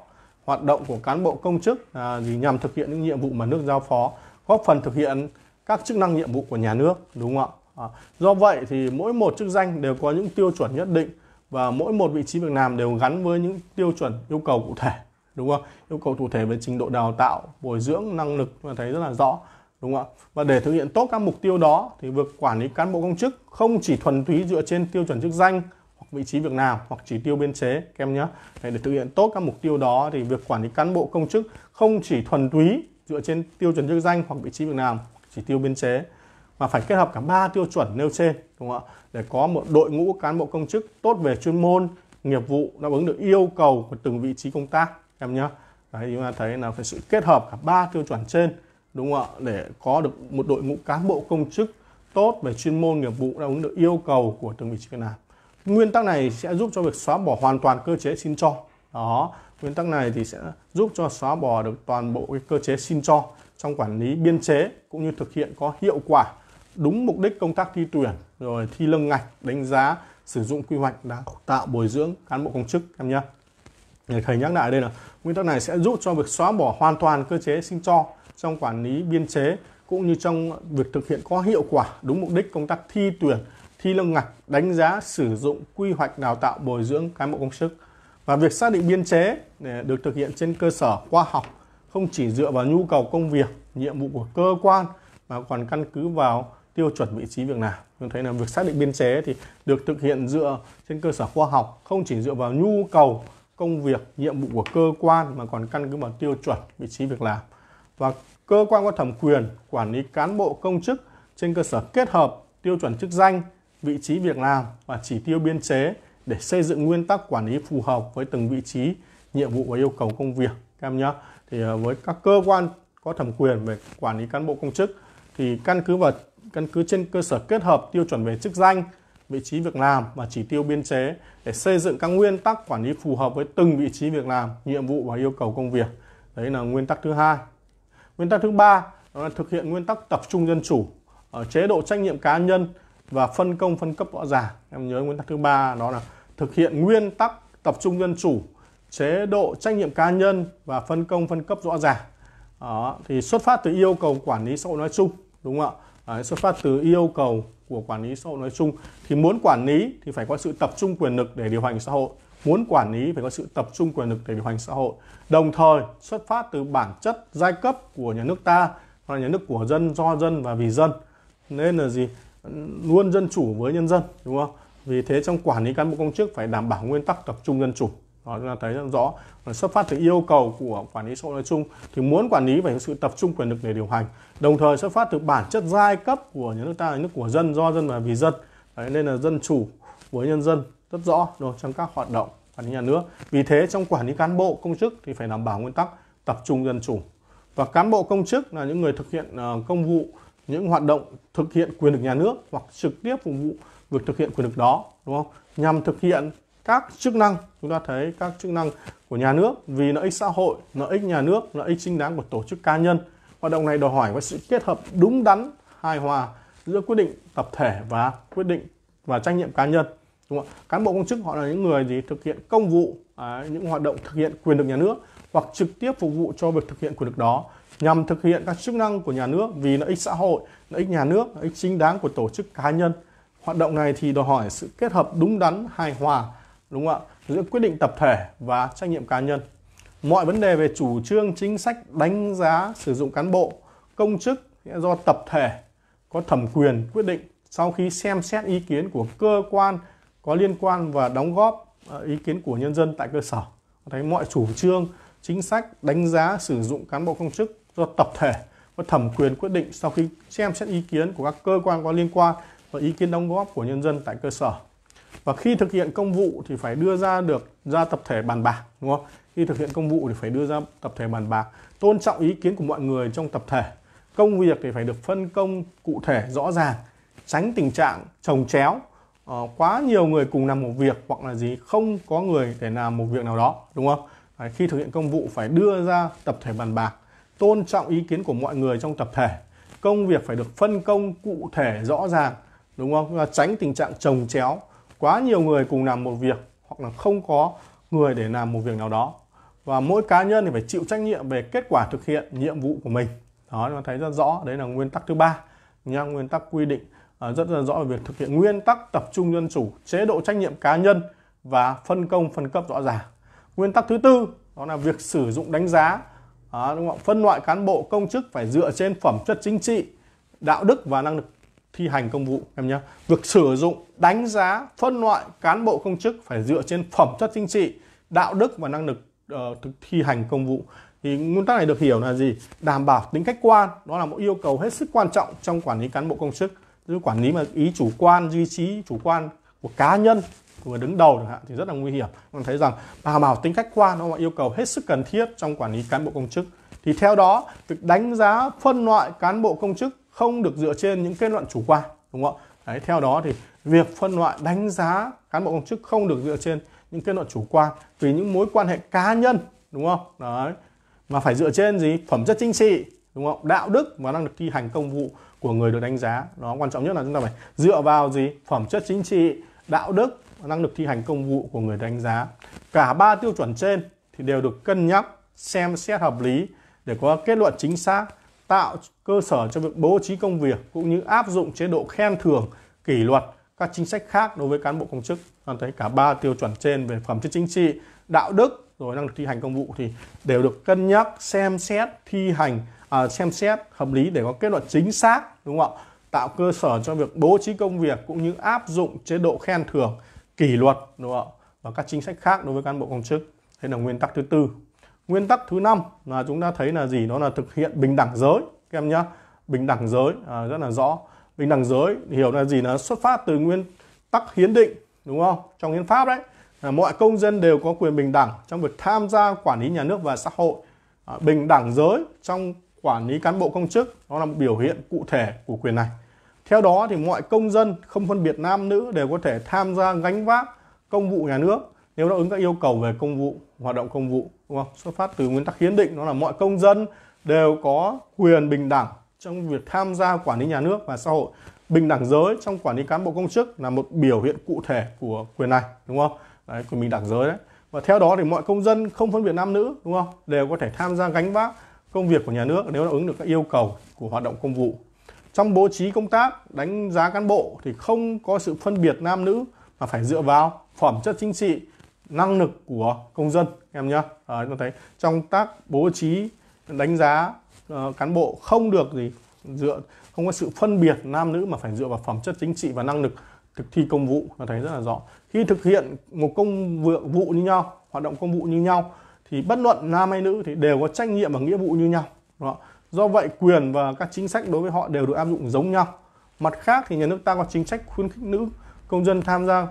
hoạt động của cán bộ công chức à, gì nhằm thực hiện những nhiệm vụ mà nước giao phó góp phần thực hiện các chức năng nhiệm vụ của nhà nước đúng không ạ à, do vậy thì mỗi một chức danh đều có những tiêu chuẩn nhất định và mỗi một vị trí việc làm đều gắn với những tiêu chuẩn yêu cầu cụ thể đúng không yêu cầu cụ thể về trình độ đào tạo bồi dưỡng năng lực mà thấy rất là rõ đúng không ạ và để thực hiện tốt các mục tiêu đó thì việc quản lý cán bộ công chức không chỉ thuần túy dựa trên tiêu chuẩn chức danh vị trí việc làm hoặc chỉ tiêu biên chế các em nhé để thực hiện tốt các mục tiêu đó thì việc quản lý cán bộ công chức không chỉ thuần túy dựa trên tiêu chuẩn chức danh hoặc vị trí việc làm chỉ tiêu biên chế mà phải kết hợp cả ba tiêu chuẩn nêu trên đúng không ạ để có một đội ngũ cán bộ công chức tốt về chuyên môn nghiệp vụ đáp ứng được yêu cầu của từng vị trí công tác em nhé đấy chúng ta thấy là phải sự kết hợp cả ba tiêu chuẩn trên đúng không ạ để có được một đội ngũ cán bộ công chức tốt về chuyên môn nghiệp vụ đáp ứng được yêu cầu của từng vị trí việc làm nguyên tắc này sẽ giúp cho việc xóa bỏ hoàn toàn cơ chế xin cho đó nguyên tắc này thì sẽ giúp cho xóa bỏ được toàn bộ cái cơ chế xin cho trong quản lý biên chế cũng như thực hiện có hiệu quả đúng mục đích công tác thi tuyển rồi thi lưng ngạch đánh giá sử dụng quy hoạch đã tạo bồi dưỡng cán bộ công chức em nhé thầy nhắc lại đây là nguyên tắc này sẽ giúp cho việc xóa bỏ hoàn toàn cơ chế xin cho trong quản lý biên chế cũng như trong việc thực hiện có hiệu quả đúng mục đích công tác thi tuyển khi Lâm Ngạch đánh giá sử dụng quy hoạch đào tạo bồi dưỡng cán bộ công chức và việc xác định biên chế để được thực hiện trên cơ sở khoa học không chỉ dựa vào nhu cầu công việc, nhiệm vụ của cơ quan mà còn căn cứ vào tiêu chuẩn vị trí việc làm. Chúng thấy là việc xác định biên chế thì được thực hiện dựa trên cơ sở khoa học, không chỉ dựa vào nhu cầu công việc, nhiệm vụ của cơ quan mà còn căn cứ vào tiêu chuẩn vị trí việc làm. Và cơ quan có thẩm quyền quản lý cán bộ công chức trên cơ sở kết hợp tiêu chuẩn chức danh, vị trí việc làm và chỉ tiêu biên chế để xây dựng nguyên tắc quản lý phù hợp với từng vị trí, nhiệm vụ và yêu cầu công việc. Các em nhé. Thì ờ, với các cơ quan có thẩm quyền về quản lý cán bộ công chức thì căn cứ vào căn cứ trên cơ sở kết hợp tiêu chuẩn về chức danh, vị trí việc làm và chỉ tiêu biên chế để xây dựng các nguyên tắc quản lý phù hợp với từng vị trí việc làm, nhiệm vụ và yêu cầu công việc. Đấy là nguyên tắc thứ hai. Nguyên tắc thứ ba đó là thực hiện nguyên tắc tập trung dân chủ, ở chế độ trách nhiệm cá nhân và phân công phân cấp rõ ràng em nhớ nguyên tắc thứ ba đó là thực hiện nguyên tắc tập trung dân chủ chế độ trách nhiệm cá nhân và phân công phân cấp rõ ràng đó, thì xuất phát từ yêu cầu quản lý xã hội nói chung đúng không ạ Đấy, xuất phát từ yêu cầu của quản lý xã hội nói chung thì muốn quản lý thì phải có sự tập trung quyền lực để điều hành xã hội muốn quản lý phải có sự tập trung quyền lực để điều hành xã hội đồng thời xuất phát từ bản chất giai cấp của nhà nước ta là nhà nước của dân do dân và vì dân nên là gì luôn dân chủ với nhân dân đúng không vì thế trong quản lý cán bộ công chức phải đảm bảo nguyên tắc tập trung dân chủ đó chúng ta thấy rất rõ và xuất phát từ yêu cầu của quản lý xã hội nói chung thì muốn quản lý phải sự tập trung quyền lực để điều hành đồng thời xuất phát từ bản chất giai cấp của nhà nước ta là nước của dân do dân và vì dân Đấy, nên là dân chủ với nhân dân rất rõ rồi trong các hoạt động quản lý nhà nước vì thế trong quản lý cán bộ công chức thì phải đảm bảo nguyên tắc tập trung dân chủ và cán bộ công chức là những người thực hiện ờ, công vụ những hoạt động thực hiện quyền lực nhà nước hoặc trực tiếp phục vụ việc thực hiện quyền lực đó đúng không nhằm thực hiện các chức năng chúng ta thấy các chức năng của nhà nước vì lợi ích xã hội lợi ích nhà nước lợi ích chính đáng của tổ chức cá nhân hoạt động này đòi hỏi có sự kết hợp đúng đắn hài hòa giữa quyết định tập thể và quyết định và trách nhiệm cá nhân đúng không? cán bộ công chức họ là những người gì thực hiện công vụ à, những hoạt động thực hiện quyền lực nhà nước hoặc trực tiếp phục vụ cho việc thực hiện quyền lực đó nhằm thực hiện các chức năng của nhà nước vì lợi ích xã hội, lợi ích nhà nước, lợi ích chính đáng của tổ chức cá nhân. Hoạt động này thì đòi hỏi sự kết hợp đúng đắn, hài hòa, đúng không ạ? giữa quyết định tập thể và trách nhiệm cá nhân. Mọi vấn đề về chủ trương, chính sách, đánh giá, sử dụng cán bộ, công chức do tập thể có thẩm quyền quyết định sau khi xem xét ý kiến của cơ quan có liên quan và đóng góp ờ, ý kiến của nhân dân tại cơ sở. Thấy mọi chủ trương, chính sách, đánh giá sử dụng cán bộ công chức do tập thể có thẩm quyền quyết định sau khi xem xét ý kiến của các cơ quan có liên quan và ý kiến đóng góp của nhân dân tại cơ sở. Và khi thực hiện công vụ thì phải đưa ra được ra tập thể bàn bạc đúng không? Khi thực hiện công vụ thì phải đưa ra tập thể bàn bạc, tôn trọng ý kiến của mọi người trong tập thể. Công việc thì phải được phân công cụ thể rõ ràng, tránh tình trạng trồng chéo ờ, quá nhiều người cùng làm một việc hoặc là gì không có người để làm một việc nào đó đúng không? Đấy, khi thực hiện công vụ phải đưa ra tập thể bàn bạc tôn trọng ý kiến của mọi người trong tập thể công việc phải được phân công cụ thể rõ ràng đúng không tránh tình trạng trồng chéo quá nhiều người cùng làm một việc hoặc là không có người để làm một việc nào đó và mỗi cá nhân thì phải chịu trách nhiệm về kết quả thực hiện nhiệm vụ của mình đó nó thấy rất rõ đấy là nguyên tắc thứ ba nha nguyên tắc quy định à, rất là rõ về việc thực hiện nguyên tắc tập trung dân chủ chế độ trách nhiệm cá nhân và phân công phân cấp rõ ràng nguyên tắc thứ tư đó là việc sử dụng đánh giá à, đúng không? phân loại cán bộ công chức phải dựa trên phẩm chất chính trị đạo đức và năng lực thi hành công vụ em nhé việc sử dụng đánh giá phân loại cán bộ công chức phải dựa trên phẩm chất chính trị đạo đức và năng lực uh, thi hành công vụ thì nguyên tắc này được hiểu là gì đảm bảo tính khách quan đó là một yêu cầu hết sức quan trọng trong quản lý cán bộ công chức chứ quản lý mà ý chủ quan duy trí chủ quan của cá nhân vừa đứng đầu chẳng hạn thì rất là nguy hiểm mình thấy rằng đảm bảo tính khách quan nó yêu cầu hết sức cần thiết trong quản lý cán bộ công chức thì theo đó việc đánh giá phân loại cán bộ công chức không được dựa trên những kết luận chủ quan đúng không đấy theo đó thì việc phân loại đánh giá cán bộ công chức không được dựa trên những kết luận chủ quan vì những mối quan hệ cá nhân đúng không đấy mà phải dựa trên gì phẩm chất chính trị đúng không đạo đức và năng lực thi hành công vụ của người được đánh giá nó quan trọng nhất là chúng ta phải dựa vào gì phẩm chất chính trị đạo đức năng lực thi hành công vụ của người đánh giá. Cả ba tiêu chuẩn trên thì đều được cân nhắc, xem xét hợp lý để có kết luận chính xác, tạo cơ sở cho việc bố trí công việc cũng như áp dụng chế độ khen thưởng, kỷ luật, các chính sách khác đối với cán bộ công chức. Chúng thấy cả ba tiêu chuẩn trên về phẩm chất chính trị, đạo đức rồi năng lực thi hành công vụ thì đều được cân nhắc, xem xét, thi hành, à, xem xét hợp lý để có kết luận chính xác, đúng không ạ? Tạo cơ sở cho việc bố trí công việc cũng như áp dụng chế độ khen thưởng kỷ luật đúng không và các chính sách khác đối với cán bộ công chức đây là nguyên tắc thứ tư nguyên tắc thứ năm là chúng ta thấy là gì đó là thực hiện bình đẳng giới các em nhá bình đẳng giới à, rất là rõ bình đẳng giới hiểu là gì là xuất phát từ nguyên tắc hiến định đúng không trong hiến pháp đấy là mọi công dân đều có quyền bình đẳng trong việc tham gia quản lý nhà nước và xã hội à, bình đẳng giới trong quản lý cán bộ công chức đó là một biểu hiện cụ thể của quyền này theo đó thì mọi công dân không phân biệt nam nữ đều có thể tham gia gánh vác công vụ nhà nước nếu đáp ứng các yêu cầu về công vụ, hoạt động công vụ, đúng không? Xuất phát từ nguyên tắc hiến định đó là mọi công dân đều có quyền bình đẳng trong việc tham gia quản lý nhà nước và xã hội. Bình đẳng giới trong quản lý cán bộ công chức là một biểu hiện cụ thể của quyền này, đúng không? Đấy, quyền bình đẳng giới đấy. Và theo đó thì mọi công dân không phân biệt nam nữ, đúng không? Đều có thể tham gia gánh vác công việc của nhà nước nếu đáp ứng được các yêu cầu của hoạt động công vụ trong bố trí công tác, đánh giá cán bộ thì không có sự phân biệt nam nữ mà phải dựa vào phẩm chất chính trị, năng lực của công dân em nhé. À, chúng ta thấy trong tác bố trí đánh giá uh, cán bộ không được gì dựa không có sự phân biệt nam nữ mà phải dựa vào phẩm chất chính trị và năng lực thực thi công vụ là thấy rất là rõ khi thực hiện một công việc vụ như nhau hoạt động công vụ như nhau thì bất luận nam hay nữ thì đều có trách nhiệm và nghĩa vụ như nhau đúng không? Do vậy quyền và các chính sách đối với họ đều được áp dụng giống nhau. Mặt khác thì nhà nước ta có chính sách khuyến khích nữ công dân tham gia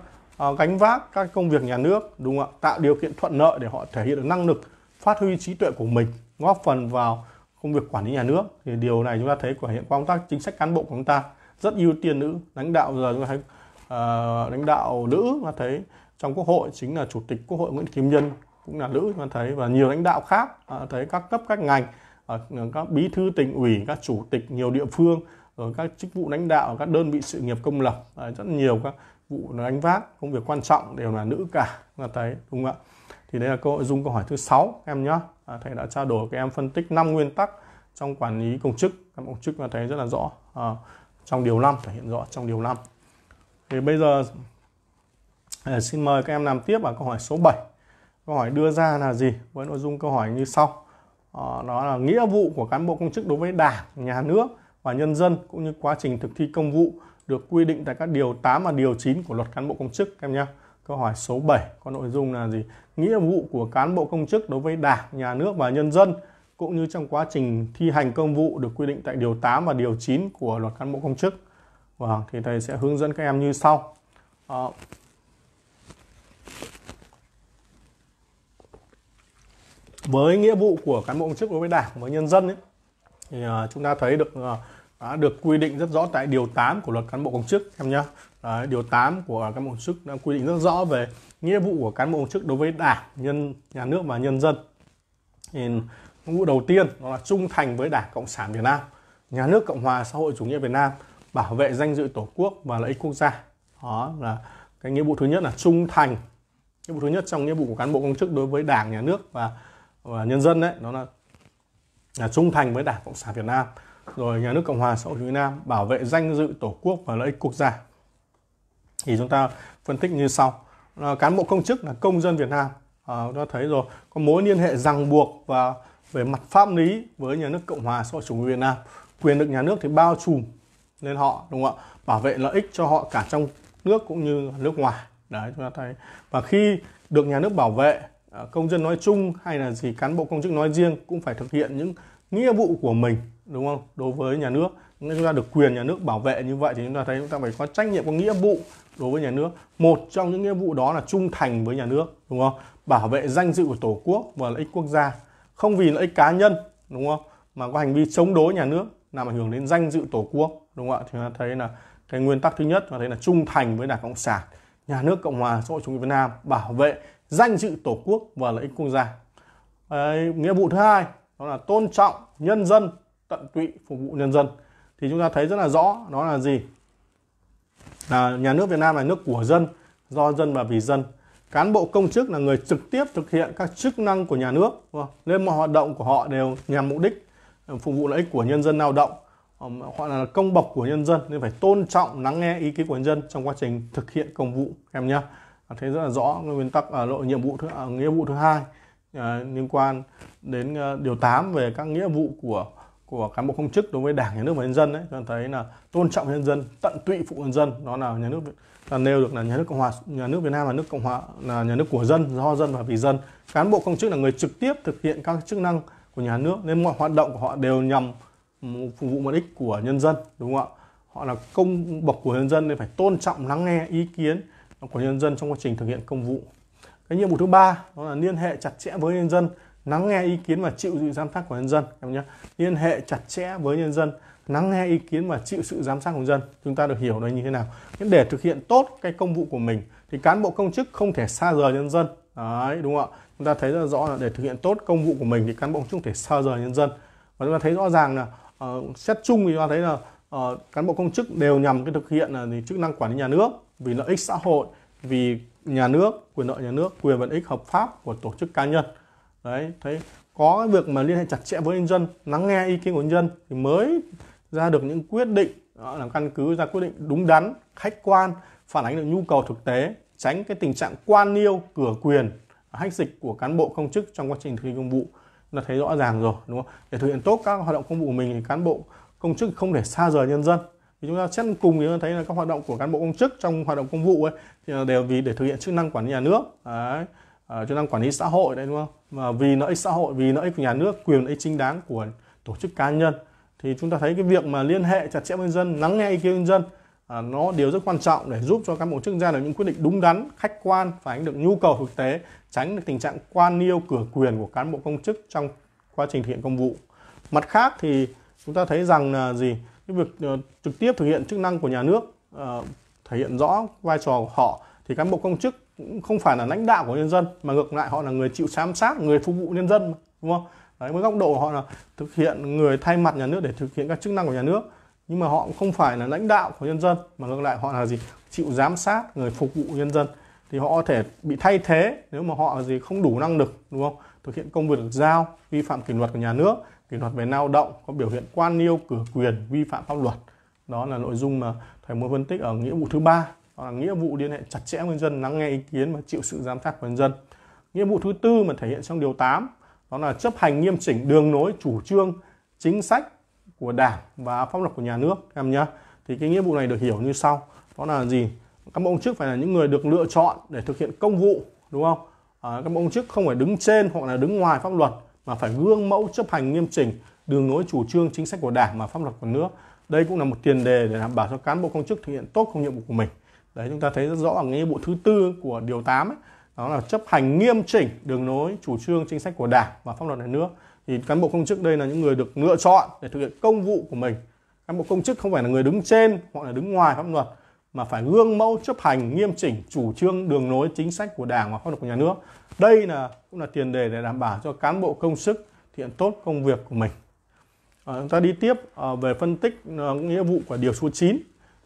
uh, gánh vác các công việc nhà nước, đúng không ạ? Tạo điều kiện thuận lợi để họ thể hiện được năng lực, phát huy trí tuệ của mình, góp phần vào công việc quản lý nhà nước. Thì điều này chúng ta thấy của hiện công tác chính sách cán bộ của chúng ta rất ưu tiên nữ lãnh đạo giờ chúng ta thấy uh, lãnh đạo nữ mà thấy trong quốc hội chính là chủ tịch quốc hội Nguyễn Kim Nhân cũng là nữ mà thấy và nhiều lãnh đạo khác à, thấy các cấp các ngành Ờ, các bí thư tỉnh ủy các chủ tịch nhiều địa phương ở ờ, các chức vụ lãnh đạo các đơn vị sự nghiệp công lập ờ, rất nhiều các vụ đánh vác công việc quan trọng đều là nữ cả là thấy đúng không ạ thì đây là câu nội dung câu hỏi thứ sáu em nhé à, thầy đã trao đổi các em phân tích 5 nguyên tắc trong quản lý công chức các công chức là thấy rất là rõ à, trong điều 5 thể hiện rõ trong điều 5 thì bây giờ à, xin mời các em làm tiếp ở câu hỏi số 7 câu hỏi đưa ra là gì với nội dung câu hỏi như sau Ờ, đó là nghĩa vụ của cán bộ công chức đối với đảng nhà nước và nhân dân cũng như quá trình thực thi công vụ được quy định tại các điều 8 và điều 9 của luật cán bộ công chức các em nhé câu hỏi số 7 có nội dung là gì nghĩa vụ của cán bộ công chức đối với đảng nhà nước và nhân dân cũng như trong quá trình thi hành công vụ được quy định tại điều 8 và điều 9 của luật cán bộ công chức vâng thì thầy sẽ hướng dẫn các em như sau à, với nghĩa vụ của cán bộ công chức đối với đảng với nhân dân ấy, thì à, chúng ta thấy được à, đã được quy định rất rõ tại điều 8 của luật cán bộ công chức em nhé Đấy, điều 8 của cán bộ công chức đã quy định rất rõ về nghĩa vụ của cán bộ công chức đối với đảng nhân nhà nước và nhân dân thì vụ đầu tiên đó là trung thành với đảng cộng sản việt nam nhà nước cộng hòa xã hội chủ nghĩa việt nam bảo vệ danh dự tổ quốc và lợi ích quốc gia đó là cái nghĩa vụ thứ nhất là trung thành nghĩa vụ thứ nhất trong nghĩa vụ của cán bộ công chức đối với đảng nhà nước và và nhân dân đấy nó là, là trung thành với đảng cộng sản việt nam rồi nhà nước cộng hòa xã hội chủ nghĩa việt nam bảo vệ danh dự tổ quốc và lợi ích quốc gia thì chúng ta phân tích như sau là cán bộ công chức là công dân việt nam à, chúng ta thấy rồi có mối liên hệ ràng buộc và về mặt pháp lý với nhà nước cộng hòa xã hội chủ nghĩa việt nam quyền được nhà nước thì bao trùm lên họ đúng không ạ bảo vệ lợi ích cho họ cả trong nước cũng như nước ngoài đấy chúng ta thấy và khi được nhà nước bảo vệ Ờ, công dân nói chung hay là gì cán bộ công chức nói riêng cũng phải thực hiện những nghĩa vụ của mình đúng không đối với nhà nước nên chúng ta được quyền nhà nước bảo vệ như vậy thì chúng ta thấy chúng ta phải có trách nhiệm có nghĩa vụ đối với nhà nước một trong những nghĩa vụ đó là trung thành với nhà nước đúng không bảo vệ danh dự của tổ quốc và lợi ích quốc gia không vì lợi ích cá nhân đúng không mà có hành vi chống đối nhà nước làm ảnh hưởng đến danh dự tổ quốc đúng không ạ thì chúng ta thấy là cái nguyên tắc thứ nhất là thấy là trung thành với đảng cộng sản nhà nước cộng hòa xã hội chủ nghĩa việt nam bảo vệ danh dự tổ quốc và lợi ích quốc gia Đấy, nghĩa vụ thứ hai đó là tôn trọng nhân dân tận tụy phục vụ nhân dân thì chúng ta thấy rất là rõ đó là gì là nhà nước Việt Nam là nước của dân do dân và vì dân cán bộ công chức là người trực tiếp thực hiện các chức năng của nhà nước nên mọi hoạt động của họ đều nhằm mục đích ờ, phục vụ lợi ích của nhân dân lao động ờ, họ là công bộc của nhân dân nên phải tôn trọng lắng nghe ý kiến của nhân dân trong quá trình thực hiện công vụ em nhé À, thấy rất là rõ nguyên tắc à, lộ nhiệm vụ thứ à, nghĩa vụ thứ hai à, liên quan đến à, điều 8 về các nghĩa vụ của của cán bộ công chức đối với đảng nhà nước và nhân dân đấy cho thấy là tôn trọng nhân dân tận tụy phụ nhân dân đó là nhà nước là nêu được là nhà nước cộng hòa nhà nước việt nam là nước cộng hòa là nhà nước của dân do dân và vì dân cán bộ công chức là người trực tiếp thực hiện các chức năng của nhà nước nên mọi hoạt động của họ đều nhằm phục vụ mục đích của nhân dân đúng không ạ họ là công bộc của nhân dân nên phải tôn trọng lắng nghe ý kiến của nhân dân trong quá trình thực hiện công vụ cái nhiệm vụ thứ ba đó là liên hệ chặt chẽ với nhân dân lắng nghe ý kiến và chịu sự giám sát của nhân dân em nhé liên hệ chặt chẽ với nhân dân lắng nghe ý kiến và chịu sự giám sát của nhân dân chúng ta được hiểu đây như thế nào để thực hiện tốt cái công vụ của mình thì cán bộ công chức không thể xa rời nhân dân đấy đúng không ạ chúng ta thấy rất rõ là để thực hiện tốt công vụ của mình thì cán bộ công chức thể xa rời nhân dân và chúng ta thấy rõ ràng là uh, xét chung thì chúng ta thấy là uh, cán bộ công chức đều nhằm cái thực hiện là uh, chức năng quản lý nhà nước vì lợi ích xã hội vì nhà nước quyền lợi nhà nước quyền và lợi ích hợp pháp của tổ chức cá nhân đấy thấy có cái việc mà liên hệ chặt chẽ với nhân dân lắng nghe ý kiến của nhân dân thì mới ra được những quyết định đó, làm căn cứ ra quyết định đúng đắn khách quan phản ánh được nhu cầu thực tế tránh cái tình trạng quan liêu cửa quyền hách dịch của cán bộ công chức trong quá trình thực hiện công vụ là thấy rõ ràng rồi đúng không để thực hiện tốt các hoạt động công vụ của mình thì cán bộ công chức không thể xa rời nhân dân thì chúng ta xét cùng thì chúng ta thấy là các hoạt động của cán bộ công chức trong hoạt động công vụ ấy thì đều vì để thực hiện chức năng quản lý nhà nước đấy à, chức năng quản lý xã hội đấy đúng không và vì lợi ích xã hội vì lợi ích của nhà nước quyền lợi ích chính đáng của tổ chức cá nhân thì chúng ta thấy cái việc mà liên hệ chặt chẽ với dân lắng nghe ý kiến dân à, nó điều rất quan trọng để giúp cho cán bộ chức ra được những quyết định đúng đắn khách quan phản ánh được nhu cầu thực tế tránh được tình trạng quan liêu cửa quyền của cán bộ công chức trong quá trình thực hiện công vụ mặt khác thì chúng ta thấy rằng là gì cái việc uh, trực tiếp thực hiện chức năng của nhà nước uh, thể hiện rõ vai trò của họ thì cán bộ công chức cũng không phải là lãnh đạo của nhân dân mà ngược lại họ là người chịu giám sát người phục vụ nhân dân đúng không đấy với góc độ của họ là thực hiện người thay mặt nhà nước để thực hiện các chức năng của nhà nước nhưng mà họ cũng không phải là lãnh đạo của nhân dân mà ngược lại họ là gì chịu giám sát người phục vụ nhân dân thì họ có thể bị thay thế nếu mà họ gì không đủ năng lực đúng không thực hiện công việc được giao vi phạm kỷ luật của nhà nước kỷ luật về lao động có biểu hiện quan liêu cử quyền vi phạm pháp luật đó là nội dung mà thầy muốn phân tích ở nghĩa vụ thứ ba đó là nghĩa vụ liên hệ chặt chẽ với dân lắng nghe ý kiến và chịu sự giám sát của nhân dân nghĩa vụ thứ tư mà thể hiện trong điều 8 đó là chấp hành nghiêm chỉnh đường lối chủ trương chính sách của đảng và pháp luật của nhà nước em nhé thì cái nghĩa vụ này được hiểu như sau đó là gì các bộ ông chức phải là những người được lựa chọn để thực hiện công vụ đúng không à, các ông chức không phải đứng trên hoặc là đứng ngoài pháp luật mà phải gương mẫu chấp hành nghiêm chỉnh đường lối chủ trương chính sách của đảng và pháp luật của nước đây cũng là một tiền đề để đảm bảo cho cán bộ công chức thực hiện tốt công nhiệm vụ của mình đấy chúng ta thấy rất rõ ở nghĩa bộ thứ tư của điều 8 ấy, đó là chấp hành nghiêm chỉnh đường lối chủ trương chính sách của đảng và pháp luật nhà nước thì cán bộ công chức đây là những người được lựa chọn để thực hiện công vụ của mình cán bộ công chức không phải là người đứng trên hoặc là đứng ngoài pháp luật mà phải gương mẫu chấp hành nghiêm chỉnh chủ trương đường lối chính sách của Đảng và pháp luật của nhà nước. Đây là cũng là tiền đề để đảm bảo cho cán bộ công sức thiện tốt công việc của mình. À, chúng ta đi tiếp à, về phân tích à, nghĩa vụ của điều số 9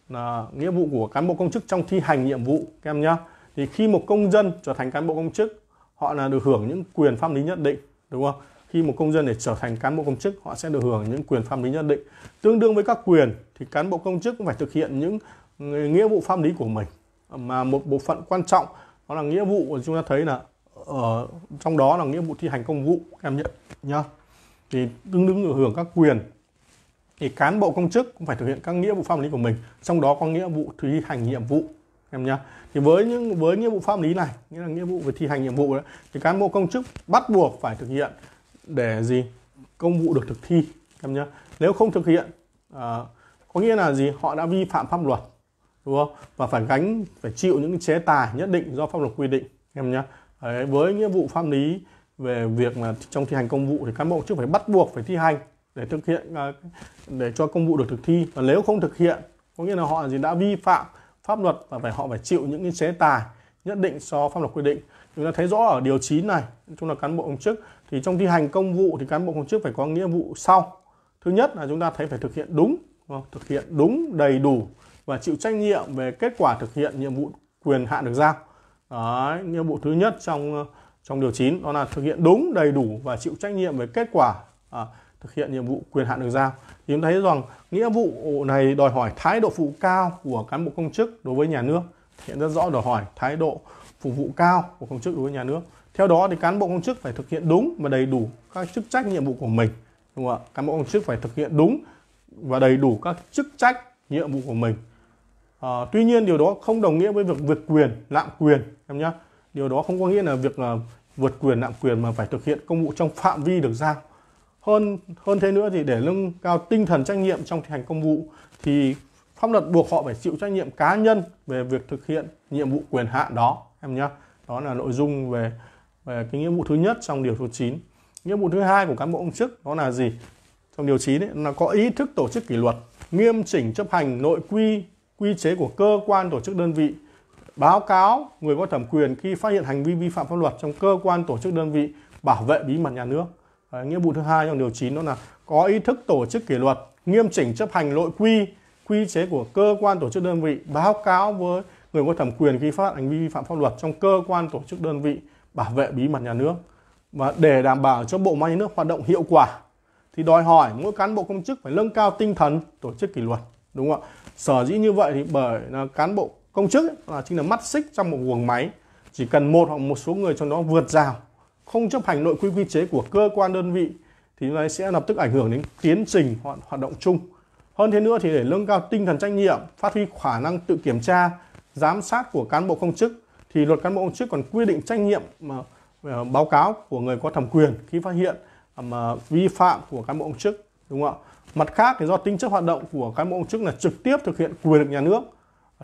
là nghĩa vụ của cán bộ công chức trong thi hành nhiệm vụ các em nhá. Thì khi một công dân trở thành cán bộ công chức, họ là được hưởng những quyền pháp lý nhất định, đúng không? Khi một công dân để trở thành cán bộ công chức, họ sẽ được hưởng những quyền pháp lý nhất định. Tương đương với các quyền thì cán bộ công chức cũng phải thực hiện những nghĩa vụ pháp lý của mình mà một bộ phận quan trọng đó là nghĩa vụ chúng ta thấy là ở ờ, trong đó là nghĩa vụ thi hành công vụ em nhận nhá thì tương đứng hưởng các quyền thì cán bộ công chức cũng phải thực hiện các nghĩa vụ pháp lý của mình trong đó có nghĩa vụ thi hành nhiệm vụ em nhá thì với những với nghĩa vụ pháp lý này nghĩa là nghĩa vụ về thi hành nhiệm vụ đấy thì cán bộ công chức bắt buộc phải thực hiện để gì công vụ được thực thi em nhá nếu không thực hiện à, có nghĩa là gì họ đã vi phạm pháp luật đúng không và phải gánh phải chịu những chế tài nhất định do pháp luật quy định em nhé Đấy, với nghĩa vụ pháp lý về việc mà trong thi hành công vụ thì cán bộ chức phải bắt buộc phải thi hành để thực hiện à, để cho công vụ được thực thi và nếu không thực hiện có nghĩa là họ gì đã vi phạm pháp luật và phải họ phải chịu những cái chế tài nhất định so pháp luật quy định chúng ta thấy rõ ở điều 9 này chúng là cán bộ công chức thì trong thi hành công vụ thì cán bộ công chức phải có nghĩa vụ sau thứ nhất là chúng ta thấy phải thực hiện đúng thực hiện đúng đầy đủ và chịu trách nhiệm về kết quả thực hiện nhiệm vụ quyền hạn được giao. Đấy, nhiệm vụ thứ nhất trong trong điều 9 đó là thực hiện đúng, đầy đủ và chịu trách nhiệm về kết quả à, thực hiện nhiệm vụ quyền hạn được giao. Thì chúng thấy rằng nghĩa vụ này đòi hỏi thái độ phục cao của cán bộ công chức đối với nhà nước. Hiện rất rõ đòi hỏi thái độ phục vụ cao của công chức đối với nhà nước. Theo đó thì cán bộ công chức phải thực hiện đúng và đầy đủ các chức trách nhiệm vụ của mình. Đúng không ạ? Cán bộ công chức phải thực hiện đúng và đầy đủ các chức trách nhiệm vụ của mình. À, tuy nhiên điều đó không đồng nghĩa với việc vượt quyền, lạm quyền em nhé. Điều đó không có nghĩa là việc uh, vượt quyền, lạm quyền mà phải thực hiện công vụ trong phạm vi được giao. Hơn hơn thế nữa thì để nâng cao tinh thần trách nhiệm trong thi hành công vụ thì pháp luật buộc họ phải chịu trách nhiệm cá nhân về việc thực hiện nhiệm vụ quyền hạn đó em nhé. Đó là nội dung về về cái nghĩa vụ thứ nhất trong điều số 9. Nghĩa vụ thứ hai của cán bộ công chức đó là gì? Trong điều 9 ấy, là có ý thức tổ chức kỷ luật, nghiêm chỉnh chấp hành nội quy quy chế của cơ quan tổ chức đơn vị báo cáo người có thẩm quyền khi phát hiện hành vi vi phạm pháp luật trong cơ quan tổ chức đơn vị bảo vệ bí mật nhà nước à, nghĩa vụ thứ hai trong điều 9 đó là có ý thức tổ chức kỷ luật nghiêm chỉnh chấp hành nội quy quy chế của cơ quan tổ chức đơn vị báo cáo với người có thẩm quyền khi phát hiện hành vi vi phạm pháp luật trong cơ quan tổ chức đơn vị bảo vệ bí mật nhà nước và để đảm bảo cho bộ máy nhà nước hoạt động hiệu quả thì đòi hỏi mỗi cán bộ công chức phải nâng cao tinh thần tổ chức kỷ luật đúng không ạ sở dĩ như vậy thì bởi là cán bộ công chức ấy, là chính là mắt xích trong một guồng máy chỉ cần một hoặc một số người trong đó vượt rào không chấp hành nội quy quy chế của cơ quan đơn vị thì nó sẽ lập tức ảnh hưởng đến tiến trình hoạt, hoạt động chung hơn thế nữa thì để nâng cao tinh thần trách nhiệm phát huy khả năng tự kiểm tra giám sát của cán bộ công chức thì luật cán bộ công chức còn quy định trách nhiệm mà à, báo cáo của người có thẩm quyền khi phát hiện à, mà vi phạm của cán bộ công chức đúng không ạ Mặt khác thì do tính chất hoạt động của cán bộ công chức là trực tiếp thực hiện quyền lực nhà nước,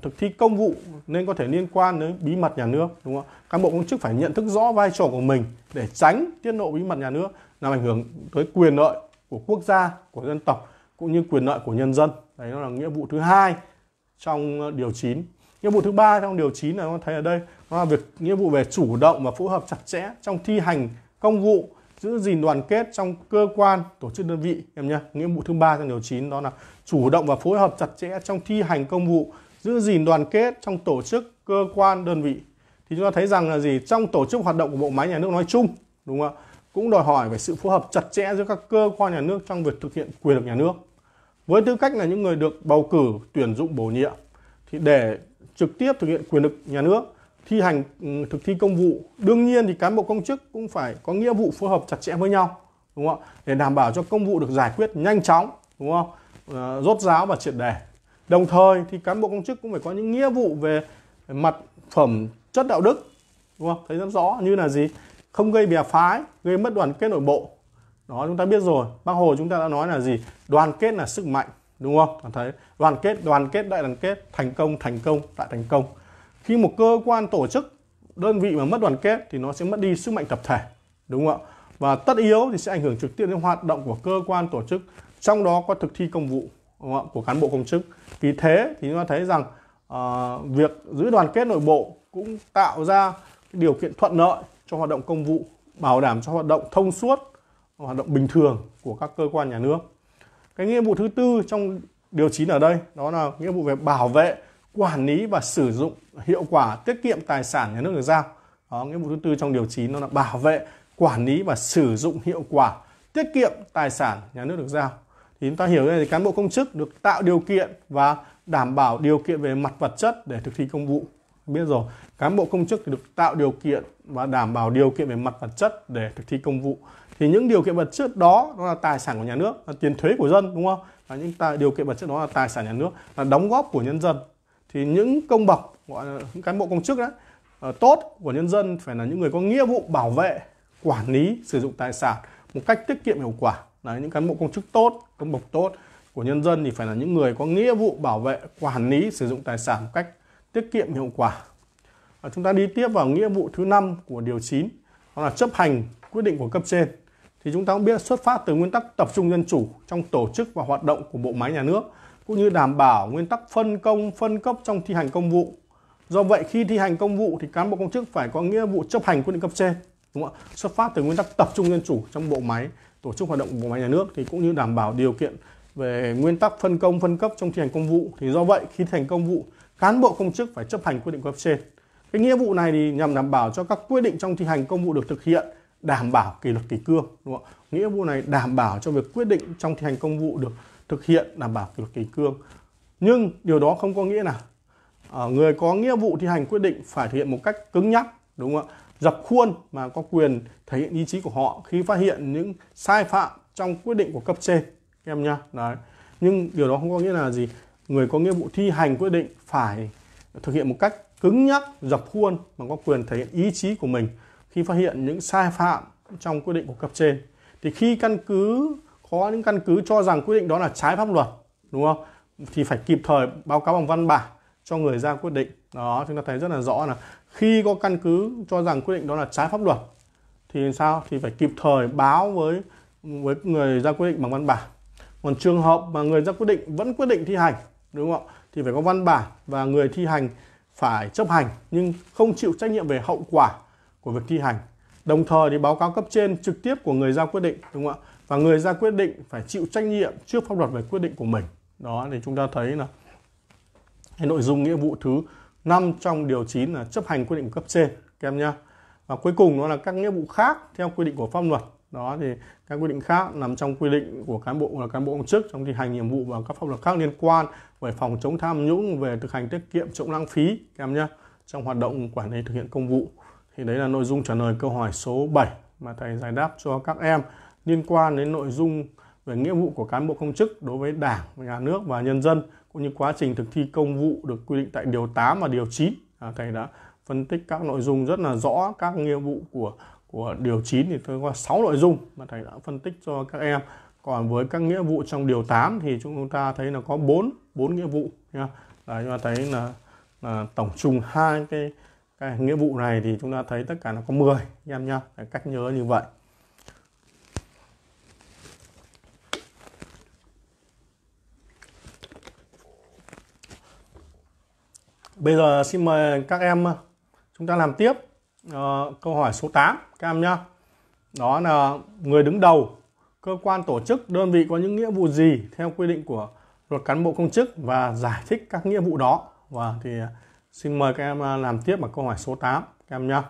thực thi công vụ nên có thể liên quan đến bí mật nhà nước, đúng không? Cán bộ công chức phải nhận thức rõ vai trò của mình để tránh tiết lộ bí mật nhà nước làm ảnh hưởng tới quyền lợi của quốc gia, của dân tộc cũng như quyền lợi của nhân dân. Đấy nó là nghĩa vụ thứ hai trong ờ, điều 9. Nghĩa vụ thứ ba trong điều 9 là con thấy ở đây nó là việc nghĩa vụ về chủ động và phối hợp chặt chẽ trong thi hành công vụ giữ gìn đoàn kết trong cơ quan tổ chức đơn vị em nhé nghĩa vụ thứ ba trong điều 9 đó là chủ động và phối hợp chặt chẽ trong thi hành công vụ giữ gìn đoàn kết trong tổ chức cơ quan đơn vị thì chúng ta thấy rằng là gì trong tổ chức hoạt động của bộ máy nhà nước nói chung đúng không ạ cũng đòi hỏi về sự phối hợp chặt chẽ giữa các cơ quan nhà nước trong việc thực hiện quyền lực nhà nước với tư cách là những người được bầu cử tuyển dụng bổ nhiệm thì để trực tiếp thực hiện quyền lực nhà nước thi hành ừ, thực thi công vụ đương nhiên thì cán bộ công chức cũng phải có nghĩa vụ phối hợp chặt chẽ với nhau đúng không ạ để đảm bảo cho công vụ được giải quyết nhanh chóng đúng không à, rốt ráo và triệt đề đồng thời thì cán bộ công chức cũng phải có những nghĩa vụ về mặt phẩm chất đạo đức đúng không thấy rất rõ như là gì không gây bè phái gây mất đoàn kết nội bộ đó chúng ta biết rồi bác hồ chúng ta đã nói là gì đoàn kết là sức mạnh đúng không thấy đoàn kết đoàn kết đại đoàn kết thành công thành công đại thành công khi một cơ quan tổ chức đơn vị mà mất đoàn kết thì nó sẽ mất đi sức mạnh tập thể đúng không ạ và tất yếu thì sẽ ảnh hưởng trực tiếp đến hoạt động của cơ quan tổ chức trong đó có thực thi công vụ đúng không? của cán bộ công chức vì thế thì chúng ta thấy rằng uh, việc giữ đoàn kết nội bộ cũng tạo ra điều kiện thuận lợi cho hoạt động công vụ bảo đảm cho hoạt động thông suốt hoạt động bình thường của các cơ quan nhà nước cái nghĩa vụ thứ tư trong điều chín ở đây đó là nghĩa vụ về bảo vệ quản lý và sử dụng hiệu quả tiết kiệm tài sản nhà nước được giao đó nghĩa vụ thứ tư trong điều 9 nó là bảo vệ quản lý và sử dụng hiệu quả tiết kiệm tài sản nhà nước được giao thì chúng ta hiểu đây là cán bộ công chức được tạo điều kiện và đảm bảo điều kiện về mặt vật chất để thực thi công vụ biết rồi cán bộ công chức thì được tạo điều kiện và đảm bảo điều kiện về mặt vật chất để thực thi công vụ thì những điều kiện vật chất đó nó là tài sản của nhà nước là tiền thuế của dân đúng không là những tài, điều kiện vật chất đó là tài sản nhà nước là đóng góp của nhân dân thì những công bậc gọi là những cán bộ công chức đó ờ, tốt của nhân dân phải là những người có nghĩa vụ bảo vệ quản lý sử dụng tài sản một cách tiết kiệm hiệu quả là những cán bộ công chức tốt công bộc tốt của nhân dân thì phải là những người có nghĩa vụ bảo vệ quản lý sử dụng tài sản một cách tiết kiệm hiệu quả và chúng ta đi tiếp vào nghĩa vụ thứ năm của điều 9 đó là chấp hành quyết định của cấp trên thì chúng ta cũng biết xuất phát từ nguyên tắc tập trung dân chủ trong tổ chức và hoạt động của bộ máy nhà nước cũng như đảm bảo nguyên tắc phân công, phân cấp trong thi hành công vụ. Do vậy khi thi hành công vụ thì cán bộ công chức phải có nghĩa vụ chấp hành quyết định cấp trên, đúng không ạ? Xuất phát từ nguyên tắc tập trung dân chủ trong bộ máy, tổ chức hoạt động của bộ máy nhà nước thì cũng như đảm bảo điều kiện về nguyên tắc phân công, phân cấp trong thi hành công vụ. Thì do vậy khi thi hành công vụ, cán bộ công chức phải chấp hành quyết định cấp trên. Cái nghĩa vụ này thì nhằm đảm bảo cho các quyết định trong thi hành công vụ được thực hiện đảm bảo kỷ luật kỷ cương, đúng không ạ? Nghĩa vụ này đảm bảo cho việc quyết định trong thi hành công vụ được thực hiện đảm bảo kỷ luật kỷ cương nhưng điều đó không có nghĩa là à, người có nghĩa vụ thi hành quyết định phải thực hiện một cách cứng nhắc đúng không ạ dập khuôn mà có quyền thể hiện ý chí của họ khi phát hiện những sai phạm trong quyết định của cấp trên em nhá đấy nhưng điều đó không có nghĩa là gì người có nghĩa vụ thi hành quyết định phải thực hiện một cách cứng nhắc dập khuôn mà có quyền thể hiện ý chí của mình khi phát hiện những sai phạm trong quyết định của cấp trên thì khi căn cứ có những căn cứ cho rằng quyết định đó là trái pháp luật đúng không thì phải kịp thời báo cáo bằng văn bản cho người ra quyết định đó chúng ta thấy rất là rõ là khi có căn cứ cho rằng quyết định đó là trái pháp luật thì sao thì phải kịp thời báo với với người ra quyết định bằng văn bản còn trường hợp mà người ra quyết định vẫn quyết định thi hành đúng không thì phải có văn bản và người thi hành phải chấp hành nhưng không chịu trách nhiệm về hậu quả của việc thi hành đồng thời thì báo cáo cấp trên trực tiếp của người ra quyết định đúng không ạ và người ra quyết định phải chịu trách nhiệm trước pháp luật về quyết định của mình đó thì chúng ta thấy là cái nội dung nghĩa vụ thứ 5 trong điều 9 là chấp hành quyết định cấp trên các em nhé và cuối cùng đó là các nghĩa vụ khác theo quy định của pháp luật đó thì các quy định khác nằm trong quy định của cán bộ là cán bộ công chức trong thi hành nhiệm vụ và các pháp luật khác liên quan về phòng chống tham nhũng về thực hành tiết kiệm chống lãng phí các em nhé trong hoạt động quản lý thực hiện công vụ thì đấy là nội dung trả lời câu hỏi số 7 mà thầy giải đáp cho các em liên quan đến nội dung về nghĩa vụ của cán bộ công chức đối với Đảng, nhà nước và nhân dân cũng như quá trình thực thi công vụ được quy định tại điều 8 và điều 9. À, thầy đã phân tích các nội dung rất là rõ các nghĩa vụ của của điều 9 thì tôi có 6 nội dung mà thầy đã phân tích cho các em. Còn với các nghĩa vụ trong điều 8 thì chúng ta thấy là có 4 4 nghĩa vụ nha. Đấy, chúng ta thấy là, là tổng chung hai cái cái nghĩa vụ này thì chúng ta thấy tất cả nó có 10 anh em nhá. Cách nhớ như vậy. Bây giờ xin mời các em ờ, chúng ta làm tiếp uh, câu hỏi số 8 các em nhá Đó là người đứng đầu cơ quan tổ chức đơn vị có những nghĩa vụ gì theo quy định của luật cán bộ công chức và giải thích các nghĩa vụ đó. Và thì ờ, xin mời các em làm tiếp ở câu hỏi số 8 các em nhá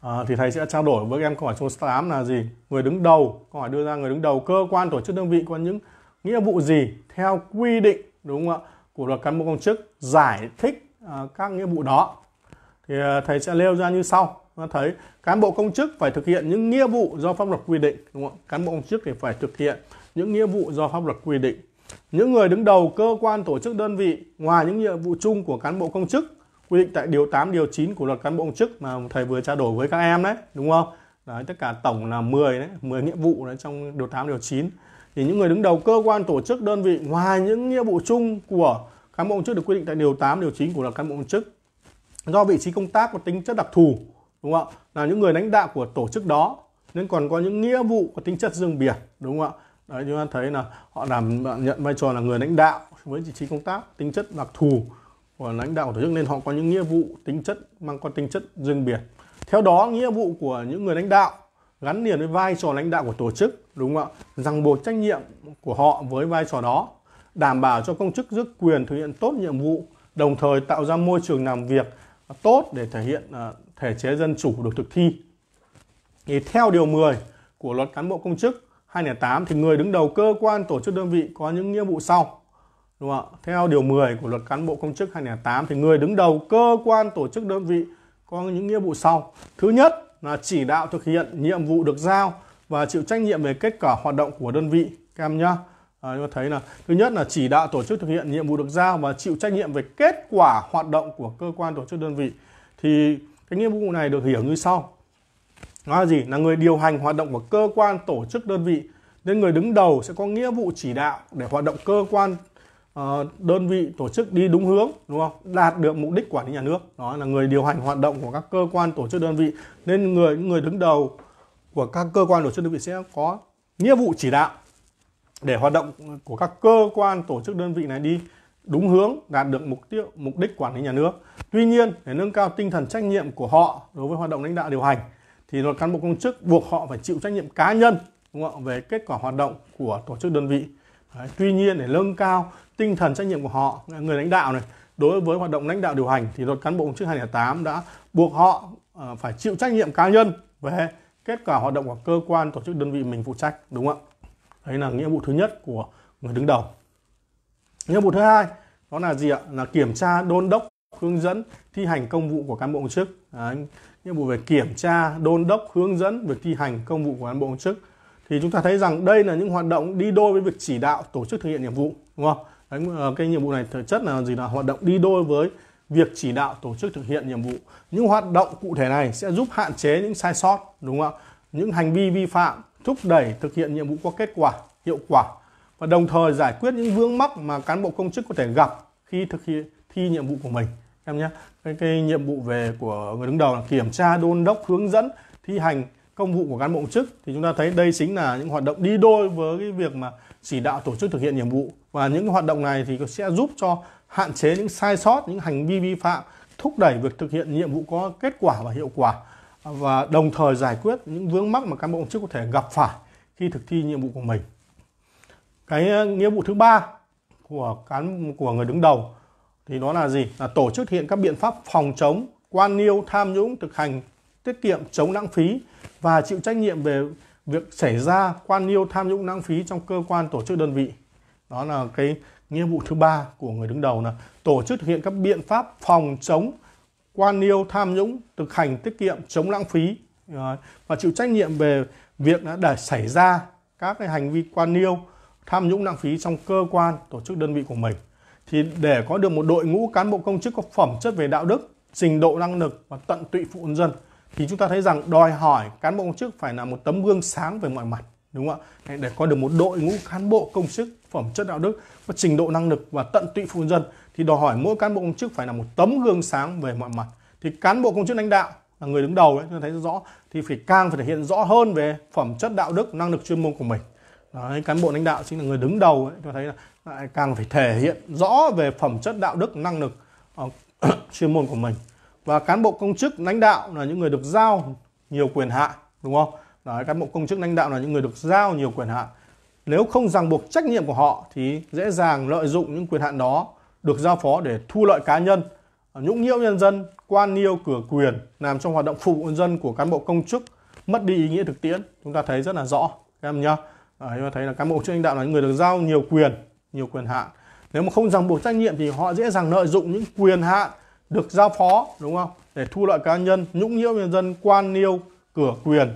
À, thì thầy sẽ trao đổi với các em câu hỏi số 8 là gì? Người đứng đầu, câu hỏi đưa ra người đứng đầu cơ quan tổ chức đơn vị có những nghĩa vụ gì theo quy định đúng không ạ? của luật cán bộ công chức giải thích à, các nghĩa vụ đó thì à, thầy sẽ nêu ra như sau nó thấy cán bộ công chức phải thực hiện những nghĩa vụ do pháp luật quy định đúng không cán bộ công chức thì phải thực hiện những nghĩa vụ do pháp luật quy định những người đứng đầu cơ quan tổ chức đơn vị ngoài những nhiệm vụ chung của cán bộ công chức quy định tại điều 8 điều 9 của luật cán bộ công chức mà thầy vừa trao đổi với các em đấy đúng không đấy tất cả tổng là 10 đấy 10 nghĩa vụ đấy trong điều 8 điều 9 thì những người đứng đầu cơ quan tổ chức đơn vị ngoài những nghĩa vụ chung của cán bộ công chức được quy định tại điều 8 điều 9 của luật cán bộ công chức do vị trí công tác có tính chất đặc thù đúng không ạ là những người lãnh đạo của tổ chức đó nên còn có những nghĩa vụ có tính chất riêng biệt đúng không ạ đấy chúng ta thấy là họ làm nhận vai trò là người lãnh đạo với vị trí công tác tính chất đặc thù của lãnh đạo tổ chức nên họ có những nghĩa vụ tính chất mang có tính chất riêng biệt theo đó nghĩa vụ của những người lãnh đạo gắn liền với vai trò lãnh đạo của tổ chức đúng không ạ rằng buộc trách nhiệm của họ với vai trò đó đảm bảo cho công chức giữ quyền thực hiện tốt nhiệm vụ đồng thời tạo ra môi trường làm việc tốt để thể hiện à, thể chế dân chủ được thực thi thì theo điều 10 của luật cán bộ công chức 208 thì người đứng đầu cơ quan tổ chức đơn vị có những nghĩa vụ sau đúng không ạ theo điều 10 của luật cán bộ công chức 208 thì người đứng đầu cơ quan tổ chức đơn vị có những nghĩa vụ sau thứ nhất là chỉ đạo thực hiện nhiệm vụ được giao và chịu trách nhiệm về kết quả hoạt động của đơn vị các em nhá à, chúng ta thấy là thứ nhất là chỉ đạo tổ chức thực hiện nhiệm vụ được giao và chịu trách nhiệm về kết quả hoạt động của cơ quan tổ chức đơn vị thì cái nhiệm vụ này được hiểu như sau nó là gì là người điều hành hoạt động của cơ quan tổ chức đơn vị nên người đứng đầu sẽ có nghĩa vụ chỉ đạo để hoạt động cơ quan ờ, đơn vị tổ chức đi đúng hướng đúng không đạt được mục đích quản lý nhà nước đó là người điều hành hoạt động của các cơ quan tổ chức đơn vị nên người người đứng đầu của các cơ quan tổ chức đơn vị sẽ có nghĩa vụ chỉ đạo để hoạt động của các cơ quan tổ chức đơn vị này đi đúng hướng đạt được mục tiêu mục đích quản lý nhà nước tuy nhiên để nâng cao tinh thần trách nhiệm của họ đối với hoạt động lãnh đạo điều hành thì luật cán bộ công chức buộc họ phải chịu trách nhiệm cá nhân đúng không? về kết quả hoạt động của tổ chức đơn vị Đấy, tuy nhiên để nâng cao tinh thần trách nhiệm của họ người lãnh đạo này đối với hoạt động lãnh đạo điều hành thì luật cán bộ công chức 208 đã buộc họ ờ, phải chịu trách nhiệm cá nhân về kết quả hoạt động của cơ quan tổ chức đơn vị mình phụ trách đúng không ạ đấy là nghĩa vụ thứ nhất của người đứng đầu nghĩa vụ thứ hai đó là gì ạ là kiểm tra đôn đốc hướng dẫn thi hành công vụ của cán bộ công chức đấy. nghĩa vụ về kiểm tra đôn đốc hướng dẫn việc thi hành công vụ của cán bộ công chức thì chúng ta thấy rằng đây là những hoạt động đi đôi với việc chỉ đạo tổ chức thực hiện nhiệm vụ đúng không đấy, ờ, cái nhiệm vụ này thực chất là gì là hoạt động đi đôi với việc chỉ đạo tổ chức thực hiện nhiệm vụ. Những hoạt động cụ thể này sẽ giúp hạn chế những sai sót, đúng không ạ? Những hành vi vi phạm, thúc đẩy thực hiện nhiệm vụ có kết quả, hiệu quả và đồng thời giải quyết những vướng mắc mà cán bộ công chức có thể gặp khi thực hiện thi nhiệm vụ của mình em nhé cái, cái nhiệm vụ về của người đứng đầu là kiểm tra đôn đốc hướng dẫn thi hành công vụ của cán bộ công chức thì chúng ta thấy đây chính là những hoạt động đi đôi với cái việc mà chỉ đạo tổ chức thực hiện nhiệm vụ và những hoạt động này thì sẽ giúp cho hạn chế những sai sót, những hành vi vi phạm, thúc đẩy việc thực hiện nhiệm vụ có kết quả và hiệu quả và đồng thời giải quyết những vướng mắc mà cán bộ công chức có thể gặp phải khi thực thi nhiệm vụ của mình. Cái ờ, nghĩa vụ thứ ba của cán của người đứng đầu thì đó là gì? Là tổ chức hiện các biện pháp phòng chống quan liêu tham nhũng, thực hành tiết kiệm, chống lãng phí và chịu trách nhiệm về việc xảy ra quan liêu tham nhũng lãng phí trong cơ quan tổ chức đơn vị. Đó là cái Nghĩa vụ thứ ba của người đứng đầu là tổ chức thực hiện các biện pháp phòng chống quan liêu tham nhũng, thực hành tiết kiệm, chống lãng phí ờ, và chịu trách nhiệm về việc đã để xảy ra các cái hành vi quan liêu tham nhũng lãng phí trong cơ quan tổ chức đơn vị của mình thì để có được một đội ngũ cán bộ công chức có phẩm chất về đạo đức trình độ năng lực và tận tụy phụ nhân dân thì chúng ta thấy rằng đòi hỏi cán bộ công chức phải là một tấm gương sáng về mọi mặt đúng không ạ để có được một đội ngũ cán bộ công chức phẩm chất đạo đức và trình độ năng lực và tận tụy phục dân thì đòi hỏi mỗi cán bộ công chức phải là một tấm gương sáng về mọi mặt thì cán bộ công chức lãnh đạo là người đứng đầu đấy chúng ta thấy rõ thì phải càng phải thể hiện rõ hơn về phẩm chất đạo đức năng lực chuyên môn của mình đấy, cán bộ lãnh đạo chính là người đứng đầu ấy, tôi thấy là lại càng phải thể hiện rõ về phẩm chất đạo đức năng lực uh, chuyên môn của mình và cán bộ công chức lãnh đạo là những người được giao nhiều quyền hạn đúng không Đấy, cán bộ công chức lãnh đạo là những người được giao nhiều quyền hạn nếu không ràng buộc trách nhiệm của họ thì dễ dàng lợi dụng những quyền hạn đó được giao phó để thu lợi cá nhân nhũng nhiễu nhân dân quan liêu cửa quyền làm cho hoạt động phục vụ dân của cán bộ công chức mất đi ý nghĩa thực tiễn chúng ta thấy rất là rõ các em nhá chúng ta thấy là cán bộ chức lãnh đạo là những người được giao nhiều quyền nhiều quyền hạn nếu mà không ràng buộc trách nhiệm thì họ dễ dàng lợi dụng những quyền hạn được giao phó đúng không để thu lợi cá nhân nhũng nhiễu nhân dân quan liêu cửa quyền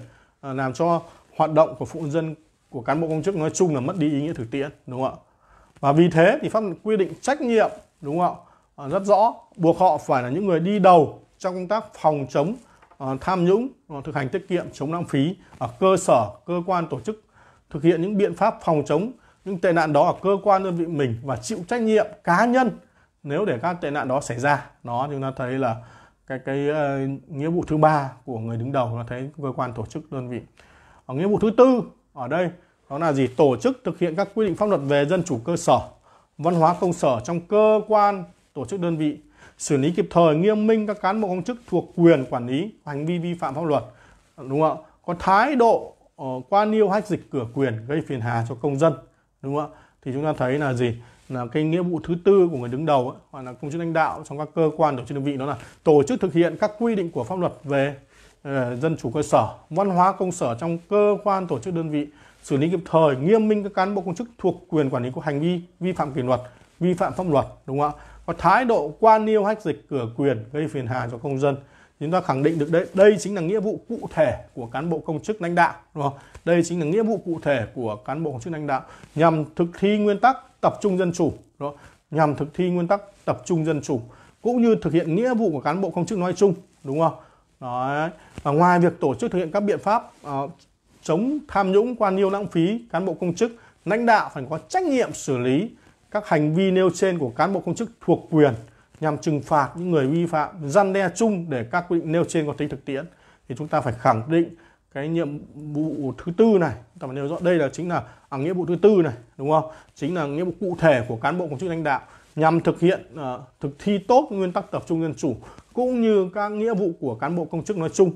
À, làm cho hoạt động của phụ nhân dân của cán bộ công chức nói chung là mất đi ý nghĩa thực tiễn đúng không ạ và vì thế thì pháp luật quy định trách nhiệm đúng không ạ à, rất rõ buộc họ phải là những người đi đầu trong công tác phòng chống à, tham nhũng thực hành tiết kiệm chống lãng phí ở cơ sở cơ quan tổ chức thực hiện những biện pháp phòng chống những tệ nạn đó ở cơ quan đơn vị mình và chịu trách nhiệm cá nhân nếu để các tệ nạn đó xảy ra đó chúng ta thấy là cái cái uh, nghĩa vụ thứ ba của người đứng đầu là thấy cơ quan tổ chức đơn vị ở ờ, nghĩa vụ thứ tư ở đây đó là gì tổ chức thực hiện các quy định pháp luật về dân chủ cơ sở văn hóa công sở trong cơ quan tổ chức đơn vị xử lý kịp thời nghiêm minh các cán bộ công chức thuộc quyền quản lý hành vi vi phạm pháp luật đúng không ạ có thái độ uh, quan liêu hách dịch cửa quyền gây phiền hà cho công dân đúng không ạ thì chúng ta thấy là gì là cái nghĩa vụ thứ tư của người đứng đầu hoặc là công chức lãnh đạo trong các cơ quan tổ chức đơn vị đó là tổ chức thực hiện các quy định của pháp luật về uh, dân chủ cơ sở văn hóa công sở trong cơ quan tổ chức đơn vị xử lý kịp thời nghiêm minh các cán bộ công chức thuộc quyền quản lý của hành vi vi phạm kỷ luật vi phạm pháp luật đúng không ạ có thái độ quan liêu hách dịch cửa quyền gây phiền hà cho công dân chúng ta khẳng định được đấy đây chính là nghĩa vụ cụ thể của cán bộ công chức lãnh đạo đúng không đây chính là nghĩa vụ cụ thể của cán bộ công chức lãnh đạo nhằm thực thi nguyên tắc tập trung dân chủ đó nhằm thực thi nguyên tắc tập trung dân chủ cũng như thực hiện nghĩa vụ của cán bộ công chức nói chung đúng không Đấy. và ngoài việc tổ chức thực hiện các biện pháp uh, chống tham nhũng quan liêu lãng phí cán bộ công chức lãnh đạo phải có trách nhiệm xử lý các hành vi nêu trên của cán bộ công chức thuộc quyền nhằm trừng phạt những người vi phạm gian đe chung để các quy định nêu trên có tính thực tiễn thì chúng ta phải khẳng định cái nhiệm vụ thứ tư này chúng ta phải nêu rõ đây là chính là à, nghĩa vụ thứ tư này đúng không chính là nghĩa vụ cụ thể của cán bộ công chức lãnh đạo nhằm thực hiện uh, thực thi tốt nguyên tắc tập trung dân chủ cũng như các nghĩa vụ của cán bộ công chức nói chung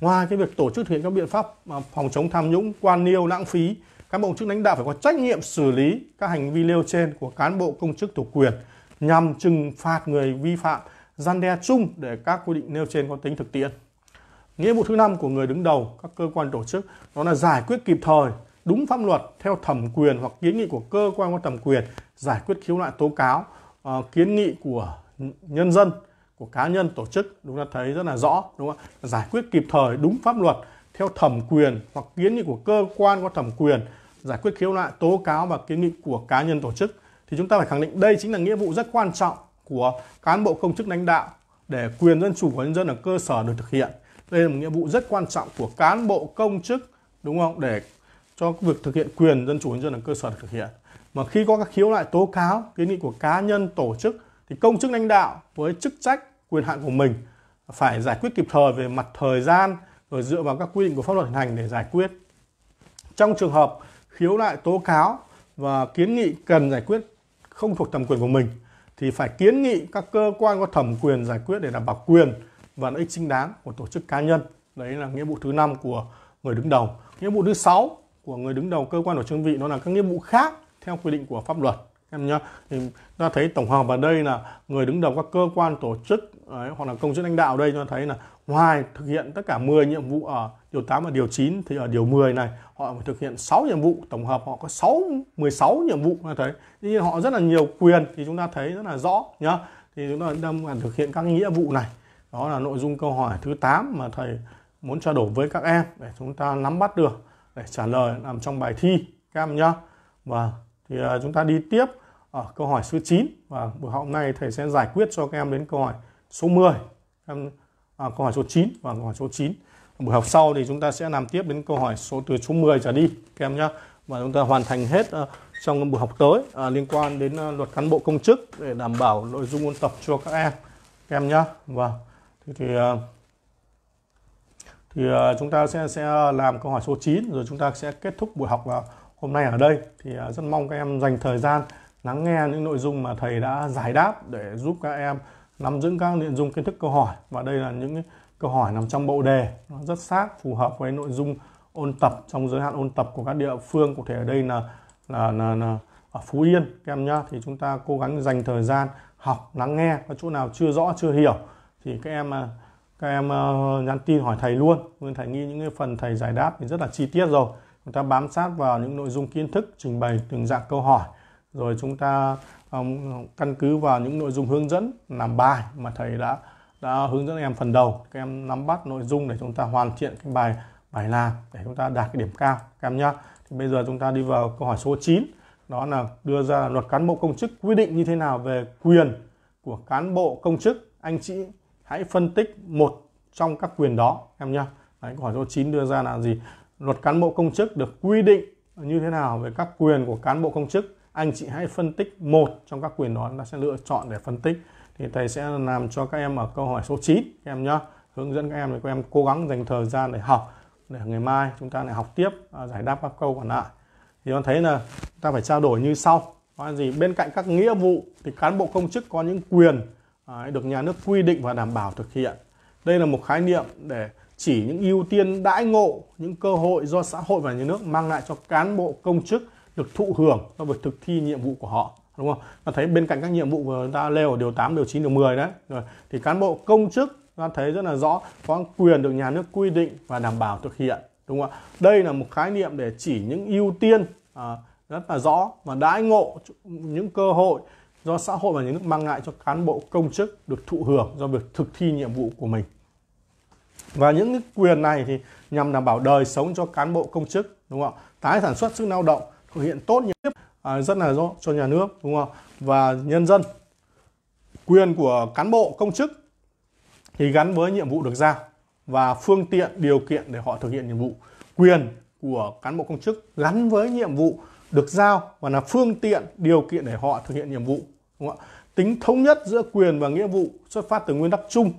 ngoài cái việc tổ chức thực hiện các biện pháp uh, phòng chống tham nhũng quan liêu lãng phí cán bộ công chức lãnh đạo phải có trách nhiệm xử lý các hành vi nêu trên của cán bộ công chức thuộc quyền nhằm trừng phạt người vi phạm gian đe chung để các quy định nêu trên có tính thực tiễn nghĩa vụ thứ năm của người đứng đầu các cơ quan tổ chức đó là giải quyết kịp thời đúng pháp luật theo thẩm quyền hoặc kiến nghị của cơ quan có thẩm quyền giải quyết khiếu nại tố cáo uh, kiến nghị của nhân dân của cá nhân tổ chức chúng ta thấy rất là rõ đúng không giải quyết kịp thời đúng pháp luật theo thẩm quyền hoặc kiến nghị của cơ quan có thẩm quyền giải quyết khiếu nại tố cáo và kiến nghị của cá nhân tổ chức thì chúng ta phải khẳng định đây chính là nghĩa vụ rất quan trọng của cán bộ công chức lãnh đạo để quyền dân chủ của nhân dân ở cơ sở được thực hiện đây là một nghĩa vụ rất quan trọng của cán bộ công chức đúng không để cho việc thực hiện quyền dân chủ nhân dân ở cơ sở thực hiện mà khi có các khiếu nại tố cáo kiến nghị của cá nhân tổ chức thì công chức lãnh đạo với chức trách quyền hạn của mình phải giải quyết kịp thời về mặt thời gian rồi dựa vào các quy định của pháp luật hiện hành để giải quyết trong trường hợp khiếu nại tố cáo và kiến nghị cần giải quyết không thuộc thẩm quyền của mình thì phải kiến nghị các cơ quan có thẩm quyền giải quyết để đảm bảo quyền và lợi ích chính đáng của tổ chức cá nhân đấy là nghĩa vụ thứ năm của người đứng đầu nghĩa vụ thứ sáu của người đứng đầu cơ quan của đơn vị đó là các nghĩa vụ khác theo quy định của pháp luật em nhá thì ta thấy tổng hợp vào đây là người đứng đầu các cơ quan tổ chức ấy, hoặc là công chức lãnh đạo đây cho thấy là ngoài thực hiện tất cả 10 nhiệm vụ ở điều 8 và điều 9 thì ở điều 10 này họ phải thực hiện 6 nhiệm vụ tổng hợp họ có 6 16 nhiệm vụ ta thấy Tuy họ rất là nhiều quyền thì chúng ta thấy rất là rõ nhá thì chúng ta đang thực hiện các nghĩa vụ này đó là nội dung câu hỏi thứ 8 mà thầy muốn trao đổi với các em để chúng ta nắm bắt được để trả lời nằm trong bài thi các em nhá và thì à, chúng ta đi tiếp ở câu hỏi số 9 và buổi học hôm nay thầy sẽ giải quyết cho các em đến câu hỏi số 10 em à, câu hỏi số 9 và câu hỏi số 9 buổi học sau thì chúng ta sẽ làm tiếp đến câu hỏi số từ số 10 trở đi các em nhé và chúng ta hoàn thành hết uh, trong buổi học tới uh, liên quan đến uh, luật cán bộ công chức để đảm bảo nội dung ôn tập cho các em các em nhé và thì, thì uh, thì ờ, chúng ta sẽ sẽ làm câu hỏi số 9 rồi chúng ta sẽ kết thúc buổi học vào hôm nay ở đây thì ờ, rất mong các em dành thời gian lắng nghe những nội dung mà thầy đã giải đáp để giúp các em nắm vững các nội dung kiến thức câu hỏi và đây là những câu hỏi nằm trong bộ đề nó rất sát phù hợp với nội dung ôn tập trong giới hạn ôn tập của các địa phương cụ thể ở đây là là, là, là ở Phú Yên các em nhá thì chúng ta cố gắng dành thời gian học lắng nghe có chỗ nào chưa rõ chưa hiểu thì các em ờ, các em uh, nhắn tin hỏi thầy luôn nên thầy nghĩ những cái phần thầy giải đáp thì rất là chi tiết rồi chúng ta bám sát vào những nội dung kiến thức trình bày từng dạng câu hỏi rồi chúng ta um, căn cứ vào những nội dung hướng dẫn làm bài mà thầy đã đã hướng dẫn em phần đầu các em nắm bắt nội dung để chúng ta hoàn thiện cái bài bài làm để chúng ta đạt cái điểm cao các em nhá thì bây giờ chúng ta đi vào câu hỏi số 9 đó là đưa ra luật cán bộ công chức quy định như thế nào về quyền của cán bộ công chức anh chị hãy phân tích một trong các quyền đó em nhá Đấy, câu hỏi số 9 đưa ra là gì luật cán bộ công chức được quy định như thế nào về các quyền của cán bộ công chức anh chị hãy phân tích một trong các quyền đó chúng ta sẽ lựa chọn để phân tích thì thầy sẽ làm cho các em ở câu hỏi số 9 em nhá hướng dẫn các em để các em cố gắng dành thời gian để học để ngày mai chúng ta lại học tiếp à, giải đáp các câu còn lại thì con thấy là ta phải trao đổi như sau đó là gì bên cạnh các nghĩa vụ thì cán bộ công chức có những quyền Đấy, được nhà nước quy định và đảm bảo thực hiện. Đây là một khái niệm để chỉ những ưu tiên đãi ngộ, những cơ hội do xã hội và nhà nước mang lại cho cán bộ công chức được thụ hưởng trong việc thực thi nhiệm vụ của họ đúng không? Ta thấy bên cạnh các nhiệm vụ của ta leo ở điều 8, điều 9, điều 10 đấy. Rồi thì cán bộ công chức ta thấy rất là rõ có quyền được nhà nước quy định và đảm bảo thực hiện đúng không ạ? Đây là một khái niệm để chỉ những ưu tiên à, rất là rõ và đãi ngộ những cơ hội do xã hội và nhà nước mang lại cho cán bộ công chức được thụ hưởng do việc thực thi nhiệm vụ của mình. Và những cái quyền này thì nhằm đảm bảo đời sống cho cán bộ công chức đúng không ạ? Tái sản xuất sức lao động thực hiện tốt nhiệm vụ à, rất là do cho nhà nước đúng không Và nhân dân quyền của cán bộ công chức thì gắn với nhiệm vụ được giao và phương tiện điều kiện để họ thực hiện nhiệm vụ quyền của cán bộ công chức gắn với nhiệm vụ được giao và là phương tiện điều kiện để họ thực hiện nhiệm vụ đúng không tính thống nhất giữa quyền và nghĩa vụ xuất phát từ nguyên tắc chung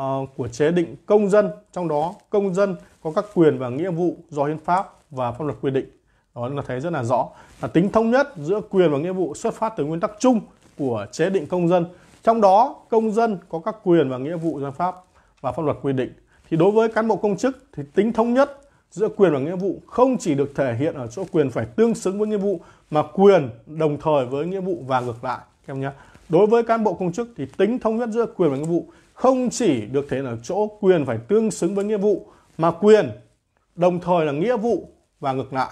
uh, của chế định công dân trong đó công dân có các quyền và nghĩa vụ do hiến pháp và pháp luật quy định đó là thấy rất là rõ là tính thống nhất giữa quyền và nghĩa vụ xuất phát từ nguyên tắc chung của chế định công dân trong đó công dân có các quyền và nghĩa vụ do pháp và pháp luật quy định thì đối với cán bộ công chức thì tính thống nhất giữa quyền và nghĩa vụ không chỉ được thể hiện ở chỗ quyền phải tương xứng với nghĩa vụ mà quyền đồng thời với nghĩa vụ và ngược lại các em nhé đối với cán bộ công chức thì tính thống nhất giữa quyền và nghĩa vụ không chỉ được thể hiện ở chỗ quyền phải tương xứng với nghĩa vụ mà quyền đồng thời là nghĩa vụ và ngược lại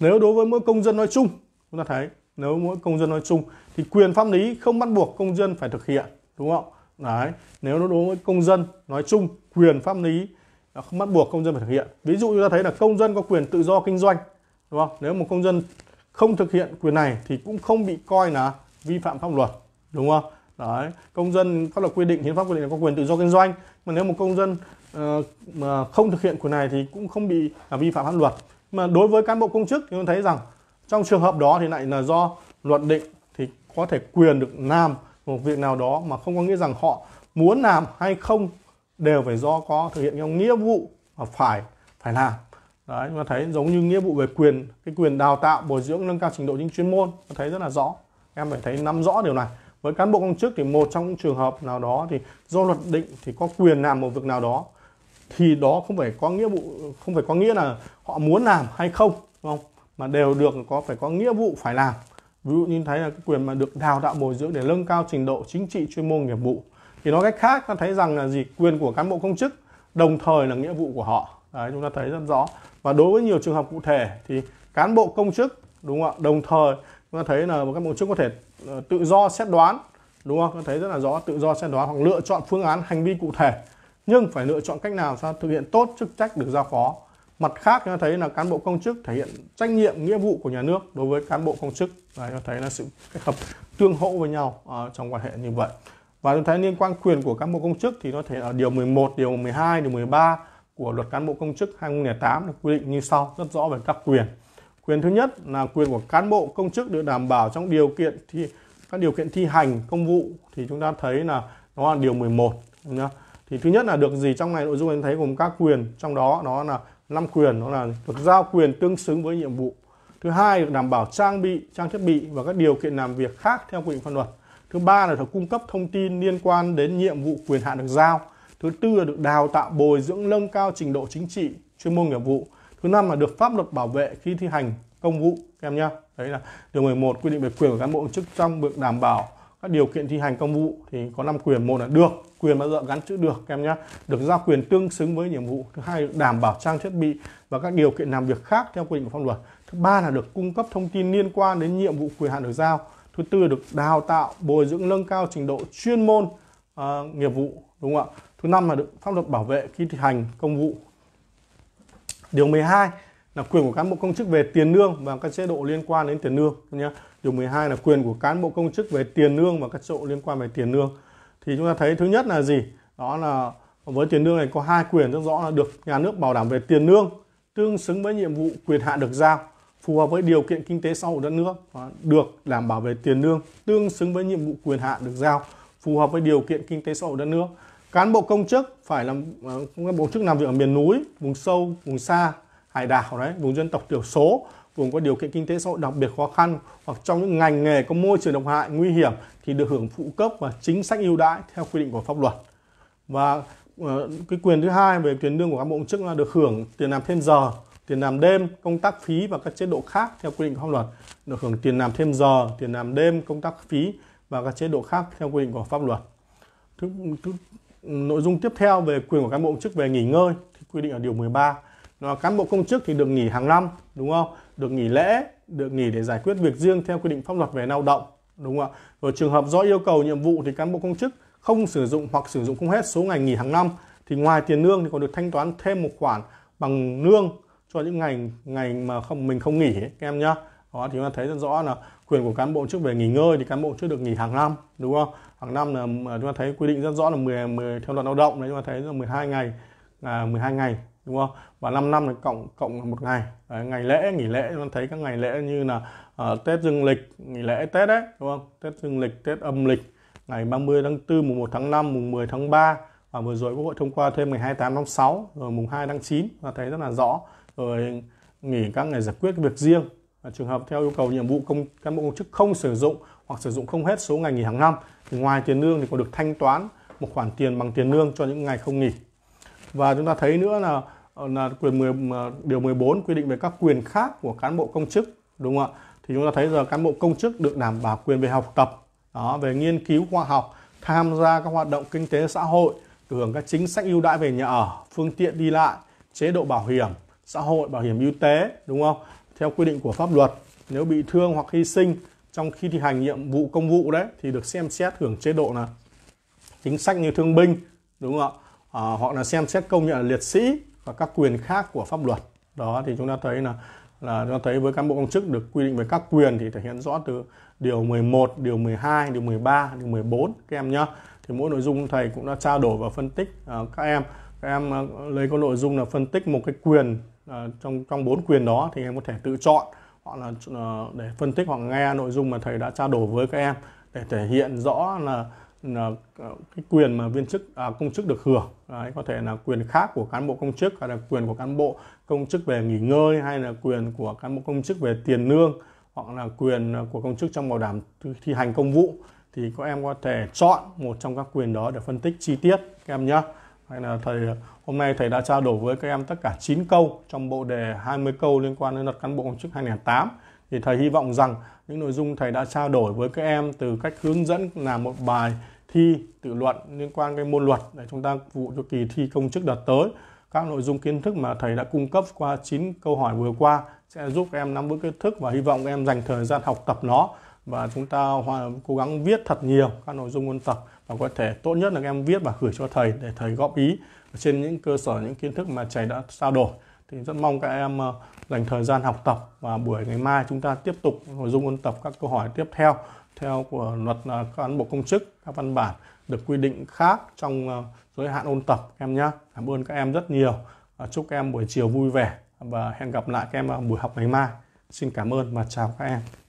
nếu đối với mỗi công dân nói chung chúng ta thấy nếu mỗi công dân nói chung thì quyền pháp lý không bắt buộc công dân phải thực hiện đúng không đấy nếu đối với công dân nói chung quyền pháp lý không bắt buộc công dân phải thực hiện ví dụ chúng ta thấy là công dân có quyền tự do kinh doanh đúng không nếu một công dân không thực hiện quyền này thì cũng không bị coi là vi phạm pháp luật đúng không đấy công dân pháp luật quy định hiến pháp quy định là có quyền tự do kinh doanh mà nếu một công dân uh, mà không thực hiện quyền này thì cũng không bị là vi phạm pháp luật mà đối với cán bộ công chức thì chúng ta thấy rằng trong trường hợp đó thì lại là do luật định thì có thể quyền được làm một việc nào đó mà không có nghĩa rằng họ muốn làm hay không đều phải do có thực hiện theo nghĩa vụ và phải phải làm đấy chúng ta thấy giống như nghĩa vụ về quyền cái quyền đào tạo bồi dưỡng nâng cao trình độ những chuyên môn ta thấy rất là rõ em phải thấy nắm rõ điều này với cán bộ công chức thì một trong những trường hợp nào đó thì do luật định thì có quyền làm một việc nào đó thì đó không phải có nghĩa vụ không phải có nghĩa là họ muốn làm hay không đúng không mà đều được có phải có nghĩa vụ phải làm ví dụ như thấy là cái quyền mà được đào tạo bồi dưỡng để nâng cao trình độ chính trị chuyên môn nghiệp vụ thì nói cách khác ta thấy rằng là gì quyền của cán bộ công chức đồng thời là nghĩa vụ của họ đấy, chúng ta thấy rất rõ và đối với nhiều trường hợp cụ thể thì cán bộ công chức đúng không ạ đồng thời chúng ta thấy là một cán bộ công chức có thể ờ, tự do xét đoán đúng không? chúng ta thấy rất là rõ tự do xét đoán hoặc lựa chọn phương án hành vi cụ thể nhưng phải lựa chọn cách nào sao thực hiện tốt chức trách được giao phó. Mặt khác chúng ta thấy là cán bộ công chức thể hiện trách nhiệm nghĩa vụ của nhà nước đối với cán bộ công chức. Đấy, chúng ta thấy là sự kết hợp tương hỗ với nhau uh, trong quan hệ như vậy và chúng thấy liên quan quyền của cán bộ công chức thì nó thể ở điều 11, điều 12, điều 13 của luật cán bộ công chức 2008 được quy định như sau rất rõ về các quyền. Quyền thứ nhất là quyền của cán bộ công chức được đảm bảo trong điều kiện thi các điều kiện thi hành công vụ thì chúng ta thấy là nó là điều 11 nhá. Thì thứ nhất là được gì trong này nội dung anh thấy gồm các quyền trong đó nó là năm quyền đó là được giao quyền tương xứng với nhiệm vụ. Thứ hai được đảm bảo trang bị, trang thiết bị và các điều kiện làm việc khác theo quy định pháp luật thứ ba là được cung cấp thông tin liên quan đến nhiệm vụ quyền hạn được giao thứ tư là được đào tạo bồi dưỡng nâng cao trình độ chính trị chuyên môn nghiệp vụ thứ năm là được pháp luật bảo vệ khi thi hành công vụ em nhá đấy là điều 11 quy định về quyền của cán bộ công chức trong việc đảm bảo các điều kiện thi hành công vụ thì có năm quyền một là được quyền bao giờ gắn chữ được em nhá được giao quyền tương xứng với nhiệm vụ thứ hai được đảm bảo trang thiết bị và các điều kiện làm việc khác theo quy định của pháp luật thứ ba là được cung cấp thông tin liên quan đến nhiệm vụ quyền hạn được giao thứ tư được đào tạo bồi dưỡng nâng cao trình độ chuyên môn uh, nghiệp vụ đúng không ạ thứ năm là được pháp luật bảo vệ khi thi hành công vụ điều 12 là quyền của cán bộ công chức về tiền lương và các chế độ liên quan đến tiền lương nhé điều 12 là quyền của cán bộ công chức về tiền lương và các chế độ liên quan về tiền lương thì chúng ta thấy thứ nhất là gì đó là với tiền lương này có hai quyền rất rõ là được nhà nước bảo đảm về tiền lương tương xứng với nhiệm vụ quyền hạn được giao phù hợp với điều kiện kinh tế xã hội đất nước được đảm bảo về tiền lương tương xứng với nhiệm vụ quyền hạn được giao phù hợp với điều kiện kinh tế xã hội đất nước cán bộ công chức phải làm à, cán bộ chức làm việc ở miền núi vùng sâu vùng xa hải đảo đấy vùng dân tộc thiểu số vùng có điều kiện kinh tế xã hội đặc biệt khó khăn hoặc trong những ngành nghề có môi trường độc hại nguy hiểm thì được hưởng phụ cấp và chính sách ưu đãi theo quy định của pháp luật và ờ, cái quyền thứ hai về tiền lương của cán bộ công chức là được hưởng tiền làm thêm giờ tiền làm đêm, công tác phí và các chế độ khác theo quy định của pháp luật, được hưởng tiền làm thêm giờ, tiền làm đêm, công tác phí và các chế độ khác theo quy định của pháp luật. Thứ, thứ, nội dung tiếp theo về quyền của cán bộ công chức về nghỉ ngơi thì quy định ở điều 13. Nó cán bộ công chức thì được nghỉ hàng năm, đúng không? Được nghỉ lễ, được nghỉ để giải quyết việc riêng theo quy định pháp luật về lao động, đúng không ạ? Rồi trường hợp do yêu cầu nhiệm vụ thì cán bộ công chức không sử dụng hoặc sử dụng không hết số ngày nghỉ hàng năm thì ngoài tiền lương thì còn được thanh toán thêm một khoản bằng lương cho những ngày ngày mà không mình không nghỉ ấy, các em nhá đó thì chúng ta thấy rất rõ là quyền của cán bộ trước về nghỉ ngơi thì cán bộ trước được nghỉ hàng năm đúng không hàng năm là chúng ta thấy quy định rất rõ là 10, 10 theo luật lao động đấy chúng ta thấy là 12 ngày là 12 ngày đúng không và 5 năm là cộng cộng một ngày đấy, ngày lễ nghỉ lễ chúng ta thấy các ngày lễ như là uh, Tết dương lịch nghỉ lễ Tết đấy đúng không Tết dương lịch Tết âm lịch ngày 30 tháng 4 mùng 1 tháng 5 mùng 10 tháng 3 và vừa rồi Quốc hội thông qua thêm ngày 28 tháng 6 rồi mùng 2 tháng 9 là thấy rất là rõ rồi nghỉ các ngày giải quyết việc riêng à, trường hợp theo yêu cầu nhiệm vụ công cán bộ công chức không sử dụng hoặc sử dụng không hết số ngày nghỉ hàng năm thì ngoài tiền lương thì còn được thanh toán một khoản tiền bằng tiền lương cho những ngày không nghỉ và chúng ta thấy nữa là ờ, là quyền 10, điều 14 quy định về các quyền khác của cán bộ công chức đúng không ạ thì chúng ta thấy giờ cán bộ công chức được đảm bảo quyền về học tập đó, về nghiên cứu khoa học tham gia các hoạt động kinh tế xã hội hưởng các chính sách ưu đãi về nhà ở phương tiện đi lại chế độ bảo hiểm xã hội, bảo hiểm y tế, đúng không? Theo quy định của pháp luật, nếu bị thương hoặc hy sinh trong khi thi hành nhiệm vụ công vụ đấy thì được xem xét hưởng chế độ là chính sách như thương binh, đúng không ạ? À, hoặc là xem xét công nhận liệt sĩ và các quyền khác của pháp luật. Đó thì chúng ta thấy là là cho thấy với cán bộ công chức được quy định về các quyền thì thể hiện rõ từ điều 11, điều 12, điều 13, điều 14 các em nhá Thì mỗi nội dung thầy cũng đã trao đổi và phân tích uh, các em. Các em uh, lấy có nội dung là phân tích một cái quyền Ờ, trong trong bốn quyền đó thì em có thể tự chọn hoặc là ờ, để phân tích hoặc nghe nội dung mà thầy đã trao đổi với các em để thể hiện rõ là, là ờ, cái quyền mà viên chức à, công chức được hưởng Đấy, có thể là quyền khác của cán bộ công chức hay là quyền của cán bộ công chức về nghỉ ngơi hay là quyền của cán bộ công chức về tiền lương hoặc là quyền của công chức trong bảo đảm thi hành công vụ thì các em có thể chọn một trong các quyền đó để phân tích chi tiết các em nhé hay là thầy Hôm nay thầy đã trao đổi với các em tất cả 9 câu trong bộ đề 20 câu liên quan đến luật cán bộ công chức 2008. Thì thầy hy vọng rằng những nội dung thầy đã trao đổi với các em từ cách hướng dẫn làm một bài thi tự luận liên quan cái môn luật để chúng ta phục vụ cho kỳ thi công chức đợt tới. Các nội dung kiến thức mà thầy đã cung cấp qua 9 câu hỏi vừa qua sẽ giúp các em nắm vững kiến thức và hy vọng các em dành thời gian học tập nó và chúng ta cố gắng viết thật nhiều các nội dung ôn tập và có thể tốt nhất là các em viết và gửi cho thầy để thầy góp ý trên những cơ sở những kiến thức mà thầy đã trao đổi thì rất mong các em ờ, dành thời gian học tập và buổi ngày mai chúng ta tiếp tục nội dung ôn tập các câu hỏi tiếp theo theo của luật ờ, cán bộ công chức các văn bản được quy định khác trong ờ, giới hạn ôn tập em nhé cảm ơn các em rất nhiều chúc các em buổi chiều vui vẻ và hẹn gặp lại các em vào buổi học ngày mai xin cảm ơn và chào các em